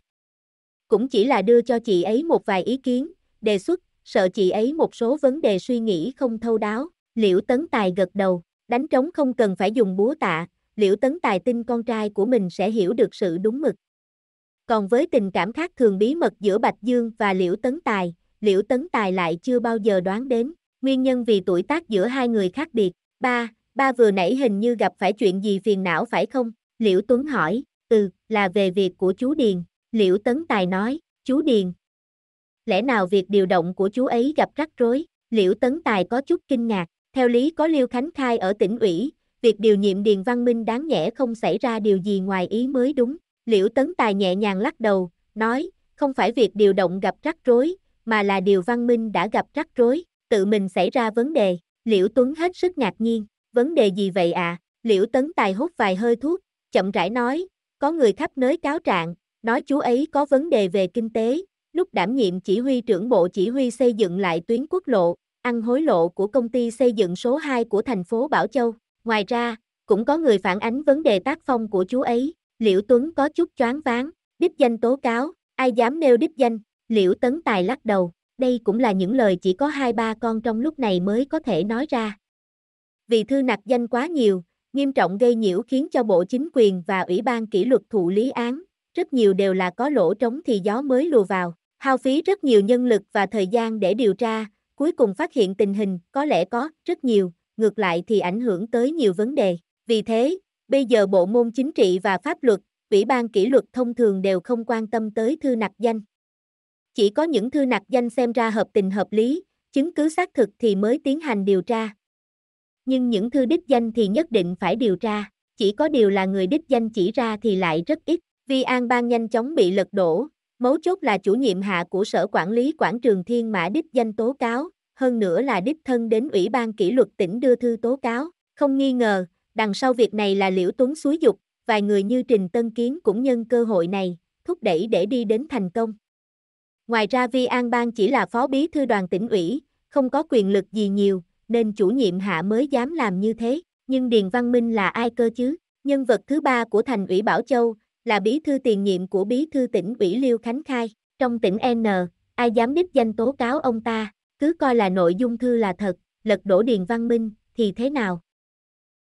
S1: Cũng chỉ là đưa cho chị ấy một vài ý kiến, đề xuất, sợ chị ấy một số vấn đề suy nghĩ không thâu đáo, liễu tấn tài gật đầu, đánh trống không cần phải dùng búa tạ, liễu tấn tài tin con trai của mình sẽ hiểu được sự đúng mực. Còn với tình cảm khác thường bí mật giữa Bạch Dương và Liễu Tấn Tài, Liễu Tấn Tài lại chưa bao giờ đoán đến, nguyên nhân vì tuổi tác giữa hai người khác biệt. 3 ba vừa nãy hình như gặp phải chuyện gì phiền não phải không? Liễu Tuấn hỏi, ừ, là về việc của chú Điền. Liễu Tấn Tài nói, chú Điền. Lẽ nào việc điều động của chú ấy gặp rắc rối? Liễu Tấn Tài có chút kinh ngạc. Theo lý có Liêu Khánh Khai ở tỉnh ủy, việc điều nhiệm Điền Văn Minh đáng nhẽ không xảy ra điều gì ngoài ý mới đúng. Liễu Tấn Tài nhẹ nhàng lắc đầu, nói, không phải việc điều động gặp rắc rối, mà là điều Văn Minh đã gặp rắc rối, tự mình xảy ra vấn đề. Liễu Tuấn hết sức ngạc nhiên, vấn đề gì vậy à? Liễu Tấn Tài hút vài hơi thuốc, chậm rãi nói, có người khắp nới cáo trạng, nói chú ấy có vấn đề về kinh tế, lúc đảm nhiệm chỉ huy trưởng bộ chỉ huy xây dựng lại tuyến quốc lộ, ăn hối lộ của công ty xây dựng số 2 của thành phố Bảo Châu. Ngoài ra, cũng có người phản ánh vấn đề tác phong của chú ấy, Liễu Tuấn có chút choáng váng, đích danh tố cáo, ai dám nêu đích danh, Liễu Tấn Tài lắc đầu, đây cũng là những lời chỉ có hai ba con trong lúc này mới có thể nói ra vì thư nặc danh quá nhiều, nghiêm trọng gây nhiễu khiến cho bộ chính quyền và ủy ban kỷ luật thụ lý án, rất nhiều đều là có lỗ trống thì gió mới lùa vào, hao phí rất nhiều nhân lực và thời gian để điều tra, cuối cùng phát hiện tình hình có lẽ có rất nhiều, ngược lại thì ảnh hưởng tới nhiều vấn đề. Vì thế, bây giờ bộ môn chính trị và pháp luật, ủy ban kỷ luật thông thường đều không quan tâm tới thư nặc danh. Chỉ có những thư nặc danh xem ra hợp tình hợp lý, chứng cứ xác thực thì mới tiến hành điều tra. Nhưng những thư đích danh thì nhất định phải điều tra, chỉ có điều là người đích danh chỉ ra thì lại rất ít. Vi An Bang nhanh chóng bị lật đổ, mấu chốt là chủ nhiệm hạ của Sở Quản lý Quảng trường Thiên Mã đích danh tố cáo, hơn nữa là đích thân đến Ủy ban kỷ luật tỉnh đưa thư tố cáo. Không nghi ngờ, đằng sau việc này là Liễu Tuấn suối dục, vài người như Trình Tân Kiến cũng nhân cơ hội này, thúc đẩy để đi đến thành công. Ngoài ra Vi An Bang chỉ là phó bí thư đoàn tỉnh ủy, không có quyền lực gì nhiều, nên chủ nhiệm hạ mới dám làm như thế. Nhưng Điền Văn Minh là ai cơ chứ? Nhân vật thứ ba của thành ủy Bảo Châu là bí thư tiền nhiệm của bí thư tỉnh ủy Liêu Khánh Khai. Trong tỉnh N, ai dám đích danh tố cáo ông ta, cứ coi là nội dung thư là thật, lật đổ Điền Văn Minh, thì thế nào?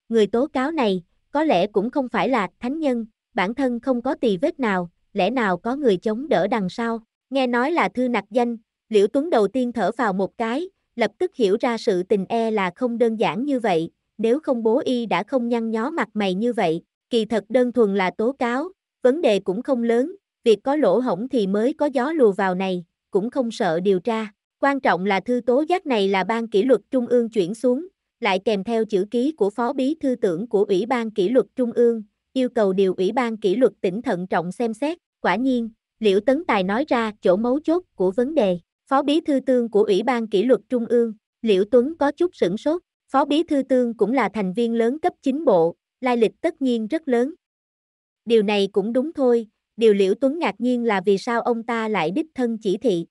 S1: Người tố cáo này, có lẽ cũng không phải là thánh nhân, bản thân không có tỳ vết nào, lẽ nào có người chống đỡ đằng sau? Nghe nói là thư nặc danh, Liễu Tuấn đầu tiên thở vào một cái, lập tức hiểu ra sự tình e là không đơn giản như vậy, nếu không bố y đã không nhăn nhó mặt mày như vậy, kỳ thật đơn thuần là tố cáo, vấn đề cũng không lớn, việc có lỗ hổng thì mới có gió lùa vào này, cũng không sợ điều tra. Quan trọng là thư tố giác này là ban kỷ luật trung ương chuyển xuống, lại kèm theo chữ ký của phó bí thư trưởng của Ủy ban kỷ luật trung ương, yêu cầu điều Ủy ban kỷ luật tỉnh thận trọng xem xét, quả nhiên, Liễu Tấn Tài nói ra chỗ mấu chốt của vấn đề. Phó Bí Thư Tương của Ủy ban Kỷ luật Trung ương, Liễu Tuấn có chút sửng sốt, Phó Bí Thư Tương cũng là thành viên lớn cấp chính bộ, lai lịch tất nhiên rất lớn. Điều này cũng đúng thôi, điều Liễu Tuấn ngạc nhiên là vì sao ông ta lại đích thân chỉ thị.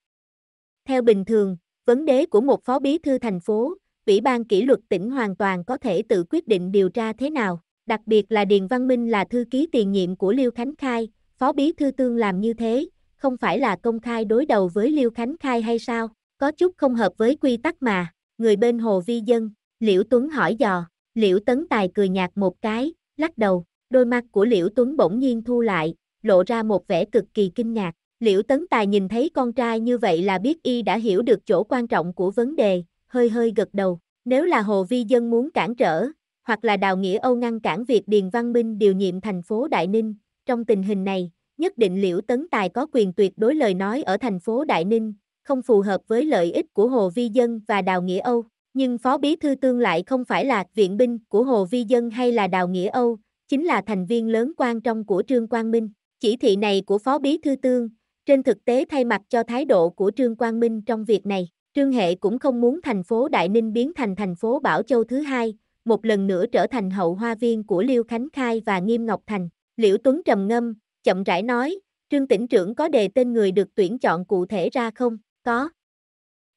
S1: Theo bình thường, vấn đề của một Phó Bí Thư thành phố, Ủy ban Kỷ luật tỉnh hoàn toàn có thể tự quyết định điều tra thế nào, đặc biệt là Điền Văn Minh là thư ký tiền nhiệm của Liêu Khánh Khai, Phó Bí Thư Tương làm như thế, không phải là công khai đối đầu với Liêu Khánh Khai hay sao, có chút không hợp với quy tắc mà, người bên Hồ Vi Dân, Liễu Tuấn hỏi dò, Liễu Tấn Tài cười nhạt một cái, lắc đầu, đôi mắt của Liễu Tuấn bỗng nhiên thu lại, lộ ra một vẻ cực kỳ kinh ngạc, Liễu Tấn Tài nhìn thấy con trai như vậy là biết y đã hiểu được chỗ quan trọng của vấn đề, hơi hơi gật đầu, nếu là Hồ Vi Dân muốn cản trở, hoặc là Đào Nghĩa Âu ngăn cản việc Điền Văn Minh điều nhiệm thành phố Đại Ninh, trong tình hình này, nhất định Liễu Tấn Tài có quyền tuyệt đối lời nói ở thành phố Đại Ninh, không phù hợp với lợi ích của Hồ Vi Dân và Đào Nghĩa Âu. Nhưng Phó Bí Thư Tương lại không phải là viện binh của Hồ Vi Dân hay là Đào Nghĩa Âu, chính là thành viên lớn quan trong của Trương Quang Minh. Chỉ thị này của Phó Bí Thư Tương, trên thực tế thay mặt cho thái độ của Trương Quang Minh trong việc này. Trương Hệ cũng không muốn thành phố Đại Ninh biến thành thành phố Bảo Châu thứ hai, một lần nữa trở thành hậu hoa viên của Liêu Khánh Khai và Nghiêm Ngọc Thành. Liễu Tuấn trầm ngâm, chậm rãi nói, Trương tỉnh trưởng có đề tên người được tuyển chọn cụ thể ra không? Có.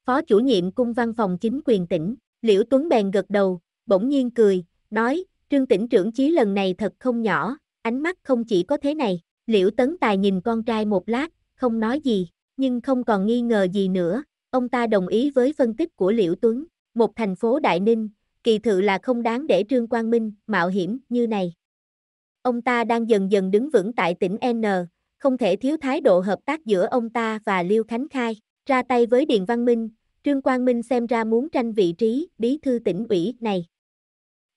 S1: Phó chủ nhiệm cung văn phòng chính quyền tỉnh, Liễu Tuấn bèn gật đầu, bỗng nhiên cười, nói, Trương tỉnh trưởng chí lần này thật không nhỏ, ánh mắt không chỉ có thế này. Liễu Tấn Tài nhìn con trai một lát, không nói gì, nhưng không còn nghi ngờ gì nữa, ông ta đồng ý với phân tích của Liễu Tuấn, một thành phố Đại Ninh, kỳ thự là không đáng để Trương Quang Minh mạo hiểm như này. Ông ta đang dần dần đứng vững tại tỉnh N, không thể thiếu thái độ hợp tác giữa ông ta và Liêu Khánh Khai. Ra tay với Điền Văn Minh, Trương Quang Minh xem ra muốn tranh vị trí bí thư tỉnh ủy này.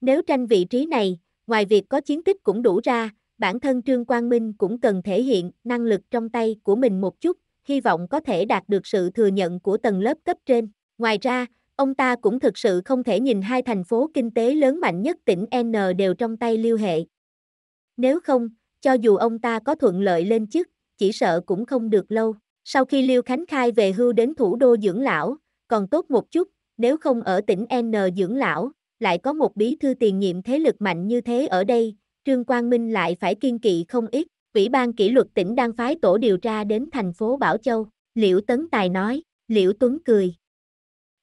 S1: Nếu tranh vị trí này, ngoài việc có chiến tích cũng đủ ra, bản thân Trương Quang Minh cũng cần thể hiện năng lực trong tay của mình một chút, hy vọng có thể đạt được sự thừa nhận của tầng lớp cấp trên. Ngoài ra, ông ta cũng thực sự không thể nhìn hai thành phố kinh tế lớn mạnh nhất tỉnh N đều trong tay Liêu Hệ. Nếu không, cho dù ông ta có thuận lợi lên chức, chỉ sợ cũng không được lâu. Sau khi Liêu Khánh Khai về hưu đến thủ đô dưỡng lão, còn tốt một chút, nếu không ở tỉnh N dưỡng lão, lại có một bí thư tiền nhiệm thế lực mạnh như thế ở đây, Trương Quang Minh lại phải kiên kỵ không ít. Ủy ban kỷ luật tỉnh đang phái tổ điều tra đến thành phố Bảo Châu, Liễu Tấn Tài nói, Liễu Tuấn cười.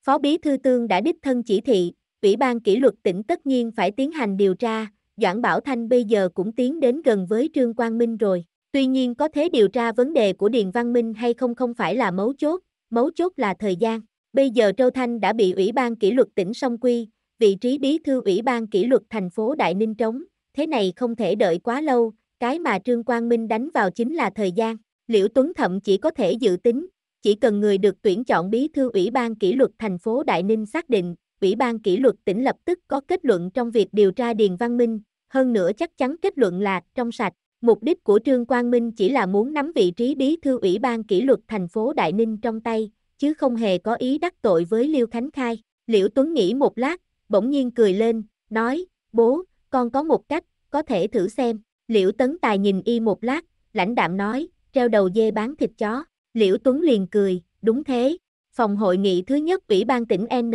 S1: Phó bí thư tương đã đích thân chỉ thị, Ủy ban kỷ luật tỉnh tất nhiên phải tiến hành điều tra, Doãn Bảo Thanh bây giờ cũng tiến đến gần với Trương Quang Minh rồi. Tuy nhiên có thể điều tra vấn đề của Điền Văn Minh hay không không phải là mấu chốt, mấu chốt là thời gian. Bây giờ Châu Thanh đã bị Ủy ban kỷ luật tỉnh sông Quy, vị trí bí thư Ủy ban kỷ luật thành phố Đại Ninh trống, thế này không thể đợi quá lâu, cái mà Trương Quang Minh đánh vào chính là thời gian. Liễu Tuấn Thậm chỉ có thể dự tính, chỉ cần người được tuyển chọn bí thư Ủy ban kỷ luật thành phố Đại Ninh xác định, Ủy ban kỷ luật tỉnh lập tức có kết luận trong việc điều tra Điền Văn Minh, hơn nữa chắc chắn kết luận là trong sạch. Mục đích của Trương Quang Minh chỉ là muốn nắm vị trí bí thư Ủy ban kỷ luật thành phố Đại Ninh trong tay, chứ không hề có ý đắc tội với Liêu Khánh Khai. Liễu Tuấn nghĩ một lát, bỗng nhiên cười lên, nói, bố, con có một cách, có thể thử xem. Liễu Tấn Tài nhìn y một lát, lãnh đạm nói, treo đầu dê bán thịt chó. Liễu Tuấn liền cười, đúng thế. Phòng hội nghị thứ nhất Ủy ban tỉnh N,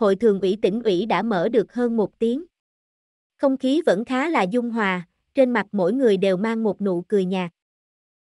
S1: hội thường ủy tỉnh ủy đã mở được hơn một tiếng. Không khí vẫn khá là dung hòa, trên mặt mỗi người đều mang một nụ cười nhạt.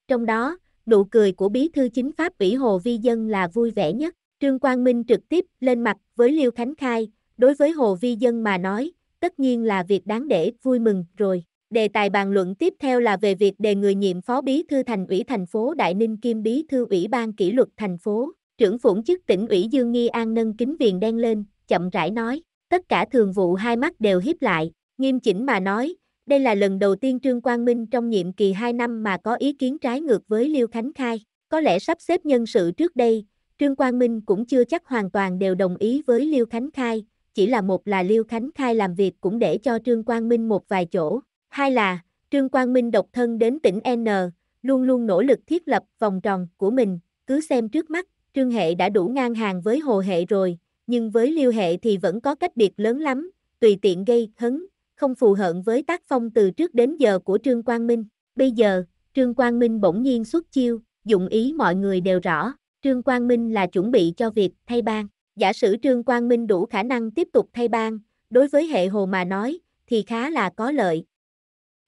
S1: Trong đó, nụ cười của bí thư chính pháp ủy Hồ Vi Dân là vui vẻ nhất. Trương Quang Minh trực tiếp lên mặt với Liêu Khánh Khai, đối với Hồ Vi Dân mà nói, tất nhiên là việc đáng để vui mừng rồi. Đề tài bàn luận tiếp theo là về việc đề người nhiệm phó bí thư thành ủy thành phố Đại Ninh kiêm bí thư ủy ban kỷ luật thành phố, trưởng phụng chức tỉnh ủy Dương Nghi An nâng kính viền đen lên, chậm rãi nói, tất cả thường vụ hai mắt đều hiếp lại, nghiêm chỉnh mà nói, đây là lần đầu tiên Trương Quang Minh trong nhiệm kỳ 2 năm mà có ý kiến trái ngược với Liêu Khánh Khai, có lẽ sắp xếp nhân sự trước đây, Trương Quang Minh cũng chưa chắc hoàn toàn đều đồng ý với Liêu Khánh Khai, chỉ là một là Liêu Khánh Khai làm việc cũng để cho Trương Quang Minh một vài chỗ, hai là Trương Quang Minh độc thân đến tỉnh N, luôn luôn nỗ lực thiết lập vòng tròn của mình, cứ xem trước mắt, Trương Hệ đã đủ ngang hàng với Hồ Hệ rồi, nhưng với Liêu Hệ thì vẫn có cách biệt lớn lắm, tùy tiện gây hấn, không phù hợp với tác phong từ trước đến giờ của Trương Quang Minh. Bây giờ, Trương Quang Minh bỗng nhiên xuất chiêu, dụng ý mọi người đều rõ, Trương Quang Minh là chuẩn bị cho việc thay ban. Giả sử Trương Quang Minh đủ khả năng tiếp tục thay ban, đối với hệ hồ mà nói, thì khá là có lợi.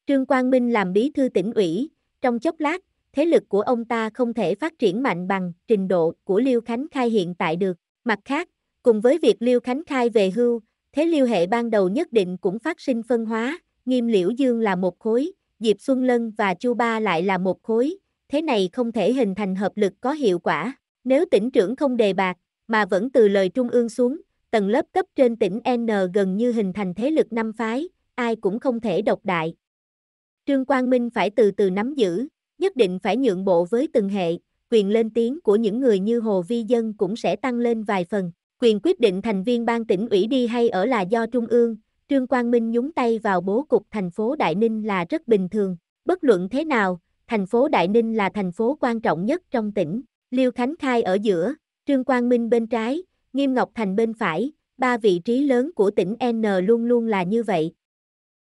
S1: Trương Quang Minh làm bí thư tỉnh ủy, trong chốc lát, thế lực của ông ta không thể phát triển mạnh bằng trình độ của Liêu Khánh Khai hiện tại được. Mặt khác, Cùng với việc Liêu Khánh Khai về hưu, thế Liêu hệ ban đầu nhất định cũng phát sinh phân hóa, Nghiêm Liễu Dương là một khối, Diệp Xuân Lân và Chu Ba lại là một khối, thế này không thể hình thành hợp lực có hiệu quả. Nếu tỉnh trưởng không đề bạc, mà vẫn từ lời trung ương xuống, tầng lớp cấp trên tỉnh N gần như hình thành thế lực năm phái, ai cũng không thể độc đại. Trương Quang Minh phải từ từ nắm giữ, nhất định phải nhượng bộ với từng hệ, quyền lên tiếng của những người như Hồ Vi Dân cũng sẽ tăng lên vài phần. Quyền quyết định thành viên ban tỉnh ủy đi hay ở là do Trung ương, Trương Quang Minh nhúng tay vào bố cục thành phố Đại Ninh là rất bình thường. Bất luận thế nào, thành phố Đại Ninh là thành phố quan trọng nhất trong tỉnh. Liêu Khánh Khai ở giữa, Trương Quang Minh bên trái, Nghiêm Ngọc Thành bên phải, ba vị trí lớn của tỉnh N luôn luôn là như vậy.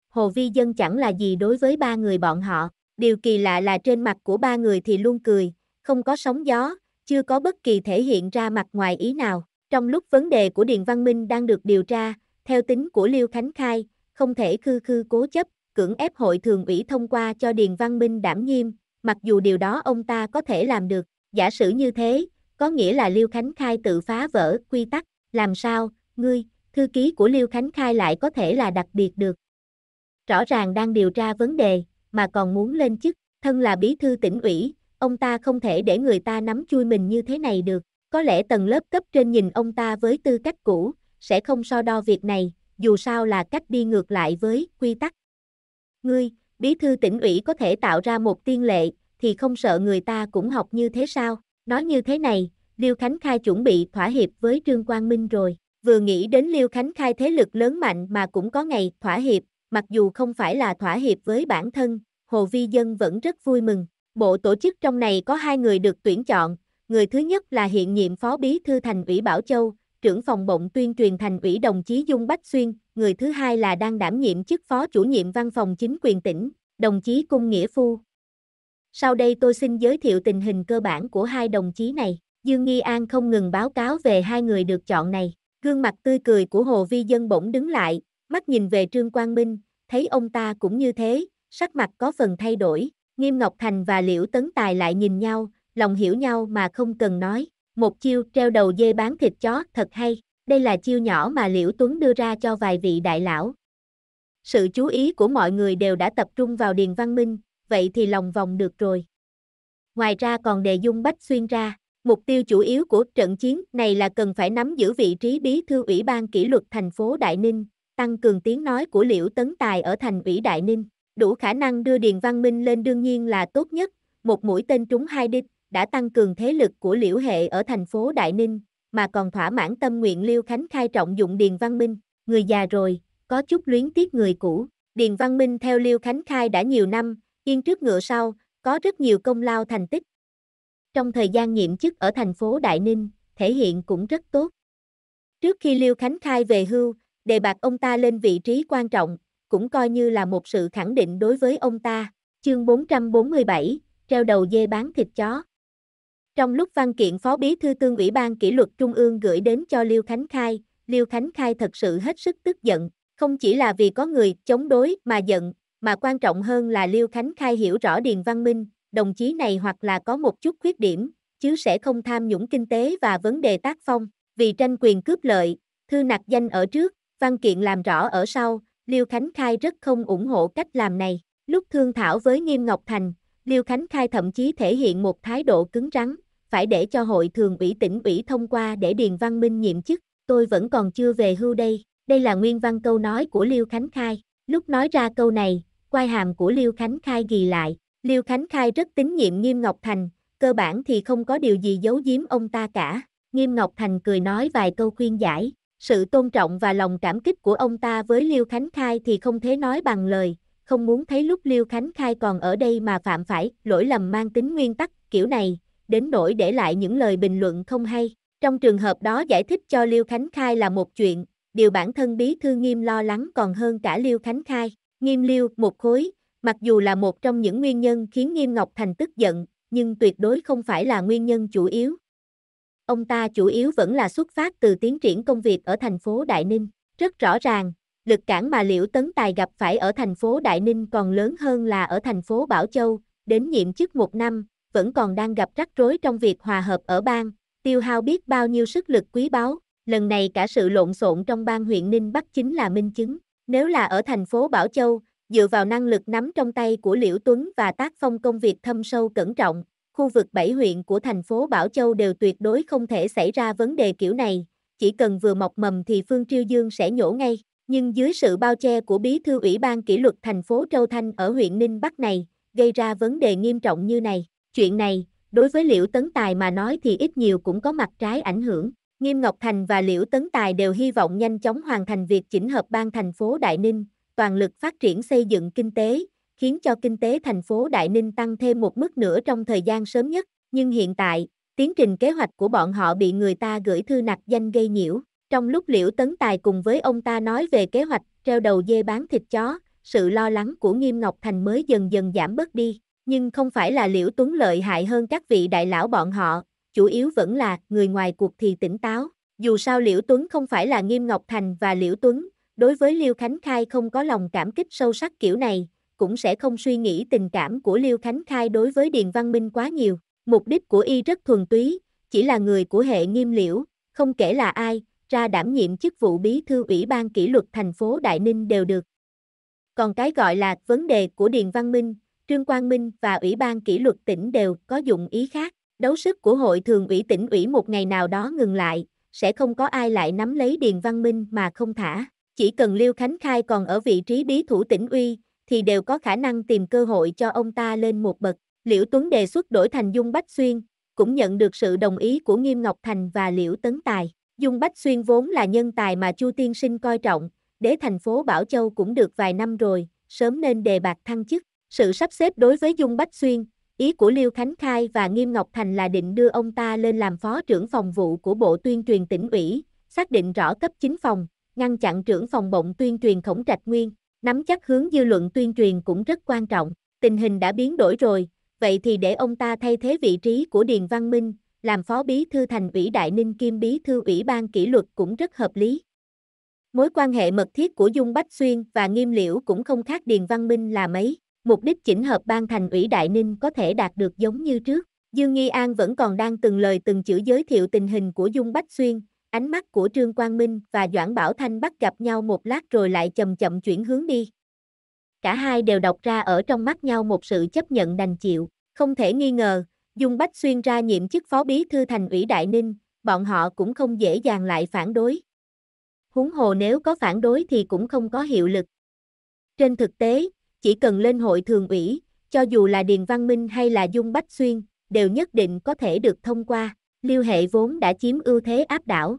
S1: Hồ Vi Dân chẳng là gì đối với ba người bọn họ. Điều kỳ lạ là trên mặt của ba người thì luôn cười, không có sóng gió, chưa có bất kỳ thể hiện ra mặt ngoài ý nào. Trong lúc vấn đề của Điền Văn Minh đang được điều tra, theo tính của Liêu Khánh Khai, không thể khư khư cố chấp, cưỡng ép hội thường ủy thông qua cho Điền Văn Minh đảm nhiệm, mặc dù điều đó ông ta có thể làm được, giả sử như thế, có nghĩa là Liêu Khánh Khai tự phá vỡ quy tắc, làm sao, ngươi, thư ký của Liêu Khánh Khai lại có thể là đặc biệt được. Rõ ràng đang điều tra vấn đề, mà còn muốn lên chức, thân là bí thư tỉnh ủy, ông ta không thể để người ta nắm chui mình như thế này được, có lẽ tầng lớp cấp trên nhìn ông ta với tư cách cũ, sẽ không so đo việc này, dù sao là cách đi ngược lại với quy tắc. Ngươi, bí thư tỉnh ủy có thể tạo ra một tiên lệ, thì không sợ người ta cũng học như thế sao? Nói như thế này, Liêu Khánh Khai chuẩn bị thỏa hiệp với Trương Quang Minh rồi. Vừa nghĩ đến Liêu Khánh Khai thế lực lớn mạnh mà cũng có ngày thỏa hiệp, mặc dù không phải là thỏa hiệp với bản thân, Hồ Vi Dân vẫn rất vui mừng. Bộ tổ chức trong này có hai người được tuyển chọn, người thứ nhất là hiện nhiệm Phó Bí Thư Thành ủy Bảo Châu, trưởng phòng bộng tuyên truyền Thành ủy đồng chí Dung Bách Xuyên, người thứ hai là đang đảm nhiệm chức Phó Chủ nhiệm Văn phòng Chính quyền tỉnh, đồng chí Cung Nghĩa Phu. Sau đây tôi xin giới thiệu tình hình cơ bản của hai đồng chí này. Dương Nghi An không ngừng báo cáo về hai người được chọn này. Gương mặt tươi cười của Hồ Vi Dân bỗng đứng lại, mắt nhìn về Trương Quang Minh, thấy ông ta cũng như thế, sắc mặt có phần thay đổi. Nghiêm Ngọc Thành và Liễu Tấn Tài lại nhìn nhau, lòng hiểu nhau mà không cần nói. Một chiêu treo đầu dê bán thịt chó thật hay. Đây là chiêu nhỏ mà Liễu Tuấn đưa ra cho vài vị đại lão. Sự chú ý của mọi người đều đã tập trung vào Điền Văn Minh, vậy thì lòng vòng được rồi. Ngoài ra còn đề dung bách xuyên ra, mục tiêu chủ yếu của trận chiến này là cần phải nắm giữ vị trí bí thư ủy ban kỷ luật thành phố Đại Ninh, tăng cường tiếng nói của Liễu Tấn Tài ở thành ủy Đại Ninh, đủ khả năng đưa Điền Văn Minh lên đương nhiên là tốt nhất, một mũi tên trúng hai đích đã tăng cường thế lực của Liễu Hệ ở thành phố Đại Ninh, mà còn thỏa mãn tâm nguyện Liêu Khánh khai trọng dụng Điền Văn Minh, người già rồi, có chút luyến tiếc người cũ. Điền Văn Minh theo Liêu Khánh khai đã nhiều năm, yên trước ngựa sau, có rất nhiều công lao thành tích. Trong thời gian nhiệm chức ở thành phố Đại Ninh, thể hiện cũng rất tốt. Trước khi Liêu Khánh khai về hưu, đề bạc ông ta lên vị trí quan trọng, cũng coi như là một sự khẳng định đối với ông ta. Chương 447, treo đầu dê bán thịt chó. Trong lúc văn kiện Phó Bí Thư Tương ủy ban kỷ luật Trung ương gửi đến cho Liêu Khánh Khai, Liêu Khánh Khai thật sự hết sức tức giận, không chỉ là vì có người chống đối mà giận, mà quan trọng hơn là Liêu Khánh Khai hiểu rõ Điền Văn Minh, đồng chí này hoặc là có một chút khuyết điểm, chứ sẽ không tham nhũng kinh tế và vấn đề tác phong, vì tranh quyền cướp lợi, thư nặc danh ở trước, văn kiện làm rõ ở sau, Liêu Khánh Khai rất không ủng hộ cách làm này. Lúc thương thảo với Nghiêm Ngọc Thành, Liêu Khánh Khai thậm chí thể hiện một thái độ cứng rắn, phải để cho hội thường ủy tỉnh ủy thông qua để Điền Văn Minh nhiệm chức, tôi vẫn còn chưa về hưu đây, đây là nguyên văn câu nói của Liêu Khánh Khai, lúc nói ra câu này, quai hàm của Liêu Khánh Khai ghi lại, Liêu Khánh Khai rất tín nhiệm Nghiêm Ngọc Thành, cơ bản thì không có điều gì giấu giếm ông ta cả, Nghiêm Ngọc Thành cười nói vài câu khuyên giải, sự tôn trọng và lòng cảm kích của ông ta với Liêu Khánh Khai thì không thể nói bằng lời, không muốn thấy lúc Liêu Khánh Khai còn ở đây mà phạm phải lỗi lầm mang tính nguyên tắc, kiểu này, đến nỗi để lại những lời bình luận không hay. Trong trường hợp đó giải thích cho Liêu Khánh Khai là một chuyện, điều bản thân Bí Thư Nghiêm lo lắng còn hơn cả Liêu Khánh Khai. Nghiêm Liêu, một khối, mặc dù là một trong những nguyên nhân khiến Nghiêm Ngọc Thành tức giận, nhưng tuyệt đối không phải là nguyên nhân chủ yếu. Ông ta chủ yếu vẫn là xuất phát từ tiến triển công việc ở thành phố Đại Ninh. Rất rõ ràng, lực cản mà Liễu Tấn Tài gặp phải ở thành phố Đại Ninh còn lớn hơn là ở thành phố Bảo Châu, đến nhiệm chức một năm, vẫn còn đang gặp rắc rối trong việc hòa hợp ở bang, tiêu hao biết bao nhiêu sức lực quý báu, lần này cả sự lộn xộn trong bang huyện Ninh Bắc chính là minh chứng. Nếu là ở thành phố Bảo Châu, dựa vào năng lực nắm trong tay của Liễu Tuấn và tác phong công việc thâm sâu cẩn trọng, khu vực bảy huyện của thành phố Bảo Châu đều tuyệt đối không thể xảy ra vấn đề kiểu này, chỉ cần vừa mọc mầm thì Phương Triêu Dương sẽ nhổ ngay. Nhưng dưới sự bao che của bí thư ủy ban kỷ luật thành phố Châu Thanh ở huyện Ninh Bắc này, gây ra vấn đề nghiêm trọng như này. Chuyện này, đối với Liễu Tấn Tài mà nói thì ít nhiều cũng có mặt trái ảnh hưởng. Nghiêm Ngọc Thành và Liễu Tấn Tài đều hy vọng nhanh chóng hoàn thành việc chỉnh hợp ban thành phố Đại Ninh, toàn lực phát triển xây dựng kinh tế, khiến cho kinh tế thành phố Đại Ninh tăng thêm một mức nữa trong thời gian sớm nhất. Nhưng hiện tại, tiến trình kế hoạch của bọn họ bị người ta gửi thư nặc danh gây nhiễu. Trong lúc Liễu Tấn Tài cùng với ông ta nói về kế hoạch treo đầu dê bán thịt chó, sự lo lắng của Nghiêm Ngọc Thành mới dần dần giảm bớt đi. Nhưng không phải là Liễu Tuấn lợi hại hơn các vị đại lão bọn họ, chủ yếu vẫn là người ngoài cuộc thì tỉnh táo. Dù sao Liễu Tuấn không phải là Nghiêm Ngọc Thành và Liễu Tuấn, đối với Liêu Khánh Khai không có lòng cảm kích sâu sắc kiểu này, cũng sẽ không suy nghĩ tình cảm của Liêu Khánh Khai đối với Điền Văn Minh quá nhiều. Mục đích của y rất thuần túy, chỉ là người của hệ Nghiêm Liễu, không kể là ai, ra đảm nhiệm chức vụ bí thư ủy ban kỷ luật thành phố Đại Ninh đều được. Còn cái gọi là vấn đề của Điền Văn Minh, Trương Quang Minh và Ủy ban kỷ luật tỉnh đều có dụng ý khác. Đấu sức của hội thường ủy tỉnh ủy một ngày nào đó ngừng lại, sẽ không có ai lại nắm lấy Điền Văn Minh mà không thả. Chỉ cần Liêu Khánh Khai còn ở vị trí bí thủ tỉnh uy, thì đều có khả năng tìm cơ hội cho ông ta lên một bậc. Liễu Tuấn đề xuất đổi thành Dung Bách Xuyên, cũng nhận được sự đồng ý của Nghiêm Ngọc Thành và Liễu Tấn Tài. Dung Bách Xuyên vốn là nhân tài mà Chu Tiên Sinh coi trọng, đế thành phố Bảo Châu cũng được vài năm rồi, sớm nên đề bạc thăng chức. Sự sắp xếp đối với Dung Bách Xuyên, ý của Liêu Khánh Khai và Nghiêm Ngọc Thành là định đưa ông ta lên làm phó trưởng phòng vụ của Bộ Tuyên truyền tỉnh ủy, xác định rõ cấp chính phòng, ngăn chặn trưởng phòng bộng tuyên truyền khổng trạch nguyên, nắm chắc hướng dư luận tuyên truyền cũng rất quan trọng, tình hình đã biến đổi rồi, vậy thì để ông ta thay thế vị trí của Điền Văn Minh, làm phó bí thư thành ủy Đại Ninh kiêm bí thư ủy ban kỷ luật cũng rất hợp lý. Mối quan hệ mật thiết của Dung Bách Xuyên và Nghiêm Liễu cũng không khác Điền Văn Minh là mấy mục đích chỉnh hợp ban thành ủy Đại Ninh có thể đạt được giống như trước. Dương Nghi An vẫn còn đang từng lời từng chữ giới thiệu tình hình của Dung Bách Xuyên, ánh mắt của Trương Quang Minh và Doãn Bảo Thanh bắt gặp nhau một lát rồi lại chậm chậm chuyển hướng đi. Cả hai đều đọc ra ở trong mắt nhau một sự chấp nhận đành chịu, không thể nghi ngờ, Dung Bách Xuyên ra nhiệm chức phó bí thư thành ủy Đại Ninh, bọn họ cũng không dễ dàng lại phản đối. Huống hồ nếu có phản đối thì cũng không có hiệu lực. Trên thực tế, chỉ cần lên hội thường ủy, cho dù là Điền Văn Minh hay là Dung Bách Xuyên, đều nhất định có thể được thông qua, Liêu Hệ vốn đã chiếm ưu thế áp đảo.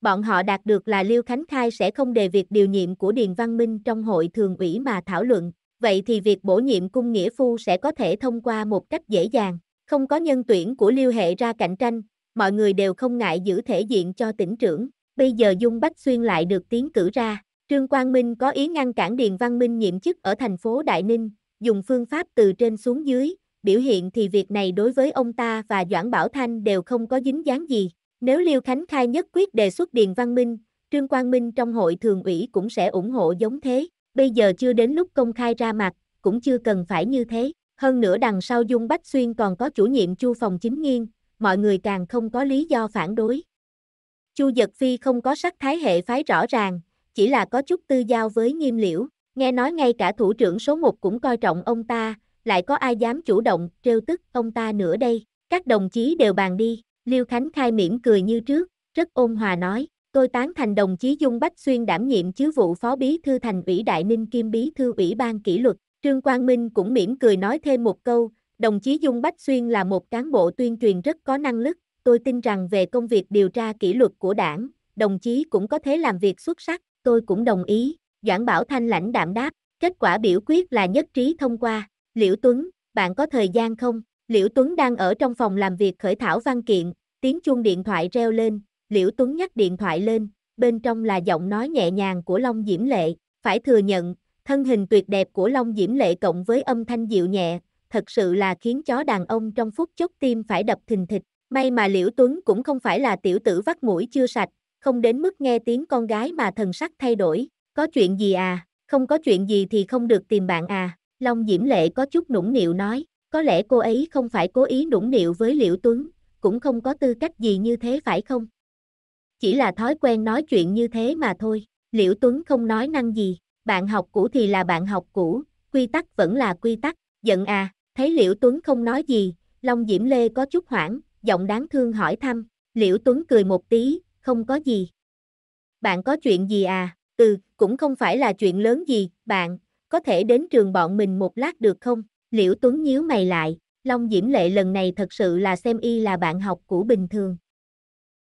S1: Bọn họ đạt được là Liêu Khánh Khai sẽ không đề việc điều nhiệm của Điền Văn Minh trong hội thường ủy mà thảo luận, vậy thì việc bổ nhiệm cung nghĩa phu sẽ có thể thông qua một cách dễ dàng, không có nhân tuyển của Liêu Hệ ra cạnh tranh, mọi người đều không ngại giữ thể diện cho tỉnh trưởng, bây giờ Dung Bách Xuyên lại được tiến cử ra, Trương Quang Minh có ý ngăn cản Điền Văn Minh nhiệm chức ở thành phố Đại Ninh, dùng phương pháp từ trên xuống dưới, biểu hiện thì việc này đối với ông ta và Doãn Bảo Thanh đều không có dính dáng gì. Nếu Liêu Khánh Khai nhất quyết đề xuất Điền Văn Minh, Trương Quang Minh trong hội thường ủy cũng sẽ ủng hộ giống thế. Bây giờ chưa đến lúc công khai ra mặt, cũng chưa cần phải như thế. Hơn nữa đằng sau Dung Bách Xuyên còn có chủ nhiệm Chu phòng chính nghiêng, mọi người càng không có lý do phản đối. Chu Dật Phi không có sắc thái hệ phái rõ ràng, chỉ là có chút tư giao với nghiêm liễu, nghe nói ngay cả thủ trưởng số một cũng coi trọng ông ta, lại có ai dám chủ động, trêu tức ông ta nữa đây, các đồng chí đều bàn đi, Liêu Khánh Khai mỉm cười như trước, rất ôn hòa nói, tôi tán thành đồng chí Dung Bách Xuyên đảm nhiệm chứ vụ phó bí thư thành ủy Đại Ninh Kim bí thư ủy ban kỷ luật, Trương Quang Minh cũng mỉm cười nói thêm một câu, đồng chí Dung Bách Xuyên là một cán bộ tuyên truyền rất có năng lực, tôi tin rằng về công việc điều tra kỷ luật của đảng, đồng chí cũng có thể làm việc xuất sắc, tôi cũng đồng ý, Doãn Bảo Thanh lãnh đạm đáp, kết quả biểu quyết là nhất trí thông qua, Liễu Tuấn, bạn có thời gian không? Liễu Tuấn đang ở trong phòng làm việc khởi thảo văn kiện, tiếng chuông điện thoại reo lên, Liễu Tuấn nhắc điện thoại lên, bên trong là giọng nói nhẹ nhàng của Long Diễm Lệ, phải thừa nhận, thân hình tuyệt đẹp của Long Diễm Lệ cộng với âm thanh dịu nhẹ, thật sự là khiến chó đàn ông trong phút chốc tim phải đập thình thịch, may mà Liễu Tuấn cũng không phải là tiểu tử vắt mũi chưa sạch, không đến mức nghe tiếng con gái mà thần sắc thay đổi, có chuyện gì à, không có chuyện gì thì không được tìm bạn à, Long Diễm Lệ có chút nũng nịu nói, có lẽ cô ấy không phải cố ý nũng nịu với Liễu Tuấn, cũng không có tư cách gì như thế phải không? Chỉ là thói quen nói chuyện như thế mà thôi, Liễu Tuấn không nói năng gì, bạn học cũ thì là bạn học cũ, quy tắc vẫn là quy tắc, giận à, thấy Liễu Tuấn không nói gì, Long Diễm Lê có chút hoảng, giọng đáng thương hỏi thăm, Liễu Tuấn cười một tí, không có gì. Bạn có chuyện gì à? Ừ, cũng không phải là chuyện lớn gì, bạn, có thể đến trường bọn mình một lát được không? Liễu Tuấn nhíu mày lại, Long Diễm Lệ lần này thật sự là xem y là bạn học của bình thường.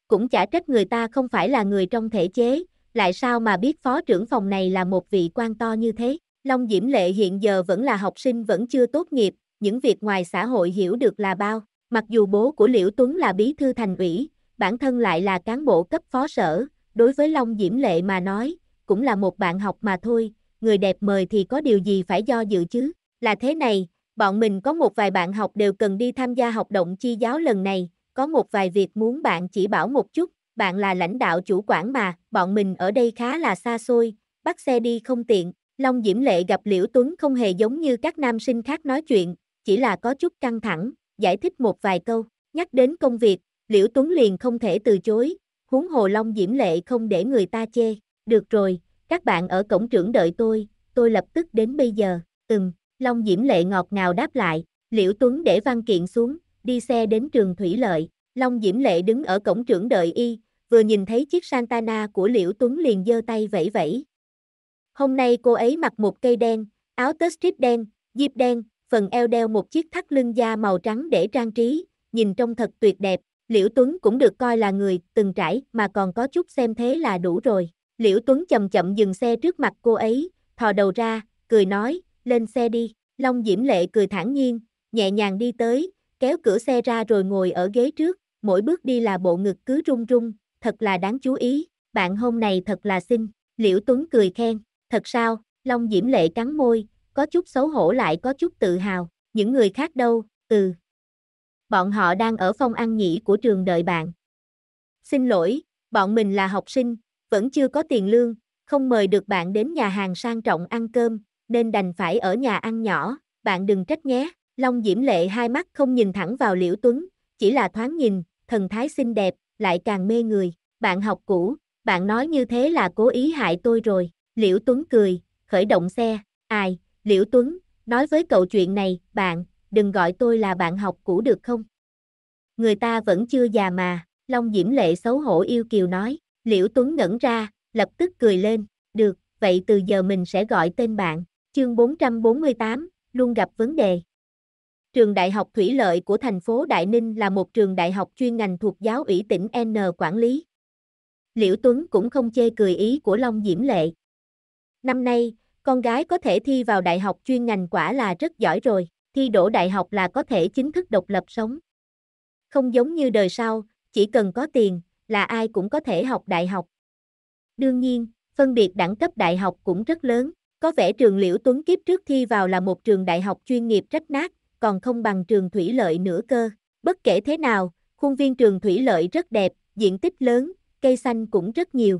S1: Cũng chả trách người ta không phải là người trong thể chế, lại sao mà biết phó trưởng phòng này là một vị quan to như thế. Long Diễm Lệ hiện giờ vẫn là học sinh vẫn chưa tốt nghiệp, những việc ngoài xã hội hiểu được là bao. Mặc dù bố của Liễu Tuấn là bí thư thành ủy, bản thân lại là cán bộ cấp phó sở, đối với Long Diễm Lệ mà nói, cũng là một bạn học mà thôi, người đẹp mời thì có điều gì phải do dự chứ, là thế này, bọn mình có một vài bạn học đều cần đi tham gia học động chi giáo lần này, có một vài việc muốn bạn chỉ bảo một chút, bạn là lãnh đạo chủ quản mà, bọn mình ở đây khá là xa xôi, bắt xe đi không tiện, Long Diễm Lệ gặp Liễu Tuấn không hề giống như các nam sinh khác nói chuyện, chỉ là có chút căng thẳng, giải thích một vài câu, nhắc đến công việc, Liễu Tuấn liền không thể từ chối, huống hồ Long Diễm Lệ không để người ta chê. Được rồi, các bạn ở cổng trưởng đợi tôi, tôi lập tức đến bây giờ. Ừm, Long Diễm Lệ ngọt ngào đáp lại, Liễu Tuấn để văn kiện xuống, đi xe đến trường Thủy Lợi. Long Diễm Lệ đứng ở cổng trưởng đợi y, vừa nhìn thấy chiếc Santana của Liễu Tuấn liền giơ tay vẫy vẫy. Hôm nay cô ấy mặc một cây đen, áo tết strip đen, diệp đen, phần eo đeo một chiếc thắt lưng da màu trắng để trang trí, nhìn trông thật tuyệt đẹp, Liễu Tuấn cũng được coi là người từng trải mà còn có chút xem thế là đủ rồi. Liễu Tuấn chậm chậm dừng xe trước mặt cô ấy, thò đầu ra, cười nói, lên xe đi. Long Diễm Lệ cười thản nhiên, nhẹ nhàng đi tới, kéo cửa xe ra rồi ngồi ở ghế trước, mỗi bước đi là bộ ngực cứ rung rung, thật là đáng chú ý, bạn hôm này thật là xinh. Liễu Tuấn cười khen, thật sao, Long Diễm Lệ cắn môi, có chút xấu hổ lại có chút tự hào, những người khác đâu, ừ bọn họ đang ở phòng ăn nhỉ của trường đợi bạn. Xin lỗi, bọn mình là học sinh, vẫn chưa có tiền lương, không mời được bạn đến nhà hàng sang trọng ăn cơm, nên đành phải ở nhà ăn nhỏ, bạn đừng trách nhé. Long Diễm Lệ hai mắt không nhìn thẳng vào Liễu Tuấn, chỉ là thoáng nhìn, thần thái xinh đẹp, lại càng mê người. Bạn học cũ, bạn nói như thế là cố ý hại tôi rồi. Liễu Tuấn cười, khởi động xe, ai, Liễu Tuấn, nói với cậu chuyện này, bạn, đừng gọi tôi là bạn học cũ được không? Người ta vẫn chưa già mà, Long Diễm Lệ xấu hổ yêu kiều nói, Liễu Tuấn ngẩn ra, lập tức cười lên, được, vậy từ giờ mình sẽ gọi tên bạn, chương 448, luôn gặp vấn đề. Trường Đại học Thủy Lợi của thành phố Đại Ninh là một trường đại học chuyên ngành thuộc giáo ủy tỉnh N quản lý. Liễu Tuấn cũng không chê cười ý của Long Diễm Lệ. Năm nay, con gái có thể thi vào đại học chuyên ngành quả là rất giỏi rồi thi đỗ đại học là có thể chính thức độc lập sống. Không giống như đời sau, chỉ cần có tiền, là ai cũng có thể học đại học. Đương nhiên, phân biệt đẳng cấp đại học cũng rất lớn, có vẻ trường Liễu Tuấn Kiếp trước thi vào là một trường đại học chuyên nghiệp rách nát, còn không bằng trường thủy lợi nữa cơ. Bất kể thế nào, khuôn viên trường thủy lợi rất đẹp, diện tích lớn, cây xanh cũng rất nhiều.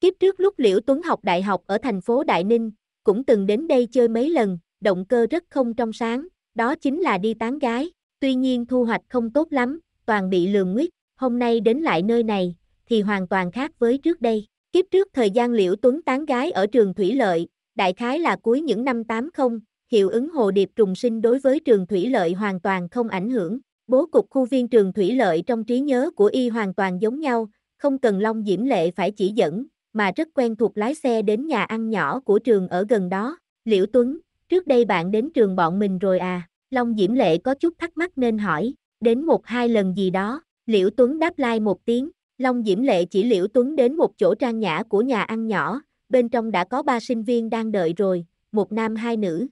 S1: Kiếp trước lúc Liễu Tuấn học đại học ở thành phố Đại Ninh, cũng từng đến đây chơi mấy lần, động cơ rất không trong sáng, đó chính là đi tán gái, tuy nhiên thu hoạch không tốt lắm, toàn bị lường nguyết, hôm nay đến lại nơi này, thì hoàn toàn khác với trước đây. Kiếp trước thời gian Liễu Tuấn tán gái ở trường Thủy Lợi, đại khái là cuối những năm 80, hiệu ứng hồ điệp trùng sinh đối với trường Thủy Lợi hoàn toàn không ảnh hưởng. Bố cục khu viên trường Thủy Lợi trong trí nhớ của y hoàn toàn giống nhau, không cần Long Diễm Lệ phải chỉ dẫn, mà rất quen thuộc lái xe đến nhà ăn nhỏ của trường ở gần đó. Liễu Tuấn, trước đây bạn đến trường bọn mình rồi à? Long Diễm Lệ có chút thắc mắc nên hỏi, đến một hai lần gì đó, Liễu Tuấn đáp lai like một tiếng, Long Diễm Lệ chỉ Liễu Tuấn đến một chỗ trang nhã của nhà ăn nhỏ, bên trong đã có ba sinh viên đang đợi rồi, một nam hai nữ.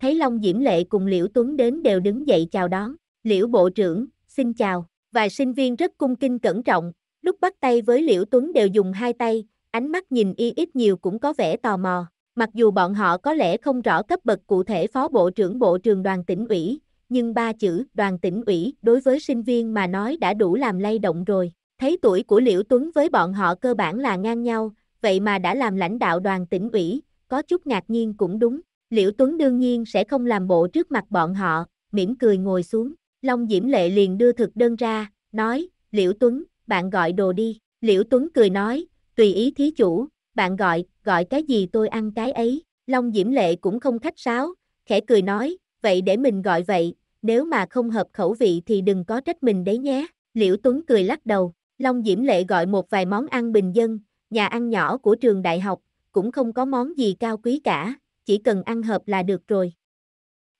S1: Thấy Long Diễm Lệ cùng Liễu Tuấn đến đều đứng dậy chào đón, Liễu Bộ trưởng, xin chào, vài sinh viên rất cung kinh cẩn trọng, lúc bắt tay với Liễu Tuấn đều dùng hai tay, ánh mắt nhìn y ít nhiều cũng có vẻ tò mò. Mặc dù bọn họ có lẽ không rõ cấp bậc cụ thể phó bộ trưởng bộ trường đoàn tỉnh ủy, nhưng ba chữ đoàn tỉnh ủy đối với sinh viên mà nói đã đủ làm lay động rồi. Thấy tuổi của Liễu Tuấn với bọn họ cơ bản là ngang nhau, vậy mà đã làm lãnh đạo đoàn tỉnh ủy, có chút ngạc nhiên cũng đúng. Liễu Tuấn đương nhiên sẽ không làm bộ trước mặt bọn họ, mỉm cười ngồi xuống. Long Diễm Lệ liền đưa thực đơn ra, nói, Liễu Tuấn, bạn gọi đồ đi. Liễu Tuấn cười nói, tùy ý thí chủ, bạn gọi, gọi cái gì tôi ăn cái ấy. Long Diễm Lệ cũng không khách sáo, khẽ cười nói, vậy để mình gọi vậy, nếu mà không hợp khẩu vị thì đừng có trách mình đấy nhé. Liễu Tuấn cười lắc đầu, Long Diễm Lệ gọi một vài món ăn bình dân, nhà ăn nhỏ của trường đại học, cũng không có món gì cao quý cả, chỉ cần ăn hợp là được rồi.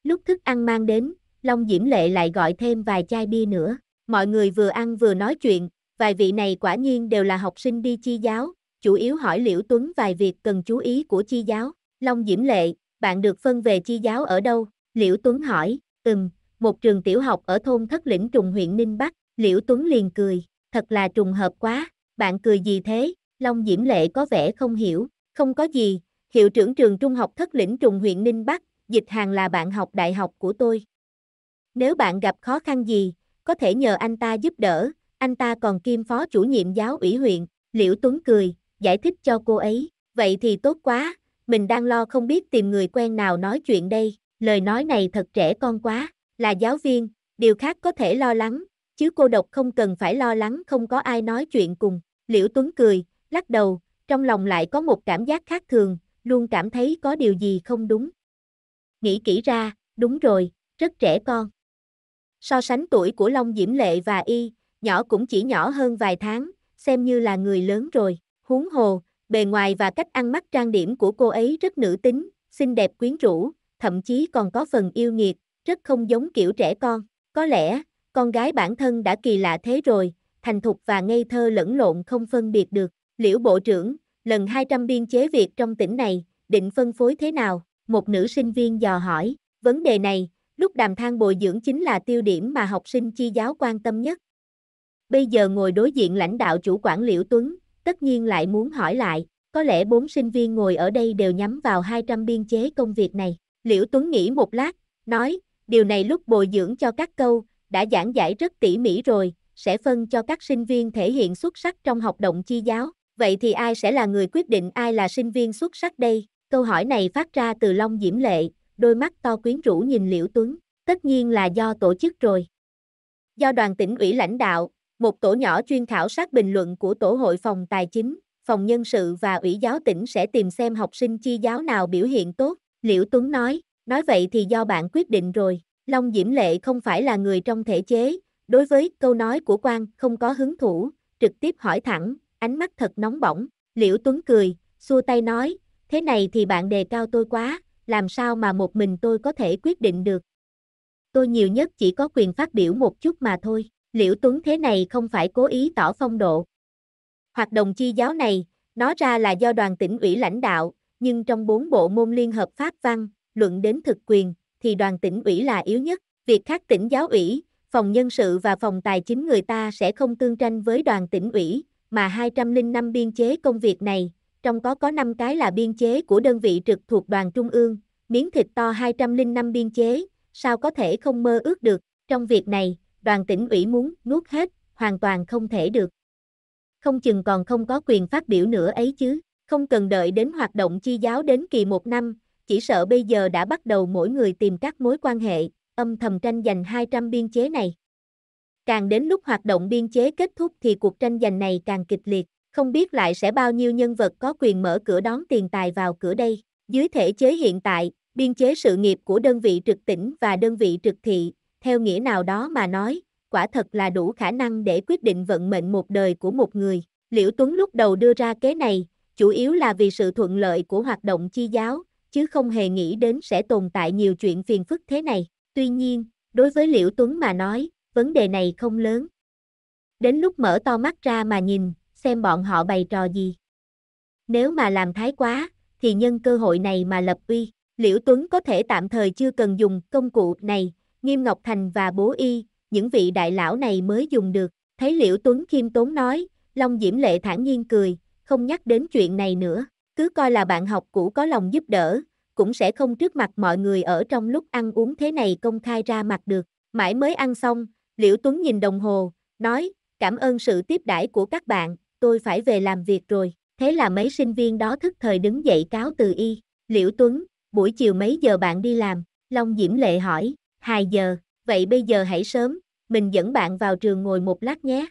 S1: Lúc thức ăn mang đến, Long Diễm Lệ lại gọi thêm vài chai bia nữa. Mọi người vừa ăn vừa nói chuyện, vài vị này quả nhiên đều là học sinh đi chi giáo, chủ yếu hỏi Liễu Tuấn vài việc cần chú ý của chi giáo. Long Diễm Lệ, bạn được phân về chi giáo ở đâu? Liễu Tuấn hỏi, ừm, một trường tiểu học ở thôn Thất Lĩnh Trùng huyện Ninh Bắc. Liễu Tuấn liền cười, thật là trùng hợp quá, bạn cười gì thế? Long Diễm Lệ có vẻ không hiểu, không có gì, hiệu trưởng trường trung học Thất Lĩnh Trùng huyện Ninh Bắc, dịch hàng là bạn học đại học của tôi. Nếu bạn gặp khó khăn gì, có thể nhờ anh ta giúp đỡ, anh ta còn kiêm phó chủ nhiệm giáo ủy huyện. Liễu Tuấn cười, giải thích cho cô ấy. Vậy thì tốt quá, mình đang lo không biết tìm người quen nào nói chuyện đây, lời nói này thật trẻ con quá, là giáo viên, điều khác có thể lo lắng, chứ cô độc không cần phải lo lắng không có ai nói chuyện cùng. Liễu Tuấn cười, lắc đầu, trong lòng lại có một cảm giác khác thường, luôn cảm thấy có điều gì không đúng. Nghĩ kỹ ra, đúng rồi, rất trẻ con. So sánh tuổi của Long Diễm Lệ và Y, nhỏ cũng chỉ nhỏ hơn vài tháng, xem như là người lớn rồi. Huống hồ, bề ngoài và cách ăn mặc trang điểm của cô ấy rất nữ tính, xinh đẹp quyến rũ, thậm chí còn có phần yêu nghiệt, rất không giống kiểu trẻ con. Có lẽ, con gái bản thân đã kỳ lạ thế rồi, thành thục và ngây thơ lẫn lộn không phân biệt được. Liễu Bộ trưởng, lần 200 biên chế việc trong tỉnh này, định phân phối thế nào? Một nữ sinh viên dò hỏi. Vấn đề này, lúc đàm thang bồi dưỡng chính là tiêu điểm mà học sinh chi giáo quan tâm nhất. Bây giờ ngồi đối diện lãnh đạo chủ quản Liễu Tuấn, tất nhiên lại muốn hỏi lại, có lẽ bốn sinh viên ngồi ở đây đều nhắm vào 200 biên chế công việc này. Liễu Tuấn nghĩ một lát, nói, điều này lúc bồi dưỡng cho các câu, đã giảng giải rất tỉ mỉ rồi, sẽ phân cho các sinh viên thể hiện xuất sắc trong học động chi giáo. Vậy thì ai sẽ là người quyết định ai là sinh viên xuất sắc đây? Câu hỏi này phát ra từ Long Diễm Lệ, đôi mắt to quyến rũ nhìn Liễu Tuấn, tất nhiên là do tổ chức rồi. Do đoàn tỉnh ủy lãnh đạo, một tổ nhỏ chuyên khảo sát bình luận của Tổ hội phòng Tài chính, phòng Nhân sự và Ủy giáo tỉnh sẽ tìm xem học sinh chi giáo nào biểu hiện tốt, Liễu Tuấn nói, nói vậy thì do bạn quyết định rồi, Long Diễm Lệ không phải là người trong thể chế, đối với câu nói của quan không có hứng thủ, trực tiếp hỏi thẳng, ánh mắt thật nóng bỏng, Liễu Tuấn cười, xua tay nói, thế này thì bạn đề cao tôi quá, làm sao mà một mình tôi có thể quyết định được. Tôi nhiều nhất chỉ có quyền phát biểu một chút mà thôi. Liễu Tuấn thế này không phải cố ý tỏ phong độ. Hoạt động chi giáo này, nó ra là do đoàn tỉnh ủy lãnh đạo, nhưng trong bốn bộ môn liên hợp pháp văn, luận đến thực quyền, thì đoàn tỉnh ủy là yếu nhất. Việc khác tỉnh giáo ủy, phòng nhân sự và phòng tài chính người ta sẽ không tương tranh với đoàn tỉnh ủy, mà 205 biên chế công việc này, trong có có 5 cái là biên chế của đơn vị trực thuộc đoàn trung ương, miếng thịt to 205 biên chế, sao có thể không mơ ước được, trong việc này, đoàn tỉnh ủy muốn nuốt hết, hoàn toàn không thể được. Không chừng còn không có quyền phát biểu nữa ấy chứ, không cần đợi đến hoạt động chi giáo đến kỳ một năm, chỉ sợ bây giờ đã bắt đầu mỗi người tìm các mối quan hệ, âm thầm tranh giành 200 biên chế này. Càng đến lúc hoạt động biên chế kết thúc thì cuộc tranh giành này càng kịch liệt, không biết lại sẽ bao nhiêu nhân vật có quyền mở cửa đón tiền tài vào cửa đây. Dưới thể chế hiện tại, biên chế sự nghiệp của đơn vị trực tỉnh và đơn vị trực thị, theo nghĩa nào đó mà nói, quả thật là đủ khả năng để quyết định vận mệnh một đời của một người. Liễu Tuấn lúc đầu đưa ra kế này, chủ yếu là vì sự thuận lợi của hoạt động chi giáo, chứ không hề nghĩ đến sẽ tồn tại nhiều chuyện phiền phức thế này. Tuy nhiên, đối với Liễu Tuấn mà nói, vấn đề này không lớn. Đến lúc mở to mắt ra mà nhìn, xem bọn họ bày trò gì. Nếu mà làm thái quá, thì nhân cơ hội này mà lập uy, Liễu Tuấn có thể tạm thời chưa cần dùng công cụ này, Nghiêm Ngọc Thành và Bố Y, những vị đại lão này mới dùng được. Thấy Liễu Tuấn khiêm tốn nói, Long Diễm Lệ thản nhiên cười, không nhắc đến chuyện này nữa. Cứ coi là bạn học cũ có lòng giúp đỡ, cũng sẽ không trước mặt mọi người ở trong lúc ăn uống thế này công khai ra mặt được. Mãi mới ăn xong, Liễu Tuấn nhìn đồng hồ, nói, cảm ơn sự tiếp đãi của các bạn, tôi phải về làm việc rồi. Thế là mấy sinh viên đó thức thời đứng dậy cáo từ y. Liễu Tuấn, buổi chiều mấy giờ bạn đi làm? Long Diễm Lệ hỏi. 2 giờ, vậy bây giờ hãy sớm, mình dẫn bạn vào trường ngồi một lát nhé.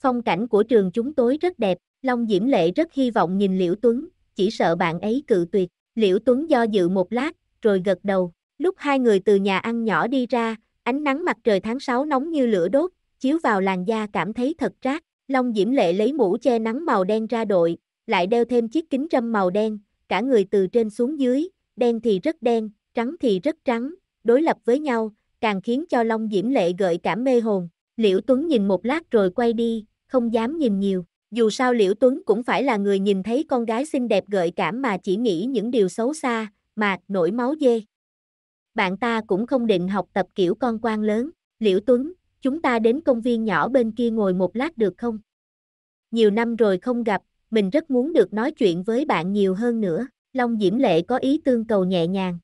S1: Phong cảnh của trường chúng tối rất đẹp, Long Diễm Lệ rất hy vọng nhìn Liễu Tuấn, chỉ sợ bạn ấy cự tuyệt. Liễu Tuấn do dự một lát, rồi gật đầu. Lúc hai người từ nhà ăn nhỏ đi ra, ánh nắng mặt trời tháng 6 nóng như lửa đốt, chiếu vào làn da cảm thấy thật rát. Long Diễm Lệ lấy mũ che nắng màu đen ra đội, lại đeo thêm chiếc kính râm màu đen, cả người từ trên xuống dưới, đen thì rất đen, trắng thì rất trắng, đối lập với nhau, càng khiến cho Long Diễm Lệ gợi cảm mê hồn. Liễu Tuấn nhìn một lát rồi quay đi, không dám nhìn nhiều. Dù sao Liễu Tuấn cũng phải là người nhìn thấy con gái xinh đẹp gợi cảm mà chỉ nghĩ những điều xấu xa, mà nổi máu dê. Bạn ta cũng không định học tập kiểu con quan lớn. Liễu Tuấn, chúng ta đến công viên nhỏ bên kia ngồi một lát được không? Nhiều năm rồi không gặp, mình rất muốn được nói chuyện với bạn nhiều hơn nữa. Long Diễm Lệ có ý tương cầu nhẹ nhàng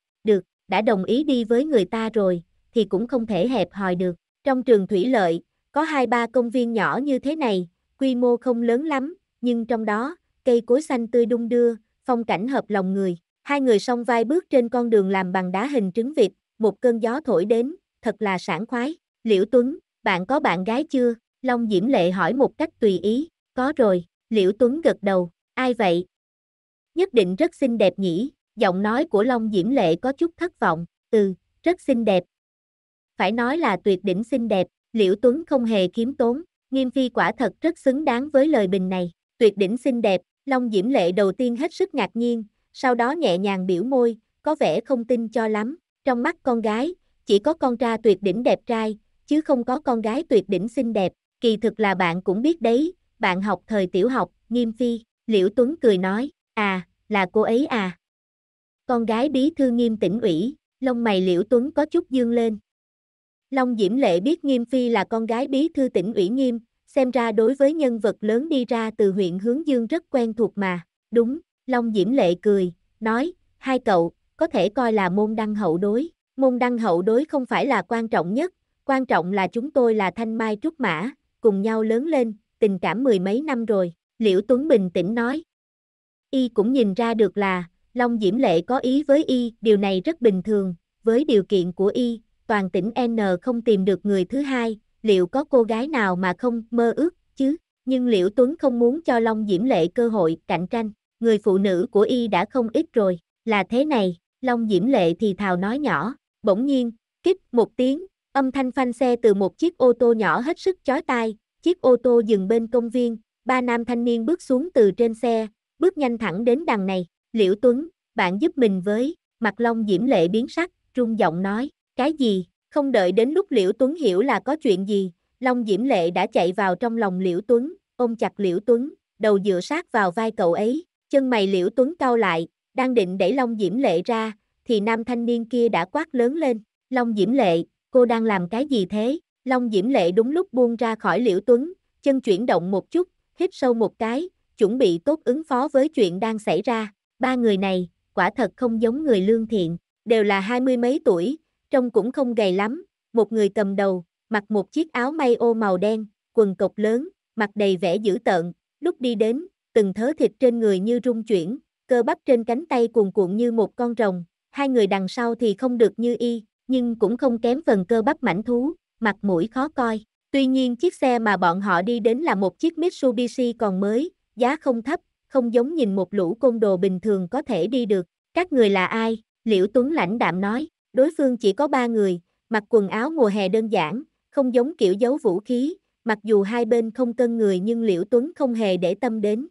S1: đã đồng ý đi với người ta rồi, thì cũng không thể hẹp hòi được. Trong trường thủy lợi, có hai ba công viên nhỏ như thế này, quy mô không lớn lắm, nhưng trong đó, cây cối xanh tươi đung đưa, phong cảnh hợp lòng người. Hai người song vai bước trên con đường làm bằng đá hình trứng vịt, một cơn gió thổi đến, thật là sảng khoái. Liễu Tuấn, bạn có bạn gái chưa? Long Diễm Lệ hỏi một cách tùy ý, có rồi, Liễu Tuấn gật đầu, ai vậy? Nhất định rất xinh đẹp nhỉ, giọng nói của Long Diễm Lệ có chút thất vọng, ừ, rất xinh đẹp. Phải nói là tuyệt đỉnh xinh đẹp, Liễu Tuấn không hề khiếm tốn, Nghiêm Phi quả thật rất xứng đáng với lời bình này, tuyệt đỉnh xinh đẹp, Long Diễm Lệ đầu tiên hết sức ngạc nhiên, sau đó nhẹ nhàng biểu môi, có vẻ không tin cho lắm, trong mắt con gái, chỉ có con ra tuyệt đỉnh đẹp trai, chứ không có con gái tuyệt đỉnh xinh đẹp, kỳ thực là bạn cũng biết đấy, bạn học thời tiểu học, Nghiêm Phi, Liễu Tuấn cười nói, à, là cô ấy à. Con gái bí thư nghiêm tỉnh ủy, lông mày liễu tuấn có chút dương lên. Long Diễm Lệ biết Nghiêm Phi là con gái bí thư tỉnh ủy Nghiêm, xem ra đối với nhân vật lớn đi ra từ huyện Hướng Dương rất quen thuộc mà. Đúng, Long Diễm Lệ cười, nói, hai cậu, có thể coi là môn đăng hậu đối. Môn đăng hậu đối không phải là quan trọng nhất, quan trọng là chúng tôi là thanh mai trúc mã, cùng nhau lớn lên, tình cảm mười mấy năm rồi. Liễu Tuấn bình tĩnh nói. Y cũng nhìn ra được là, Long Diễm Lệ có ý với y, điều này rất bình thường, với điều kiện của y, toàn tỉnh N không tìm được người thứ hai, liệu có cô gái nào mà không mơ ước, chứ? Nhưng Liễu Tuấn không muốn cho Long Diễm Lệ cơ hội cạnh tranh, người phụ nữ của y đã không ít rồi, là thế này, Long Diễm Lệ thì thào nói nhỏ, bỗng nhiên, kíp một tiếng, âm thanh phanh xe từ một chiếc ô tô nhỏ hết sức chói tai, chiếc ô tô dừng bên công viên, ba nam thanh niên bước xuống từ trên xe, bước nhanh thẳng đến đằng này, Liễu Tuấn, bạn giúp mình với, mặt long diễm lệ biến sắc, trung giọng nói, cái gì, không đợi đến lúc Liễu Tuấn hiểu là có chuyện gì, Long Diễm Lệ đã chạy vào trong lòng Liễu Tuấn, ôm chặt Liễu Tuấn, đầu dựa sát vào vai cậu ấy, chân mày Liễu Tuấn cau lại, đang định đẩy Long Diễm Lệ ra, thì nam thanh niên kia đã quát lớn lên, Long Diễm Lệ, cô đang làm cái gì thế? Long Diễm Lệ đúng lúc buông ra khỏi Liễu Tuấn, chân chuyển động một chút, hít sâu một cái, chuẩn bị tốt ứng phó với chuyện đang xảy ra, ba người này, quả thật không giống người lương thiện, đều là hai mươi mấy tuổi, trông cũng không gầy lắm, một người cầm đầu, mặc một chiếc áo may ô màu đen, quần cộc lớn, mặt đầy vẻ dữ tợn, lúc đi đến, từng thớ thịt trên người như rung chuyển, cơ bắp trên cánh tay cuồn cuộn như một con rồng, hai người đằng sau thì không được như y, nhưng cũng không kém phần cơ bắp mảnh thú, mặt mũi khó coi. Tuy nhiên chiếc xe mà bọn họ đi đến là một chiếc Mitsubishi còn mới, giá không thấp, không giống nhìn một lũ côn đồ bình thường có thể đi được. Các người là ai? Liễu Tuấn lãnh đạm nói, đối phương chỉ có ba người, mặc quần áo mùa hè đơn giản, không giống kiểu giấu vũ khí, mặc dù hai bên không cân người nhưng Liễu Tuấn không hề để tâm đến.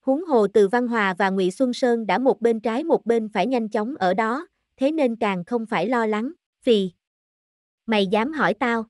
S1: Huống hồ từ Văn Hòa và Ngụy Xuân Sơn đã một bên trái một bên phải nhanh chóng ở đó, thế nên càng không phải lo lắng, vì Mày dám hỏi tao?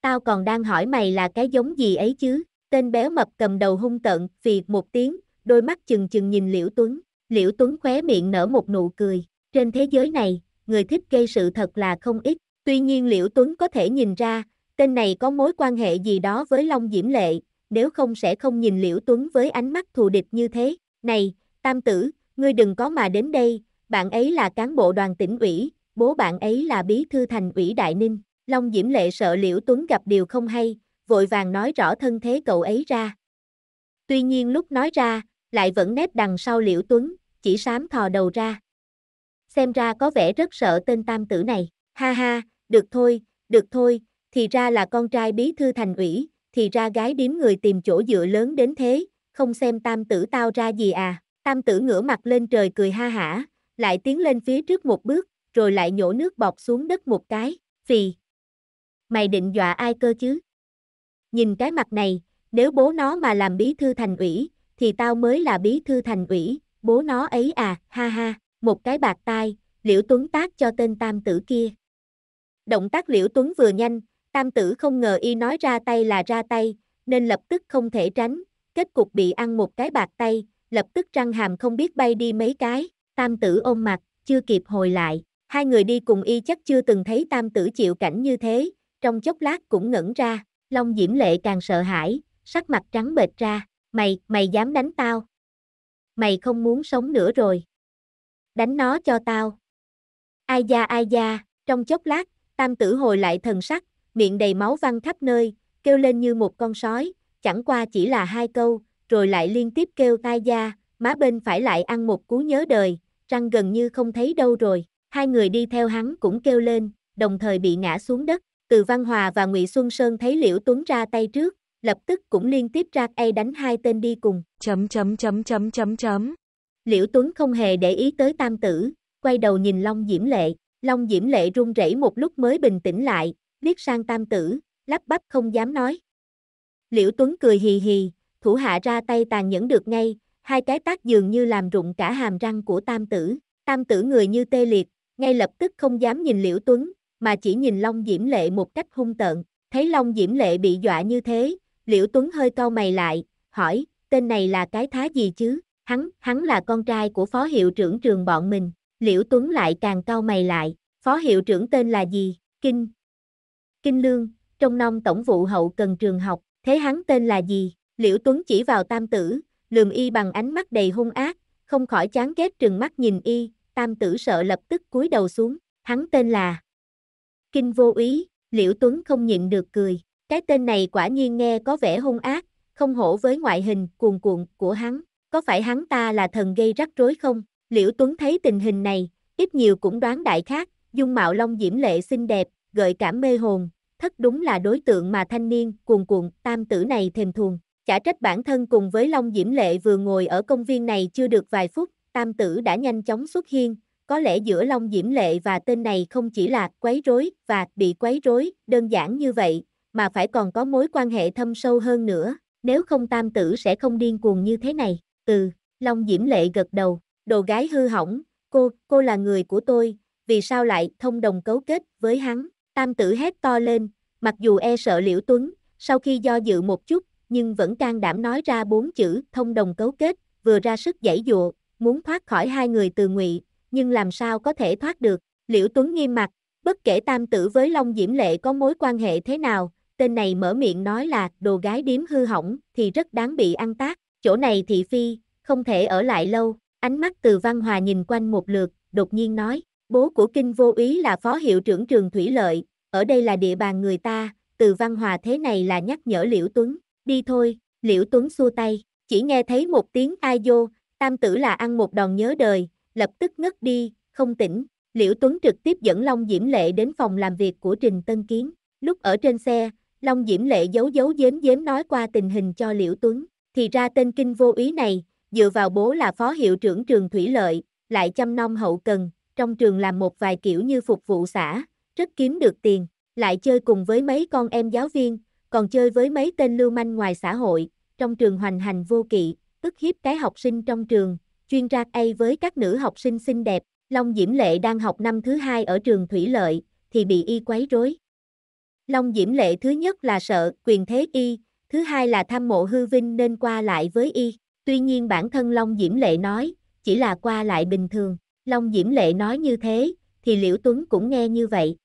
S1: Tao còn đang hỏi mày là cái giống gì ấy chứ? Tên béo mập cầm đầu hung tận vì một tiếng, đôi mắt chừng chừng nhìn Liễu Tuấn. Liễu Tuấn khóe miệng nở một nụ cười. Trên thế giới này, người thích gây sự thật là không ít. Tuy nhiên Liễu Tuấn có thể nhìn ra, tên này có mối quan hệ gì đó với Long Diễm Lệ, nếu không sẽ không nhìn Liễu Tuấn với ánh mắt thù địch như thế. Này, tam tử, ngươi đừng có mà đến đây, bạn ấy là cán bộ đoàn tỉnh ủy, bố bạn ấy là bí thư thành ủy Đại Ninh. Long Diễm Lệ sợ Liễu Tuấn gặp điều không hay, vội vàng nói rõ thân thế cậu ấy ra. Tuy nhiên lúc nói ra, lại vẫn nét đằng sau Liễu Tuấn, chỉ sám thò đầu ra. Xem ra có vẻ rất sợ tên tam tử này, ha ha, được thôi, được thôi, thì ra là con trai bí thư thành ủy, thì ra gái điếm người tìm chỗ dựa lớn đến thế, không xem tam tử tao ra gì à, tam tử ngửa mặt lên trời cười ha hả, lại tiến lên phía trước một bước, rồi lại nhổ nước bọt xuống đất một cái, vì mày định dọa ai cơ chứ? Nhìn cái mặt này, nếu bố nó mà làm bí thư thành ủy, thì tao mới là bí thư thành ủy, bố nó ấy à, ha ha, một cái bạc tai, liễu tuấn tác cho tên tam tử kia. Động tác liễu tuấn vừa nhanh, tam tử không ngờ y nói ra tay là ra tay, nên lập tức không thể tránh, kết cục bị ăn một cái bạc tay, lập tức răng hàm không biết bay đi mấy cái, tam tử ôm mặt, chưa kịp hồi lại, hai người đi cùng y chắc chưa từng thấy tam tử chịu cảnh như thế, trong chốc lát cũng ngẩn ra, Long Diễm Lệ càng sợ hãi, sắc mặt trắng bệch ra, mày, mày dám đánh tao. Mày không muốn sống nữa rồi. Đánh nó cho tao. Ai da ai da, trong chốc lát, tam tử hồi lại thần sắc, miệng đầy máu văng khắp nơi, kêu lên như một con sói, chẳng qua chỉ là hai câu, rồi lại liên tiếp kêu tai da, má bên phải lại ăn một cú nhớ đời, răng gần như không thấy đâu rồi, hai người đi theo hắn cũng kêu lên, đồng thời bị ngã xuống đất, từ Văn Hòa và Ngụy Xuân Sơn thấy Liễu Tuấn ra tay trước, lập tức cũng liên tiếp ra tay đánh hai tên đi cùng. Chấm chấm chấm chấm chấm chấm. Liễu Tuấn không hề để ý tới tam tử, quay đầu nhìn Long Diễm Lệ, Long Diễm Lệ run rẩy một lúc mới bình tĩnh lại, liếc sang tam tử, lắp bắp không dám nói. Liễu Tuấn cười hì hì, thủ hạ ra tay tàn nhẫn được ngay, hai cái tác dường như làm rụng cả hàm răng của tam tử, tam tử người như tê liệt, ngay lập tức không dám nhìn Liễu Tuấn, mà chỉ nhìn Long Diễm Lệ một cách hung tợn. Thấy Long Diễm Lệ bị dọa như thế, Liễu Tuấn hơi cau mày lại, hỏi, tên này là cái thá gì chứ? Hắn, hắn là con trai của phó hiệu trưởng trường bọn mình. Liễu Tuấn lại càng cau mày lại, phó hiệu trưởng tên là gì? Kinh. Kinh Lương, trong nông tổng vụ hậu cần trường học, thế hắn tên là gì? Liễu Tuấn chỉ vào tam tử, lườm y bằng ánh mắt đầy hung ác, không khỏi chán ghét trừng mắt nhìn y, tam tử sợ lập tức cúi đầu xuống, hắn tên là kinh vô ý, Liễu Tuấn không nhịn được cười, cái tên này quả nhiên nghe có vẻ hung ác, không hổ với ngoại hình cuồn cuộn của hắn, có phải hắn ta là thần gây rắc rối không? Liễu Tuấn thấy tình hình này, ít nhiều cũng đoán đại khác, dung mạo long diễm lệ xinh đẹp, gợi cảm mê hồn, thất đúng là đối tượng mà thanh niên cuồn cuộn tam tử này thèm thuồng. Chả trách bản thân cùng với Long Diễm Lệ vừa ngồi ở công viên này chưa được vài phút, tam tử đã nhanh chóng xuất hiện, có lẽ giữa Long Diễm Lệ và tên này không chỉ là quấy rối và bị quấy rối, đơn giản như vậy, mà phải còn có mối quan hệ thâm sâu hơn nữa, nếu không tam tử sẽ không điên cuồng như thế này. Ừ, Long Diễm Lệ gật đầu, đồ gái hư hỏng, cô, cô là người của tôi, vì sao lại thông đồng cấu kết với hắn? Tam tử hét to lên, mặc dù e sợ Liễu Tuấn, sau khi do dự một chút, nhưng vẫn can đảm nói ra bốn chữ thông đồng cấu kết, vừa ra sức giải dụa, muốn thoát khỏi hai người từ ngụy, nhưng làm sao có thể thoát được. Liễu Tuấn nghiêm mặt, bất kể tam tử với Long Diễm Lệ có mối quan hệ thế nào, tên này mở miệng nói là đồ gái điếm hư hỏng thì rất đáng bị ăn tác. Chỗ này thị phi, không thể ở lại lâu. Ánh mắt từ Văn Hòa nhìn quanh một lượt, đột nhiên nói, bố của Kinh Vô Ý là phó hiệu trưởng trường Thủy Lợi, ở đây là địa bàn người ta, từ Văn Hòa thế này là nhắc nhở Liễu Tuấn, đi thôi, Liễu Tuấn xua tay, chỉ nghe thấy một tiếng ai vô, tam tử là ăn một đòn nhớ đời, lập tức ngất đi, không tỉnh. Liễu Tuấn trực tiếp dẫn Long Diễm Lệ đến phòng làm việc của Trình Tân Kiến. Lúc ở trên xe, Long Diễm Lệ giấu giấu giếm giếm nói qua tình hình cho Liễu Tuấn. Thì ra tên kinh vô ý này, dựa vào bố là phó hiệu trưởng trường Thủy Lợi, lại chăm nom hậu cần, trong trường làm một vài kiểu như phục vụ xã, rất kiếm được tiền, lại chơi cùng với mấy con em giáo viên, còn chơi với mấy tên lưu manh ngoài xã hội, trong trường hoành hành vô kỵ, tức hiếp cái học sinh trong trường, chuyên ra A với các nữ học sinh xinh đẹp, Long Diễm Lệ đang học năm thứ hai ở trường Thủy Lợi, thì bị y quấy rối. Long Diễm Lệ thứ nhất là sợ quyền thế y, thứ hai là tham mộ hư vinh nên qua lại với y. Tuy nhiên bản thân Long Diễm Lệ nói, chỉ là qua lại bình thường. Long Diễm Lệ nói như thế, thì Liễu Tuấn cũng nghe như vậy.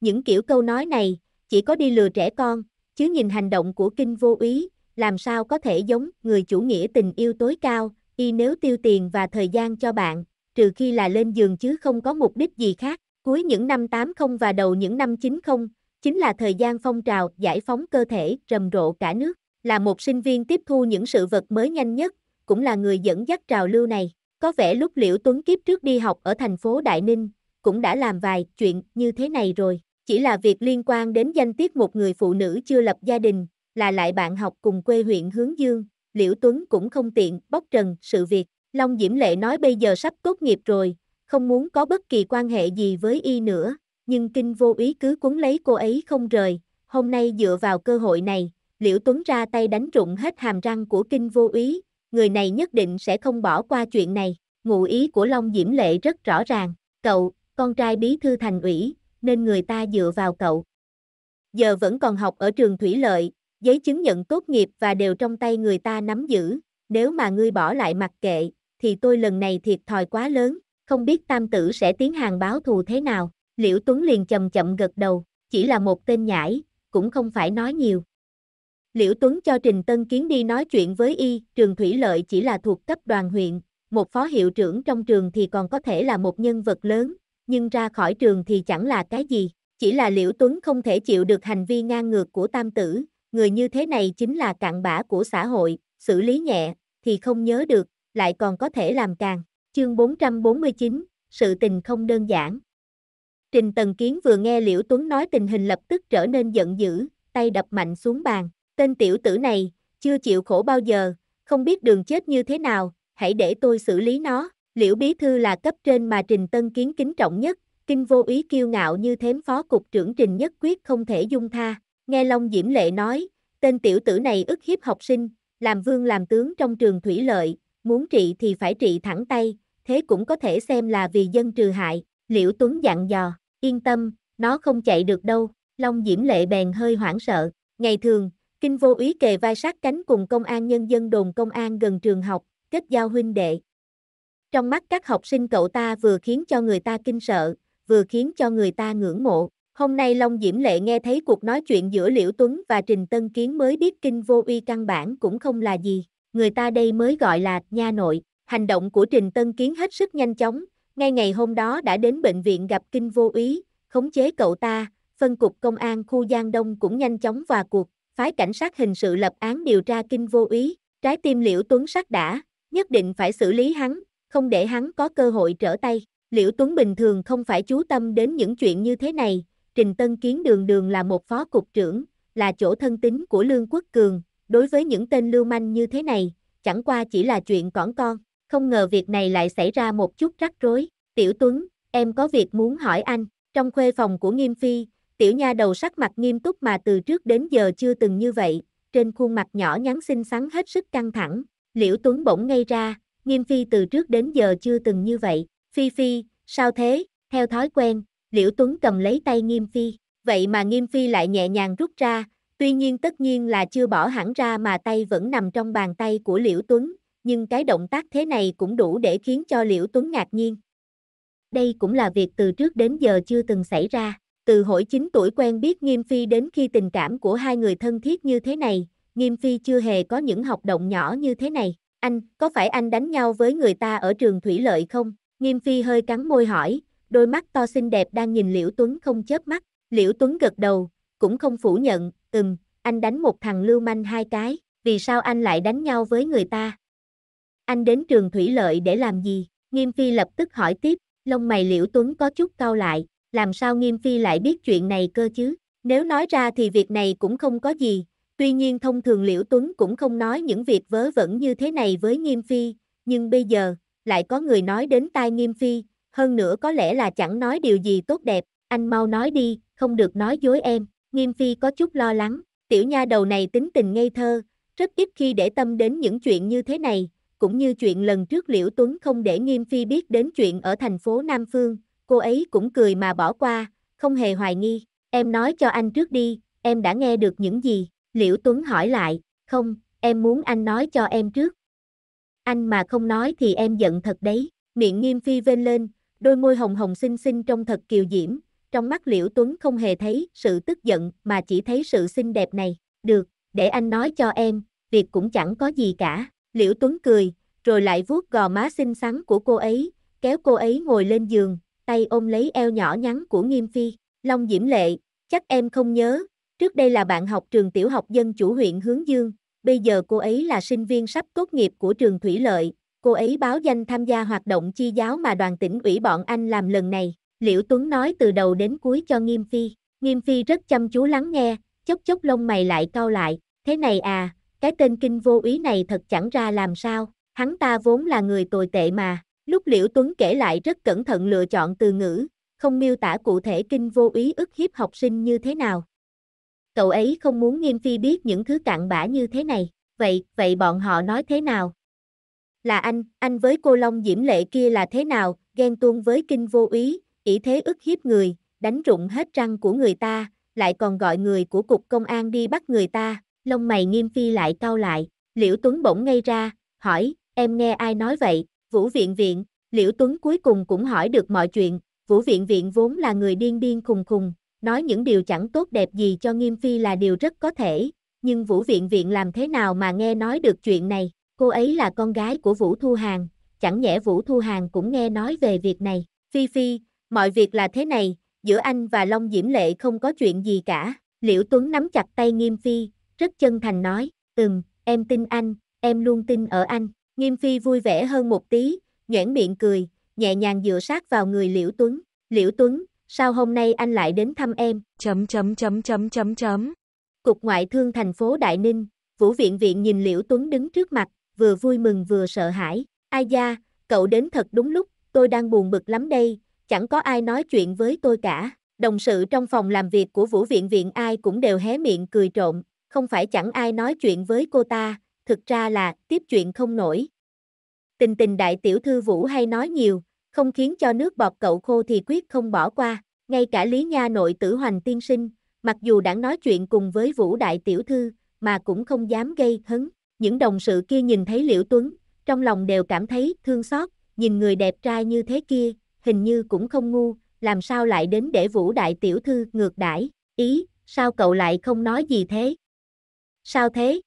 S1: Những kiểu câu nói này, chỉ có đi lừa trẻ con, chứ nhìn hành động của Kinh Vô ý, làm sao có thể giống người chủ nghĩa tình yêu tối cao, y nếu tiêu tiền và thời gian cho bạn, trừ khi là lên giường chứ không có mục đích gì khác, cuối những năm 80 và đầu những năm 90, chính là thời gian phong trào giải phóng cơ thể rầm rộ cả nước, là một sinh viên tiếp thu những sự vật mới nhanh nhất, cũng là người dẫn dắt trào lưu này. Có vẻ lúc Liễu Tuấn Kiếp trước đi học ở thành phố Đại Ninh, cũng đã làm vài chuyện như thế này rồi. Chỉ là việc liên quan đến danh tiết một người phụ nữ chưa lập gia đình, là lại bạn học cùng quê huyện Hướng Dương, Liễu Tuấn cũng không tiện bóc trần sự việc. Long Diễm Lệ nói bây giờ sắp tốt nghiệp rồi, không muốn có bất kỳ quan hệ gì với y nữa, nhưng kinh vô ý cứ cuốn lấy cô ấy không rời. Hôm nay dựa vào cơ hội này, Liễu Tuấn ra tay đánh trụng hết hàm răng của kinh vô ý, người này nhất định sẽ không bỏ qua chuyện này. Ngụ ý của Long Diễm Lệ rất rõ ràng, cậu, con trai bí thư thành ủy, nên người ta dựa vào cậu. Giờ vẫn còn học ở trường Thủy Lợi, giấy chứng nhận tốt nghiệp và đều trong tay người ta nắm giữ, nếu mà ngươi bỏ lại mặc kệ, thì tôi lần này thiệt thòi quá lớn, không biết tam tử sẽ tiến hàng báo thù thế nào, liễu tuấn liền chậm chậm gật đầu, chỉ là một tên nhãi, cũng không phải nói nhiều. Liễu Tuấn cho Trình Tân Kiến đi nói chuyện với y, trường Thủy Lợi chỉ là thuộc cấp đoàn huyện, một phó hiệu trưởng trong trường thì còn có thể là một nhân vật lớn, nhưng ra khỏi trường thì chẳng là cái gì, chỉ là Liễu Tuấn không thể chịu được hành vi ngang ngược của tam tử, người như thế này chính là cặn bã của xã hội, xử lý nhẹ, thì không nhớ được, lại còn có thể làm càng. Chương 449, sự tình không đơn giản. Trình Tần Kiến vừa nghe Liễu Tuấn nói tình hình lập tức trở nên giận dữ, tay đập mạnh xuống bàn. Tên tiểu tử này, chưa chịu khổ bao giờ, không biết đường chết như thế nào, hãy để tôi xử lý nó. Liễu Bí Thư là cấp trên mà Trình Tân Kiến kính trọng nhất, kinh vô ý kiêu ngạo như thế phó cục trưởng Trình Nhất Quyết không thể dung tha. Nghe Long Diễm Lệ nói, tên tiểu tử này ức hiếp học sinh, làm vương làm tướng trong trường thủy lợi, muốn trị thì phải trị thẳng tay, thế cũng có thể xem là vì dân trừ hại, Liễu Tuấn dặn dò, yên tâm, nó không chạy được đâu, Long Diễm Lệ bèn hơi hoảng sợ, ngày thường, Kinh Vô ý kề vai sát cánh cùng công an nhân dân đồn công an gần trường học, kết giao huynh đệ. Trong mắt các học sinh cậu ta vừa khiến cho người ta kinh sợ, vừa khiến cho người ta ngưỡng mộ. Hôm nay Long Diễm Lệ nghe thấy cuộc nói chuyện giữa Liễu Tuấn và Trình Tân Kiến mới biết kinh vô uy căn bản cũng không là gì, người ta đây mới gọi là nha nội. Hành động của Trình Tân Kiến hết sức nhanh chóng, ngay ngày hôm đó đã đến bệnh viện gặp kinh vô úy, khống chế cậu ta, phân cục công an khu Giang Đông cũng nhanh chóng vào cuộc, phái cảnh sát hình sự lập án điều tra kinh vô úy, trái tim Liễu Tuấn sắc đã, nhất định phải xử lý hắn, không để hắn có cơ hội trở tay. Liễu Tuấn bình thường không phải chú tâm đến những chuyện như thế này, Trình Tân Kiến đường đường là một phó cục trưởng, là chỗ thân tín của Lương Quốc Cường, đối với những tên lưu manh như thế này, chẳng qua chỉ là chuyện cỏn con, không ngờ việc này lại xảy ra một chút rắc rối. Tiểu Tuấn, em có việc muốn hỏi anh, trong khuê phòng của Nghiêm Phi, tiểu nha đầu sắc mặt nghiêm túc mà từ trước đến giờ chưa từng như vậy, trên khuôn mặt nhỏ nhắn xinh xắn hết sức căng thẳng, Liễu Tuấn bỗng ngay ra, Nghiêm Phi từ trước đến giờ chưa từng như vậy, Phi Phi, sao thế, theo thói quen, Liễu Tuấn cầm lấy tay Nghiêm Phi, vậy mà Nghiêm Phi lại nhẹ nhàng rút ra, tuy nhiên tất nhiên là chưa bỏ hẳn ra mà tay vẫn nằm trong bàn tay của Liễu Tuấn, nhưng cái động tác thế này cũng đủ để khiến cho Liễu Tuấn ngạc nhiên. Đây cũng là việc từ trước đến giờ chưa từng xảy ra, từ hội 9 tuổi quen biết Nghiêm Phi đến khi tình cảm của hai người thân thiết như thế này, Nghiêm Phi chưa hề có những học động nhỏ như thế này. Anh, có phải anh đánh nhau với người ta ở trường Thủy Lợi không? Nghiêm Phi hơi cắn môi hỏi, đôi mắt to xinh đẹp đang nhìn Liễu Tuấn không chớp mắt, Liễu Tuấn gật đầu, cũng không phủ nhận, ừm, anh đánh một thằng lưu manh hai cái, vì sao anh lại đánh nhau với người ta? Anh đến trường thủy lợi để làm gì? Nghiêm Phi lập tức hỏi tiếp, lông mày Liễu Tuấn có chút cau lại, làm sao Nghiêm Phi lại biết chuyện này cơ chứ? Nếu nói ra thì việc này cũng không có gì, tuy nhiên thông thường Liễu Tuấn cũng không nói những việc vớ vẩn như thế này với Nghiêm Phi, nhưng bây giờ, lại có người nói đến tai Nghiêm Phi, hơn nữa có lẽ là chẳng nói điều gì tốt đẹp, anh mau nói đi, không được nói dối em, nghiêm phi có chút lo lắng, tiểu nha đầu này tính tình ngây thơ, rất ít khi để tâm đến những chuyện như thế này, cũng như chuyện lần trước Liễu Tuấn không để nghiêm phi biết đến chuyện ở thành phố Nam Phương, cô ấy cũng cười mà bỏ qua, không hề hoài nghi, em nói cho anh trước đi, em đã nghe được những gì, Liễu Tuấn hỏi lại, không, em muốn anh nói cho em trước. Anh mà không nói thì em giận thật đấy, miệng nghiêm phi vên lên, đôi môi hồng hồng xinh xinh trông thật kiều diễm, trong mắt Liễu Tuấn không hề thấy sự tức giận mà chỉ thấy sự xinh đẹp này, được, để anh nói cho em, việc cũng chẳng có gì cả, Liễu Tuấn cười, rồi lại vuốt gò má xinh xắn của cô ấy, kéo cô ấy ngồi lên giường, tay ôm lấy eo nhỏ nhắn của Nghiêm Phi, Long Diễm Lệ, chắc em không nhớ, trước đây là bạn học trường tiểu học dân chủ huyện Hướng Dương, bây giờ cô ấy là sinh viên sắp tốt nghiệp của trường Thủy Lợi, Cô ấy báo danh tham gia hoạt động chi giáo mà đoàn tỉnh ủy bọn anh làm lần này. Liễu Tuấn nói từ đầu đến cuối cho Nghiêm Phi. Nghiêm Phi rất chăm chú lắng nghe, chốc chốc lông mày lại cau lại. Thế này à, cái tên kinh vô úy này thật chẳng ra làm sao. Hắn ta vốn là người tồi tệ mà. Lúc Liễu Tuấn kể lại rất cẩn thận lựa chọn từ ngữ, không miêu tả cụ thể kinh vô ý ức hiếp học sinh như thế nào. Cậu ấy không muốn Nghiêm Phi biết những thứ cặn bã như thế này, vậy, vậy bọn họ nói thế nào? là anh, anh với cô Long Diễm Lệ kia là thế nào, ghen tuông với kinh vô ý, ý thế ức hiếp người, đánh rụng hết răng của người ta, lại còn gọi người của cục công an đi bắt người ta, lông mày nghiêm phi lại cau lại, Liễu Tuấn bỗng ngay ra, hỏi, em nghe ai nói vậy, Vũ Viện Viện, Liễu Tuấn cuối cùng cũng hỏi được mọi chuyện, Vũ Viện Viện vốn là người điên điên khùng khùng, nói những điều chẳng tốt đẹp gì cho nghiêm phi là điều rất có thể, nhưng Vũ Viện Viện làm thế nào mà nghe nói được chuyện này, Cô ấy là con gái của Vũ Thu Hàng, chẳng nhẽ Vũ Thu Hàng cũng nghe nói về việc này. Phi Phi, mọi việc là thế này, giữa anh và Long Diễm Lệ không có chuyện gì cả. Liễu Tuấn nắm chặt tay Nghiêm Phi, rất chân thành nói, ừm, em tin anh, em luôn tin ở anh. Nghiêm Phi vui vẻ hơn một tí, nhoẻn miệng cười, nhẹ nhàng dựa sát vào người Liễu Tuấn. Liễu Tuấn, sao hôm nay anh lại đến thăm em? Chấm chấm chấm chấm chấm chấm. Cục Ngoại thương thành phố Đại Ninh, Vũ Viện Viện nhìn Liễu Tuấn đứng trước mặt, vừa vui mừng vừa sợ hãi. Ai da, cậu đến thật đúng lúc, tôi đang buồn bực lắm đây, chẳng có ai nói chuyện với tôi cả. Đồng sự trong phòng làm việc của Vũ Viện Viện ai cũng đều hé miệng cười trộm, không phải chẳng ai nói chuyện với cô ta, thực ra là tiếp chuyện không nổi. Tình tình đại tiểu thư Vũ hay nói nhiều, không khiến cho nước bọt cậu khô thì quyết không bỏ qua, ngay cả Lý Nha nội tử hoành tiên sinh, mặc dù đã nói chuyện cùng với Vũ đại tiểu thư, mà cũng không dám gây hấn. Những đồng sự kia nhìn thấy Liễu Tuấn, trong lòng đều cảm thấy thương xót, nhìn người đẹp trai như thế kia, hình như cũng không ngu, làm sao lại đến để Vũ Đại Tiểu Thư ngược đãi ý, sao cậu lại không nói gì thế? Sao thế?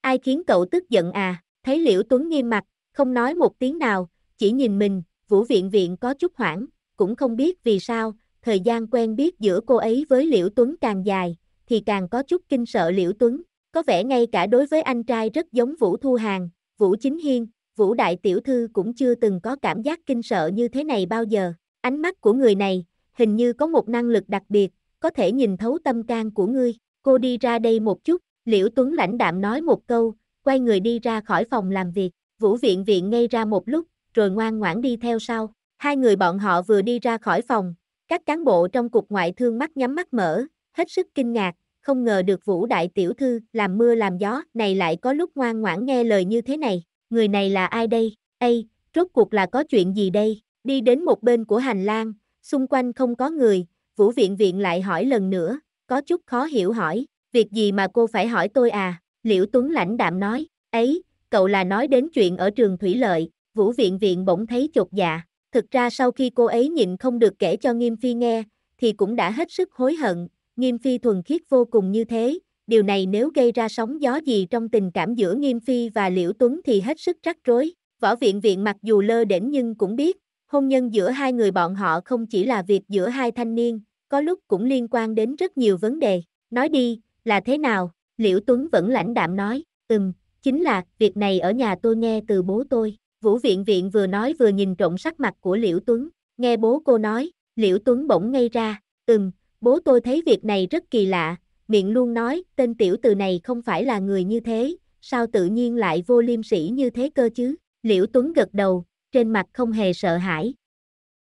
S1: Ai khiến cậu tức giận à? Thấy Liễu Tuấn nghiêm mặt, không nói một tiếng nào, chỉ nhìn mình, Vũ Viện Viện có chút hoảng, cũng không biết vì sao, thời gian quen biết giữa cô ấy với Liễu Tuấn càng dài, thì càng có chút kinh sợ Liễu Tuấn. Có vẻ ngay cả đối với anh trai rất giống Vũ Thu Hàng, Vũ Chính Hiên, Vũ Đại Tiểu Thư cũng chưa từng có cảm giác kinh sợ như thế này bao giờ. Ánh mắt của người này, hình như có một năng lực đặc biệt, có thể nhìn thấu tâm can của ngươi. Cô đi ra đây một chút, Liễu Tuấn lãnh đạm nói một câu, quay người đi ra khỏi phòng làm việc. Vũ viện viện ngay ra một lúc, rồi ngoan ngoãn đi theo sau. Hai người bọn họ vừa đi ra khỏi phòng, các cán bộ trong cục ngoại thương mắt nhắm mắt mở, hết sức kinh ngạc, không ngờ được Vũ Đại Tiểu Thư làm mưa làm gió, này lại có lúc ngoan ngoãn nghe lời như thế này, người này là ai đây, Ây, rốt cuộc là có chuyện gì đây, đi đến một bên của hành lang, xung quanh không có người, Vũ Viện Viện lại hỏi lần nữa, có chút khó hiểu hỏi, việc gì mà cô phải hỏi tôi à, Liễu Tuấn lãnh đạm nói, ấy, cậu là nói đến chuyện ở trường Thủy Lợi, Vũ Viện Viện bỗng thấy chột dạ, thực ra sau khi cô ấy nhịn không được kể cho Nghiêm Phi nghe, thì cũng đã hết sức hối hận, Nghiêm Phi thuần khiết vô cùng như thế, điều này nếu gây ra sóng gió gì trong tình cảm giữa Nghiêm Phi và Liễu Tuấn thì hết sức rắc rối. Võ viện viện mặc dù lơ đễnh nhưng cũng biết, hôn nhân giữa hai người bọn họ không chỉ là việc giữa hai thanh niên, có lúc cũng liên quan đến rất nhiều vấn đề. Nói đi, là thế nào? Liễu Tuấn vẫn lãnh đạm nói, ừm, chính là, việc này ở nhà tôi nghe từ bố tôi. Vũ viện viện vừa nói vừa nhìn trộm sắc mặt của Liễu Tuấn, nghe bố cô nói, Liễu Tuấn bỗng ngay ra, ừm, Bố tôi thấy việc này rất kỳ lạ, miệng luôn nói, tên tiểu từ này không phải là người như thế, sao tự nhiên lại vô liêm sỉ như thế cơ chứ? Liễu Tuấn gật đầu, trên mặt không hề sợ hãi.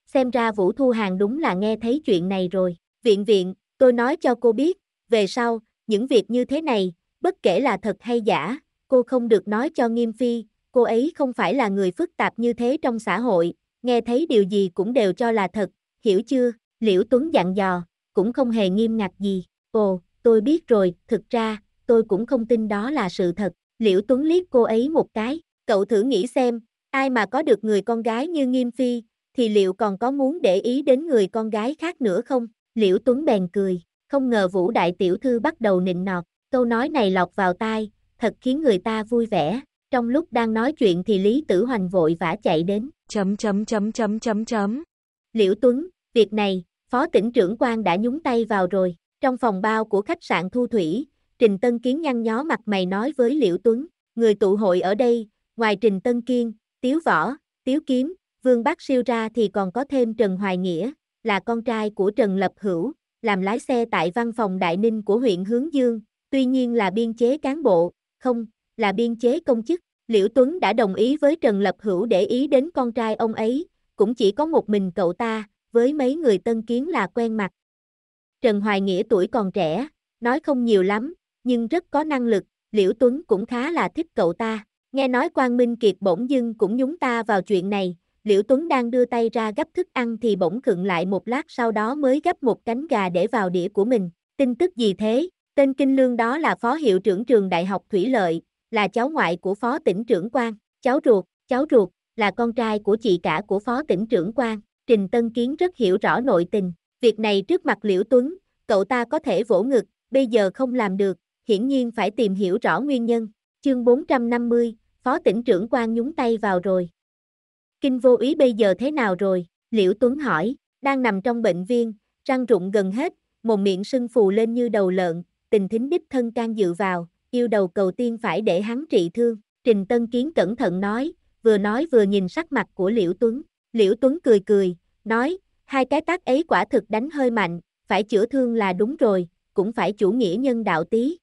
S1: Xem ra Vũ Thu Hàng đúng là nghe thấy chuyện này rồi. Viện viện, tôi nói cho cô biết, về sau, những việc như thế này, bất kể là thật hay giả, cô không được nói cho nghiêm phi, cô ấy không phải là người phức tạp như thế trong xã hội, nghe thấy điều gì cũng đều cho là thật, hiểu chưa? Liễu Tuấn dặn dò cũng không hề nghiêm ngặt gì. Ồ, tôi biết rồi, thực ra, tôi cũng không tin đó là sự thật. Liễu Tuấn liếc cô ấy một cái, cậu thử nghĩ xem, ai mà có được người con gái như Nghiêm Phi, thì liệu còn có muốn để ý đến người con gái khác nữa không? Liễu Tuấn bèn cười, không ngờ Vũ Đại Tiểu Thư bắt đầu nịnh nọt, câu nói này lọt vào tai, thật khiến người ta vui vẻ. Trong lúc đang nói chuyện thì Lý Tử Hoành vội vã chạy đến. Chấm chấm chấm chấm chấm chấm. Liễu Tuấn, việc này, Phó tỉnh trưởng quan đã nhúng tay vào rồi. Trong phòng bao của khách sạn Thu Thủy, Trình Tân Kiến nhăn nhó mặt mày nói với Liễu Tuấn, người tụ hội ở đây, ngoài Trình Tân Kiên, Tiếu Võ, Tiếu Kiếm, Vương bác Siêu ra thì còn có thêm Trần Hoài Nghĩa, là con trai của Trần Lập Hữu, làm lái xe tại văn phòng Đại Ninh của huyện Hướng Dương, tuy nhiên là biên chế cán bộ, không, là biên chế công chức. Liễu Tuấn đã đồng ý với Trần Lập Hữu để ý đến con trai ông ấy, cũng chỉ có một mình cậu ta, với mấy người tân kiến là quen mặt. Trần Hoài Nghĩa tuổi còn trẻ, nói không nhiều lắm, nhưng rất có năng lực, Liễu Tuấn cũng khá là thích cậu ta. Nghe nói Quang Minh Kiệt bỗng dưng cũng nhúng ta vào chuyện này, Liễu Tuấn đang đưa tay ra gấp thức ăn thì bỗng khựng lại một lát sau đó mới gấp một cánh gà để vào đĩa của mình. Tin tức gì thế? Tên Kinh Lương đó là phó hiệu trưởng trường Đại học Thủy Lợi, là cháu ngoại của phó tỉnh trưởng Quang. cháu ruột, cháu ruột, là con trai của chị cả của phó tỉnh trưởng Quang. Trình Tân Kiến rất hiểu rõ nội tình, việc này trước mặt Liễu Tuấn, cậu ta có thể vỗ ngực, bây giờ không làm được, hiển nhiên phải tìm hiểu rõ nguyên nhân. Chương 450, Phó tỉnh trưởng quan nhúng tay vào rồi. Kinh vô ý bây giờ thế nào rồi? Liễu Tuấn hỏi, đang nằm trong bệnh viên, răng rụng gần hết, mồm miệng sưng phù lên như đầu lợn, tình thính đích thân can dự vào, yêu đầu cầu tiên phải để hắn trị thương. Trình Tân Kiến cẩn thận nói, vừa nói vừa nhìn sắc mặt của Liễu Tuấn, Liễu Tuấn cười cười, nói, hai cái tác ấy quả thực đánh hơi mạnh, phải chữa thương là đúng rồi, cũng phải chủ nghĩa nhân đạo tí.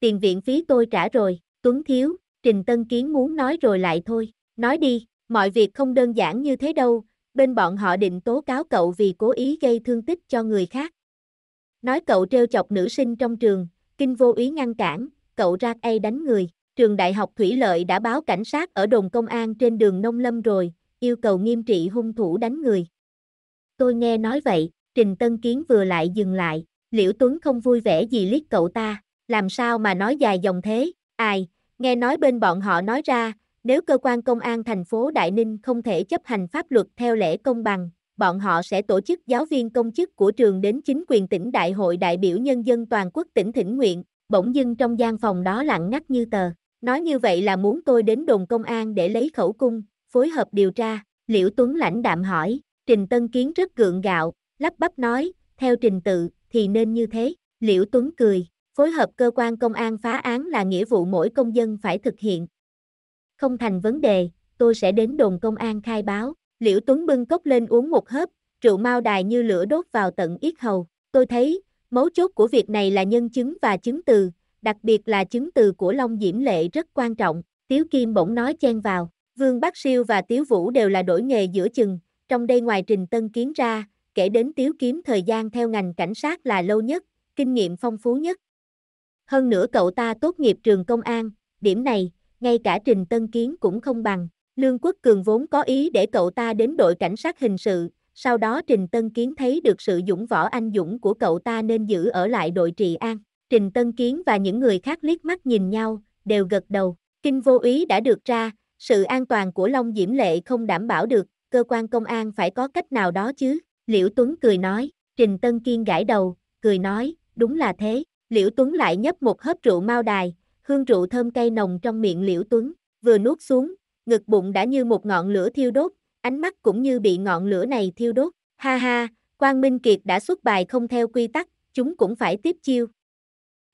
S1: Tiền viện phí tôi trả rồi, Tuấn Thiếu, Trình Tân Kiến muốn nói rồi lại thôi, nói đi, mọi việc không đơn giản như thế đâu, bên bọn họ định tố cáo cậu vì cố ý gây thương tích cho người khác. Nói cậu trêu chọc nữ sinh trong trường, kinh vô ý ngăn cản, cậu ra A đánh người, trường đại học Thủy Lợi đã báo cảnh sát ở đồn công an trên đường Nông Lâm rồi, yêu cầu nghiêm trị hung thủ đánh người. Tôi nghe nói vậy, Trình Tân Kiến vừa lại dừng lại, Liễu Tuấn không vui vẻ gì liếc cậu ta, làm sao mà nói dài dòng thế, ai, nghe nói bên bọn họ nói ra, nếu cơ quan công an thành phố Đại Ninh không thể chấp hành pháp luật theo lễ công bằng, bọn họ sẽ tổ chức giáo viên công chức của trường đến chính quyền tỉnh Đại hội đại biểu nhân dân toàn quốc tỉnh thỉnh nguyện, bỗng dưng trong gian phòng đó lặng ngắt như tờ. Nói như vậy là muốn tôi đến đồn công an để lấy khẩu cung, phối hợp điều tra, Liễu Tuấn lãnh đạm hỏi, Trình Tân Kiến rất gượng gạo, lắp bắp nói, theo trình tự, thì nên như thế, Liễu Tuấn cười, phối hợp cơ quan công an phá án là nghĩa vụ mỗi công dân phải thực hiện. Không thành vấn đề, tôi sẽ đến đồn công an khai báo, Liễu Tuấn bưng cốc lên uống một hớp, rượu mau đài như lửa đốt vào tận yết hầu, tôi thấy, mấu chốt của việc này là nhân chứng và chứng từ, đặc biệt là chứng từ của Long Diễm Lệ rất quan trọng, Tiếu Kim bỗng nói chen vào, Vương Bác Siêu và Tiếu Vũ đều là đổi nghề giữa chừng, trong đây ngoài Trình Tân Kiến ra, kể đến Tiếu Kiếm thời gian theo ngành cảnh sát là lâu nhất, kinh nghiệm phong phú nhất. Hơn nữa cậu ta tốt nghiệp trường công an, điểm này, ngay cả Trình Tân Kiến cũng không bằng. Lương Quốc Cường vốn có ý để cậu ta đến đội cảnh sát hình sự, sau đó Trình Tân Kiến thấy được sự dũng võ anh dũng của cậu ta nên giữ ở lại đội trị an. Trình Tân Kiến và những người khác liếc mắt nhìn nhau, đều gật đầu. Kinh vô ý đã được ra, sự an toàn của Long Diễm Lệ không đảm bảo được, cơ quan công an phải có cách nào đó chứ, Liễu Tuấn cười nói, Trình Tân Kiên gãi đầu, cười nói, đúng là thế, Liễu Tuấn lại nhấp một hớp rượu mao đài, hương rượu thơm cay nồng trong miệng Liễu Tuấn, vừa nuốt xuống, ngực bụng đã như một ngọn lửa thiêu đốt, ánh mắt cũng như bị ngọn lửa này thiêu đốt, ha ha, Quang Minh Kiệt đã xuất bài không theo quy tắc, chúng cũng phải tiếp chiêu.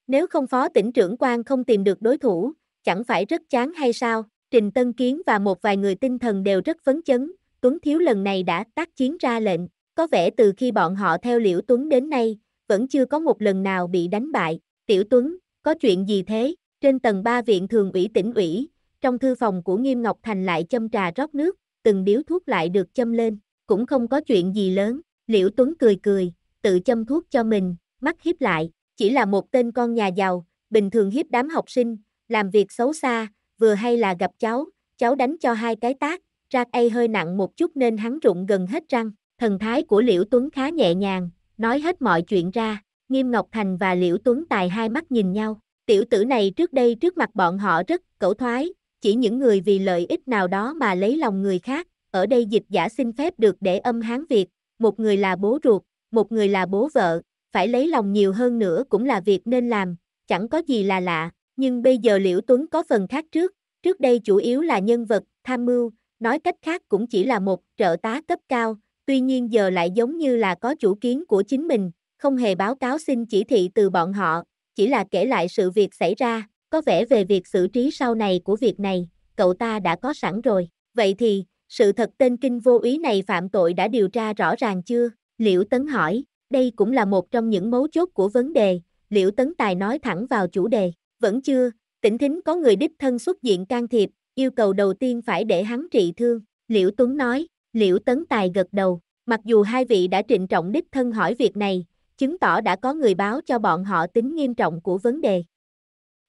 S1: Nếu không phó tỉnh trưởng quan không tìm được đối thủ, chẳng phải rất chán hay sao? Trình Tân Kiến và một vài người tinh thần đều rất phấn chấn, Tuấn Thiếu lần này đã tác chiến ra lệnh, có vẻ từ khi bọn họ theo Liễu Tuấn đến nay, vẫn chưa có một lần nào bị đánh bại. Tiểu Tuấn, có chuyện gì thế? Trên tầng 3 viện thường ủy tỉnh ủy, trong thư phòng của Nghiêm Ngọc Thành lại châm trà rót nước, từng điếu thuốc lại được châm lên, cũng không có chuyện gì lớn. Liễu Tuấn cười cười, tự châm thuốc cho mình, mắt hiếp lại, chỉ là một tên con nhà giàu, bình thường hiếp đám học sinh, làm việc xấu xa, vừa hay là gặp cháu, cháu đánh cho hai cái tác, rác ấy hơi nặng một chút nên hắn rụng gần hết răng. Thần thái của Liễu Tuấn khá nhẹ nhàng, nói hết mọi chuyện ra, Nghiêm Ngọc Thành và Liễu Tuấn Tài hai mắt nhìn nhau. Tiểu tử này trước đây trước mặt bọn họ rất cẩu thoái, chỉ những người vì lợi ích nào đó mà lấy lòng người khác, ở đây dịch giả xin phép được để âm hán Việt, một người là bố ruột, một người là bố vợ, phải lấy lòng nhiều hơn nữa cũng là việc nên làm, chẳng có gì là lạ, nhưng bây giờ Liễu Tuấn có phần khác trước, trước đây chủ yếu là nhân vật, tham mưu, nói cách khác cũng chỉ là một trợ tá cấp cao, tuy nhiên giờ lại giống như là có chủ kiến của chính mình, không hề báo cáo xin chỉ thị từ bọn họ, chỉ là kể lại sự việc xảy ra, có vẻ về việc xử trí sau này của việc này, cậu ta đã có sẵn rồi. Vậy thì, sự thật tên kinh vô ý này phạm tội đã điều tra rõ ràng chưa? Liễu Tấn hỏi, đây cũng là một trong những mấu chốt của vấn đề, Liễu Tấn Tài nói thẳng vào chủ đề, vẫn chưa, tỉnh thính có người đích thân xuất diện can thiệp, yêu cầu đầu tiên phải để hắn trị thương, Liễu Tuấn nói, Liễu Tấn Tài gật đầu, mặc dù hai vị đã trịnh trọng đích thân hỏi việc này, chứng tỏ đã có người báo cho bọn họ tính nghiêm trọng của vấn đề.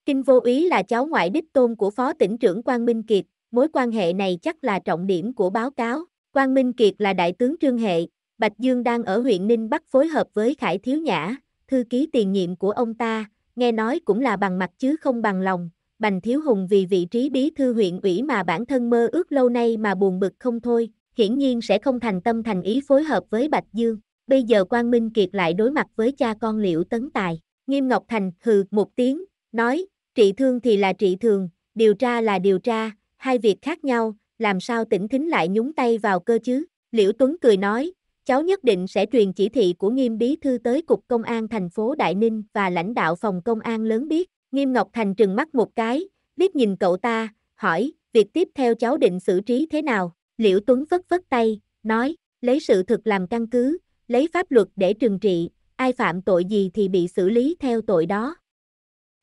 S1: Kinh Vô ý là cháu ngoại đích tôn của Phó tỉnh trưởng Quang Minh Kiệt, mối quan hệ này chắc là trọng điểm của báo cáo. Quang Minh Kiệt là đại tướng Trương Hệ, Bạch Dương đang ở huyện Ninh Bắc phối hợp với Khải Thiếu Nhã, thư ký tiền nhiệm của ông ta, nghe nói cũng là bằng mặt chứ không bằng lòng, Bành Thiếu Hùng vì vị trí bí thư huyện ủy mà bản thân mơ ước lâu nay mà buồn bực không thôi, hiển nhiên sẽ không thành tâm thành ý phối hợp với Bạch Dương, bây giờ Quang Minh Kiệt lại đối mặt với cha con Liễu Tấn Tài, Nghiêm Ngọc Thành hừ một tiếng, nói, trị thương thì là trị thường, điều tra là điều tra, hai việc khác nhau, làm sao tỉnh thính lại nhúng tay vào cơ chứ, Liễu Tuấn cười nói, cháu nhất định sẽ truyền chỉ thị của nghiêm bí thư tới Cục Công an thành phố Đại Ninh và lãnh đạo phòng công an lớn biết. Nghiêm Ngọc Thành trừng mắt một cái, liếc nhìn cậu ta, hỏi, việc tiếp theo cháu định xử trí thế nào? Liễu Tuấn vất vất tay, nói, lấy sự thực làm căn cứ, lấy pháp luật để trừng trị, ai phạm tội gì thì bị xử lý theo tội đó.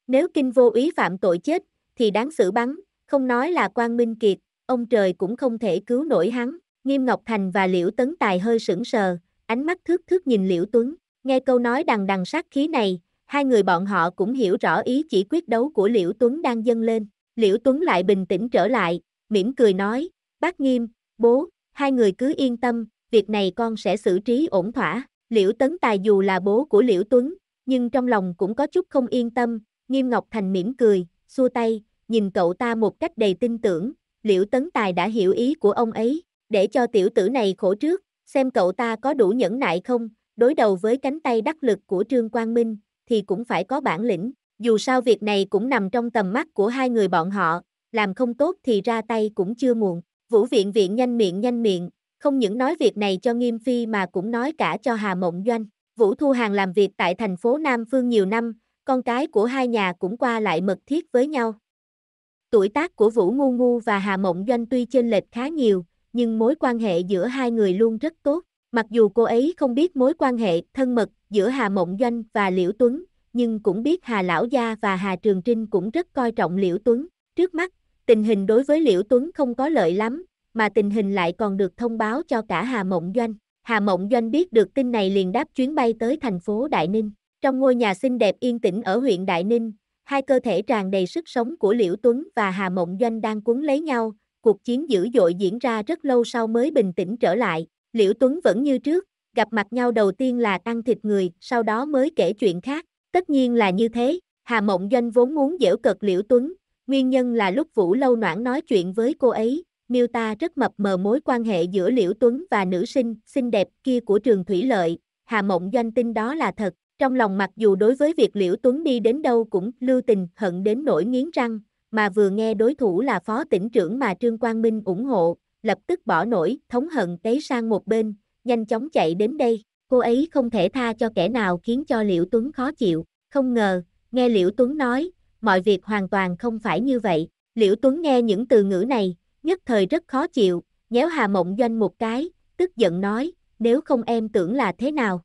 S1: Nếu kinh vô ý phạm tội chết, thì đáng xử bắn, không nói là quan minh kiệt, ông trời cũng không thể cứu nổi hắn. Nghiêm Ngọc Thành và Liễu Tấn Tài hơi sững sờ, ánh mắt thước thước nhìn Liễu Tuấn, nghe câu nói đằng đằng sát khí này, hai người bọn họ cũng hiểu rõ ý chỉ quyết đấu của Liễu Tuấn đang dâng lên. Liễu Tuấn lại bình tĩnh trở lại, mỉm cười nói, bác nghiêm, bố, hai người cứ yên tâm, việc này con sẽ xử trí ổn thỏa. Liễu Tấn Tài dù là bố của Liễu Tuấn, nhưng trong lòng cũng có chút không yên tâm, nghiêm Ngọc Thành mỉm cười, xua tay, nhìn cậu ta một cách đầy tin tưởng, Liễu Tấn Tài đã hiểu ý của ông ấy, để cho tiểu tử này khổ trước, xem cậu ta có đủ nhẫn nại không, đối đầu với cánh tay đắc lực của Trương Quang Minh, thì cũng phải có bản lĩnh, dù sao việc này cũng nằm trong tầm mắt của hai người bọn họ, làm không tốt thì ra tay cũng chưa muộn, vũ viện viện nhanh miệng nhanh miệng, không những nói việc này cho Nghiêm Phi mà cũng nói cả cho Hà Mộng Doanh, Vũ Thu Hàng làm việc tại thành phố Nam Phương nhiều năm, con cái của hai nhà cũng qua lại mật thiết với nhau. Tuổi tác của Vũ Ngu Ngu và Hà Mộng Doanh tuy chênh lệch khá nhiều, nhưng mối quan hệ giữa hai người luôn rất tốt. Mặc dù cô ấy không biết mối quan hệ thân mật giữa Hà Mộng Doanh và Liễu Tuấn, nhưng cũng biết Hà Lão Gia và Hà Trường Trinh cũng rất coi trọng Liễu Tuấn. Trước mắt, tình hình đối với Liễu Tuấn không có lợi lắm, mà tình hình lại còn được thông báo cho cả Hà Mộng Doanh. Hà Mộng Doanh biết được tin này liền đáp chuyến bay tới thành phố Đại Ninh. Trong ngôi nhà xinh đẹp yên tĩnh ở huyện Đại Ninh, hai cơ thể tràn đầy sức sống của Liễu Tuấn và Hà Mộng Doanh đang cuốn lấy nhau, cuộc chiến dữ dội diễn ra rất lâu sau mới bình tĩnh trở lại, Liễu Tuấn vẫn như trước, gặp mặt nhau đầu tiên là ăn thịt người, sau đó mới kể chuyện khác, tất nhiên là như thế, Hà Mộng Doanh vốn muốn dễu cợt Liễu Tuấn, nguyên nhân là lúc Vũ Lâu Noãn nói chuyện với cô ấy, miêu ta rất mập mờ mối quan hệ giữa Liễu Tuấn và nữ sinh xinh đẹp kia của trường Thủy Lợi, Hà Mộng Doanh tin đó là thật, trong lòng mặc dù đối với việc Liễu Tuấn đi đến đâu cũng lưu tình hận đến nỗi nghiến răng, mà vừa nghe đối thủ là phó tỉnh trưởng mà Trương Quang Minh ủng hộ, lập tức bỏ nổi, thống hận té sang một bên, nhanh chóng chạy đến đây. Cô ấy không thể tha cho kẻ nào khiến cho Liễu Tuấn khó chịu, không ngờ, nghe Liễu Tuấn nói, mọi việc hoàn toàn không phải như vậy. Liễu Tuấn nghe những từ ngữ này, nhất thời rất khó chịu, nhéo Hà Mộng Doanh một cái, tức giận nói, nếu không em tưởng là thế nào?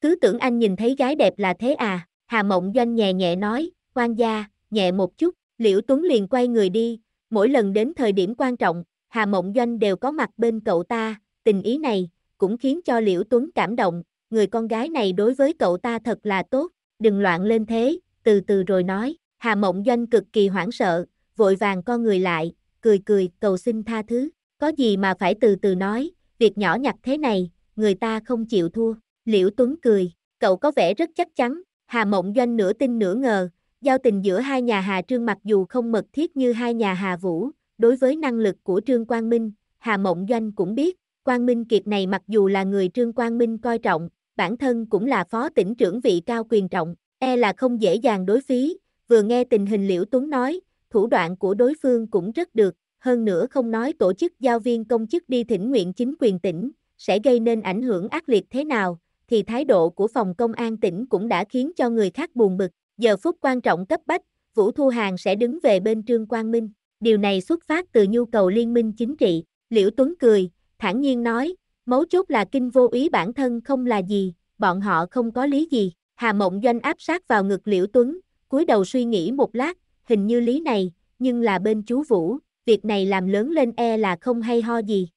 S1: Cứ tưởng anh nhìn thấy gái đẹp là thế à? Hà Mộng Doanh nhẹ nhẹ nói, quan gia, nhẹ một chút, Liễu Tuấn liền quay người đi, mỗi lần đến thời điểm quan trọng, Hà Mộng Doanh đều có mặt bên cậu ta, tình ý này, cũng khiến cho Liễu Tuấn cảm động, người con gái này đối với cậu ta thật là tốt, đừng loạn lên thế, từ từ rồi nói, Hà Mộng Doanh cực kỳ hoảng sợ, vội vàng con người lại, cười cười cầu xin tha thứ, có gì mà phải từ từ nói, việc nhỏ nhặt thế này, người ta không chịu thua, Liễu Tuấn cười, cậu có vẻ rất chắc chắn, Hà Mộng Doanh nửa tin nửa ngờ, Giao tình giữa hai nhà Hà Trương mặc dù không mật thiết như hai nhà Hà Vũ, đối với năng lực của Trương Quang Minh, Hà Mộng Doanh cũng biết, Quang Minh Kiệt này mặc dù là người Trương Quang Minh coi trọng, bản thân cũng là phó tỉnh trưởng vị cao quyền trọng, e là không dễ dàng đối phí, vừa nghe tình hình Liễu Tuấn nói, thủ đoạn của đối phương cũng rất được, hơn nữa không nói tổ chức giao viên công chức đi thỉnh nguyện chính quyền tỉnh, sẽ gây nên ảnh hưởng ác liệt thế nào, thì thái độ của phòng công an tỉnh cũng đã khiến cho người khác buồn bực. Giờ phút quan trọng cấp bách, Vũ Thu Hàng sẽ đứng về bên Trương Quang Minh. Điều này xuất phát từ nhu cầu liên minh chính trị. Liễu Tuấn cười, thản nhiên nói, mấu chốt là kinh vô ý bản thân không là gì, bọn họ không có lý gì. Hà Mộng Doanh áp sát vào ngực Liễu Tuấn, cúi đầu suy nghĩ một lát, hình như lý này, nhưng là bên chú Vũ, việc này làm lớn lên e là không hay ho gì.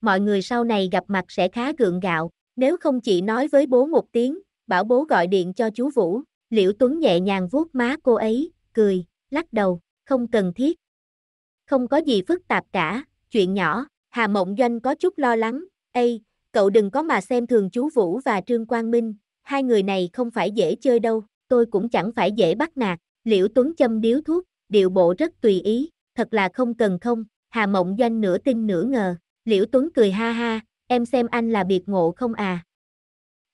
S1: Mọi người sau này gặp mặt sẽ khá gượng gạo, nếu không chỉ nói với bố một tiếng, bảo bố gọi điện cho chú Vũ. Liễu Tuấn nhẹ nhàng vuốt má cô ấy, cười, lắc đầu, không cần thiết. Không có gì phức tạp cả, chuyện nhỏ, Hà Mộng Doanh có chút lo lắng, Ây, cậu đừng có mà xem thường chú Vũ và Trương Quang Minh, hai người này không phải dễ chơi đâu, tôi cũng chẳng phải dễ bắt nạt, Liễu Tuấn châm điếu thuốc, điệu bộ rất tùy ý, thật là không cần không, Hà Mộng Doanh nửa tin nửa ngờ, Liễu Tuấn cười ha ha, em xem anh là biệt ngộ không à.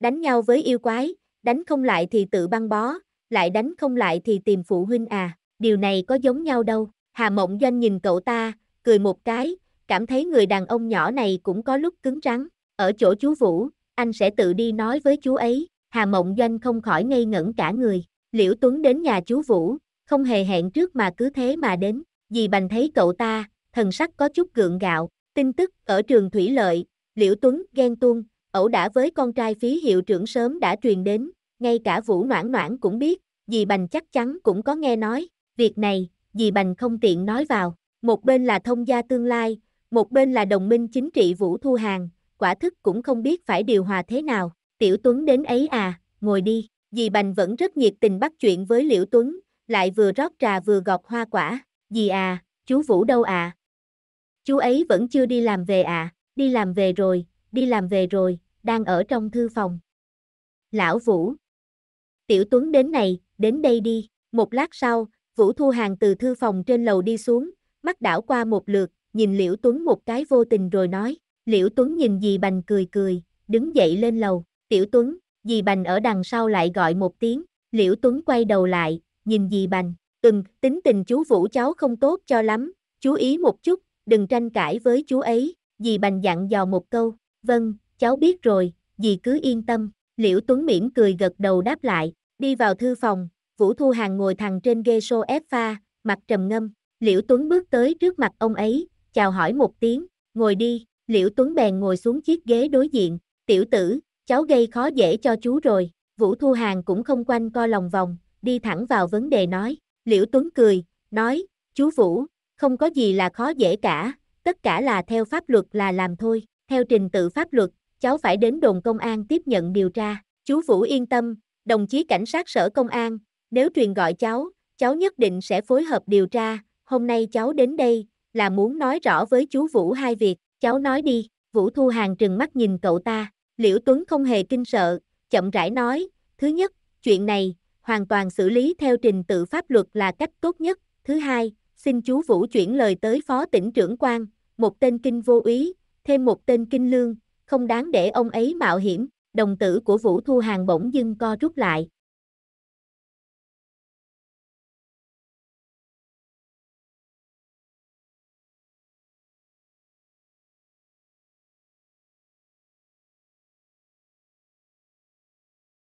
S1: Đánh nhau với yêu quái, đánh không lại thì tự băng bó, lại đánh không lại thì tìm phụ huynh à, điều này có giống nhau đâu. Hà Mộng Doanh nhìn cậu ta, cười một cái, cảm thấy người đàn ông nhỏ này cũng có lúc cứng rắn. Ở chỗ chú Vũ, anh sẽ tự đi nói với chú ấy. Hà Mộng Doanh không khỏi ngây ngẩn cả người. Liễu Tuấn đến nhà chú Vũ, không hề hẹn trước mà cứ thế mà đến. Dì Bành thấy cậu ta, thần sắc có chút gượng gạo. Tin tức ở trường Thủy Lợi, Liễu Tuấn ghen tuông, ẩu đả với con trai phí hiệu trưởng sớm đã truyền đến, ngay cả Vũ Noãn Noãn cũng biết, dì Bành chắc chắn cũng có nghe nói, việc này, dì Bành không tiện nói vào, một bên là thông gia tương lai, một bên là đồng minh chính trị Vũ Thu Hàng, quả thức cũng không biết phải điều hòa thế nào, Tiểu Tuấn đến ấy à, ngồi đi, dì Bành vẫn rất nhiệt tình bắt chuyện với Liễu Tuấn, lại vừa rót trà vừa gọt hoa quả, dì à, chú Vũ đâu à? Chú ấy vẫn chưa đi làm về à, đi làm về rồi, đi làm về rồi, đang ở trong thư phòng. Lão Vũ, Tiểu Tuấn đến này, đến đây đi. Một lát sau, Vũ Thu Hàng từ thư phòng trên lầu đi xuống, mắt đảo qua một lượt, nhìn Liễu Tuấn một cái vô tình rồi nói. Liễu Tuấn nhìn dì Bành cười cười, đứng dậy lên lầu. Tiểu Tuấn, dì Bành ở đằng sau lại gọi một tiếng. Liễu Tuấn quay đầu lại, nhìn dì Bành. Ừm, tính tình chú Vũ cháu không tốt cho lắm, chú ý một chút, đừng tranh cãi với chú ấy. Dì Bành dặn dò một câu. Vâng, cháu biết rồi, dì cứ yên tâm. Liễu Tuấn Miễn cười gật đầu đáp lại, đi vào thư phòng, Vũ Thu Hàng ngồi thẳng trên ghê xô pha, mặt trầm ngâm, Liễu Tuấn bước tới trước mặt ông ấy, chào hỏi một tiếng, ngồi đi, Liễu Tuấn bèn ngồi xuống chiếc ghế đối diện, tiểu tử, cháu gây khó dễ cho chú rồi, Vũ Thu Hàng cũng không quanh co lòng vòng, đi thẳng vào vấn đề nói, Liễu Tuấn cười, nói, chú Vũ, không có gì là khó dễ cả, tất cả là theo pháp luật là làm thôi, theo trình tự pháp luật, cháu phải đến đồn công an tiếp nhận điều tra. Chú Vũ yên tâm, đồng chí cảnh sát sở công an, nếu truyền gọi cháu, cháu nhất định sẽ phối hợp điều tra. Hôm nay cháu đến đây là muốn nói rõ với chú Vũ hai việc, cháu nói đi. Vũ Thu Hàng trừng mắt nhìn cậu ta, Liễu Tuấn không hề kinh sợ, chậm rãi nói, thứ nhất, chuyện này, hoàn toàn xử lý theo trình tự pháp luật là cách tốt nhất. Thứ hai, xin chú Vũ chuyển lời tới Phó tỉnh trưởng quan, một tên kinh vô úy, thêm một tên kinh lương, không đáng để ông ấy mạo hiểm, đồng tử của Vũ Thu Hàng bỗng dưng co rút lại,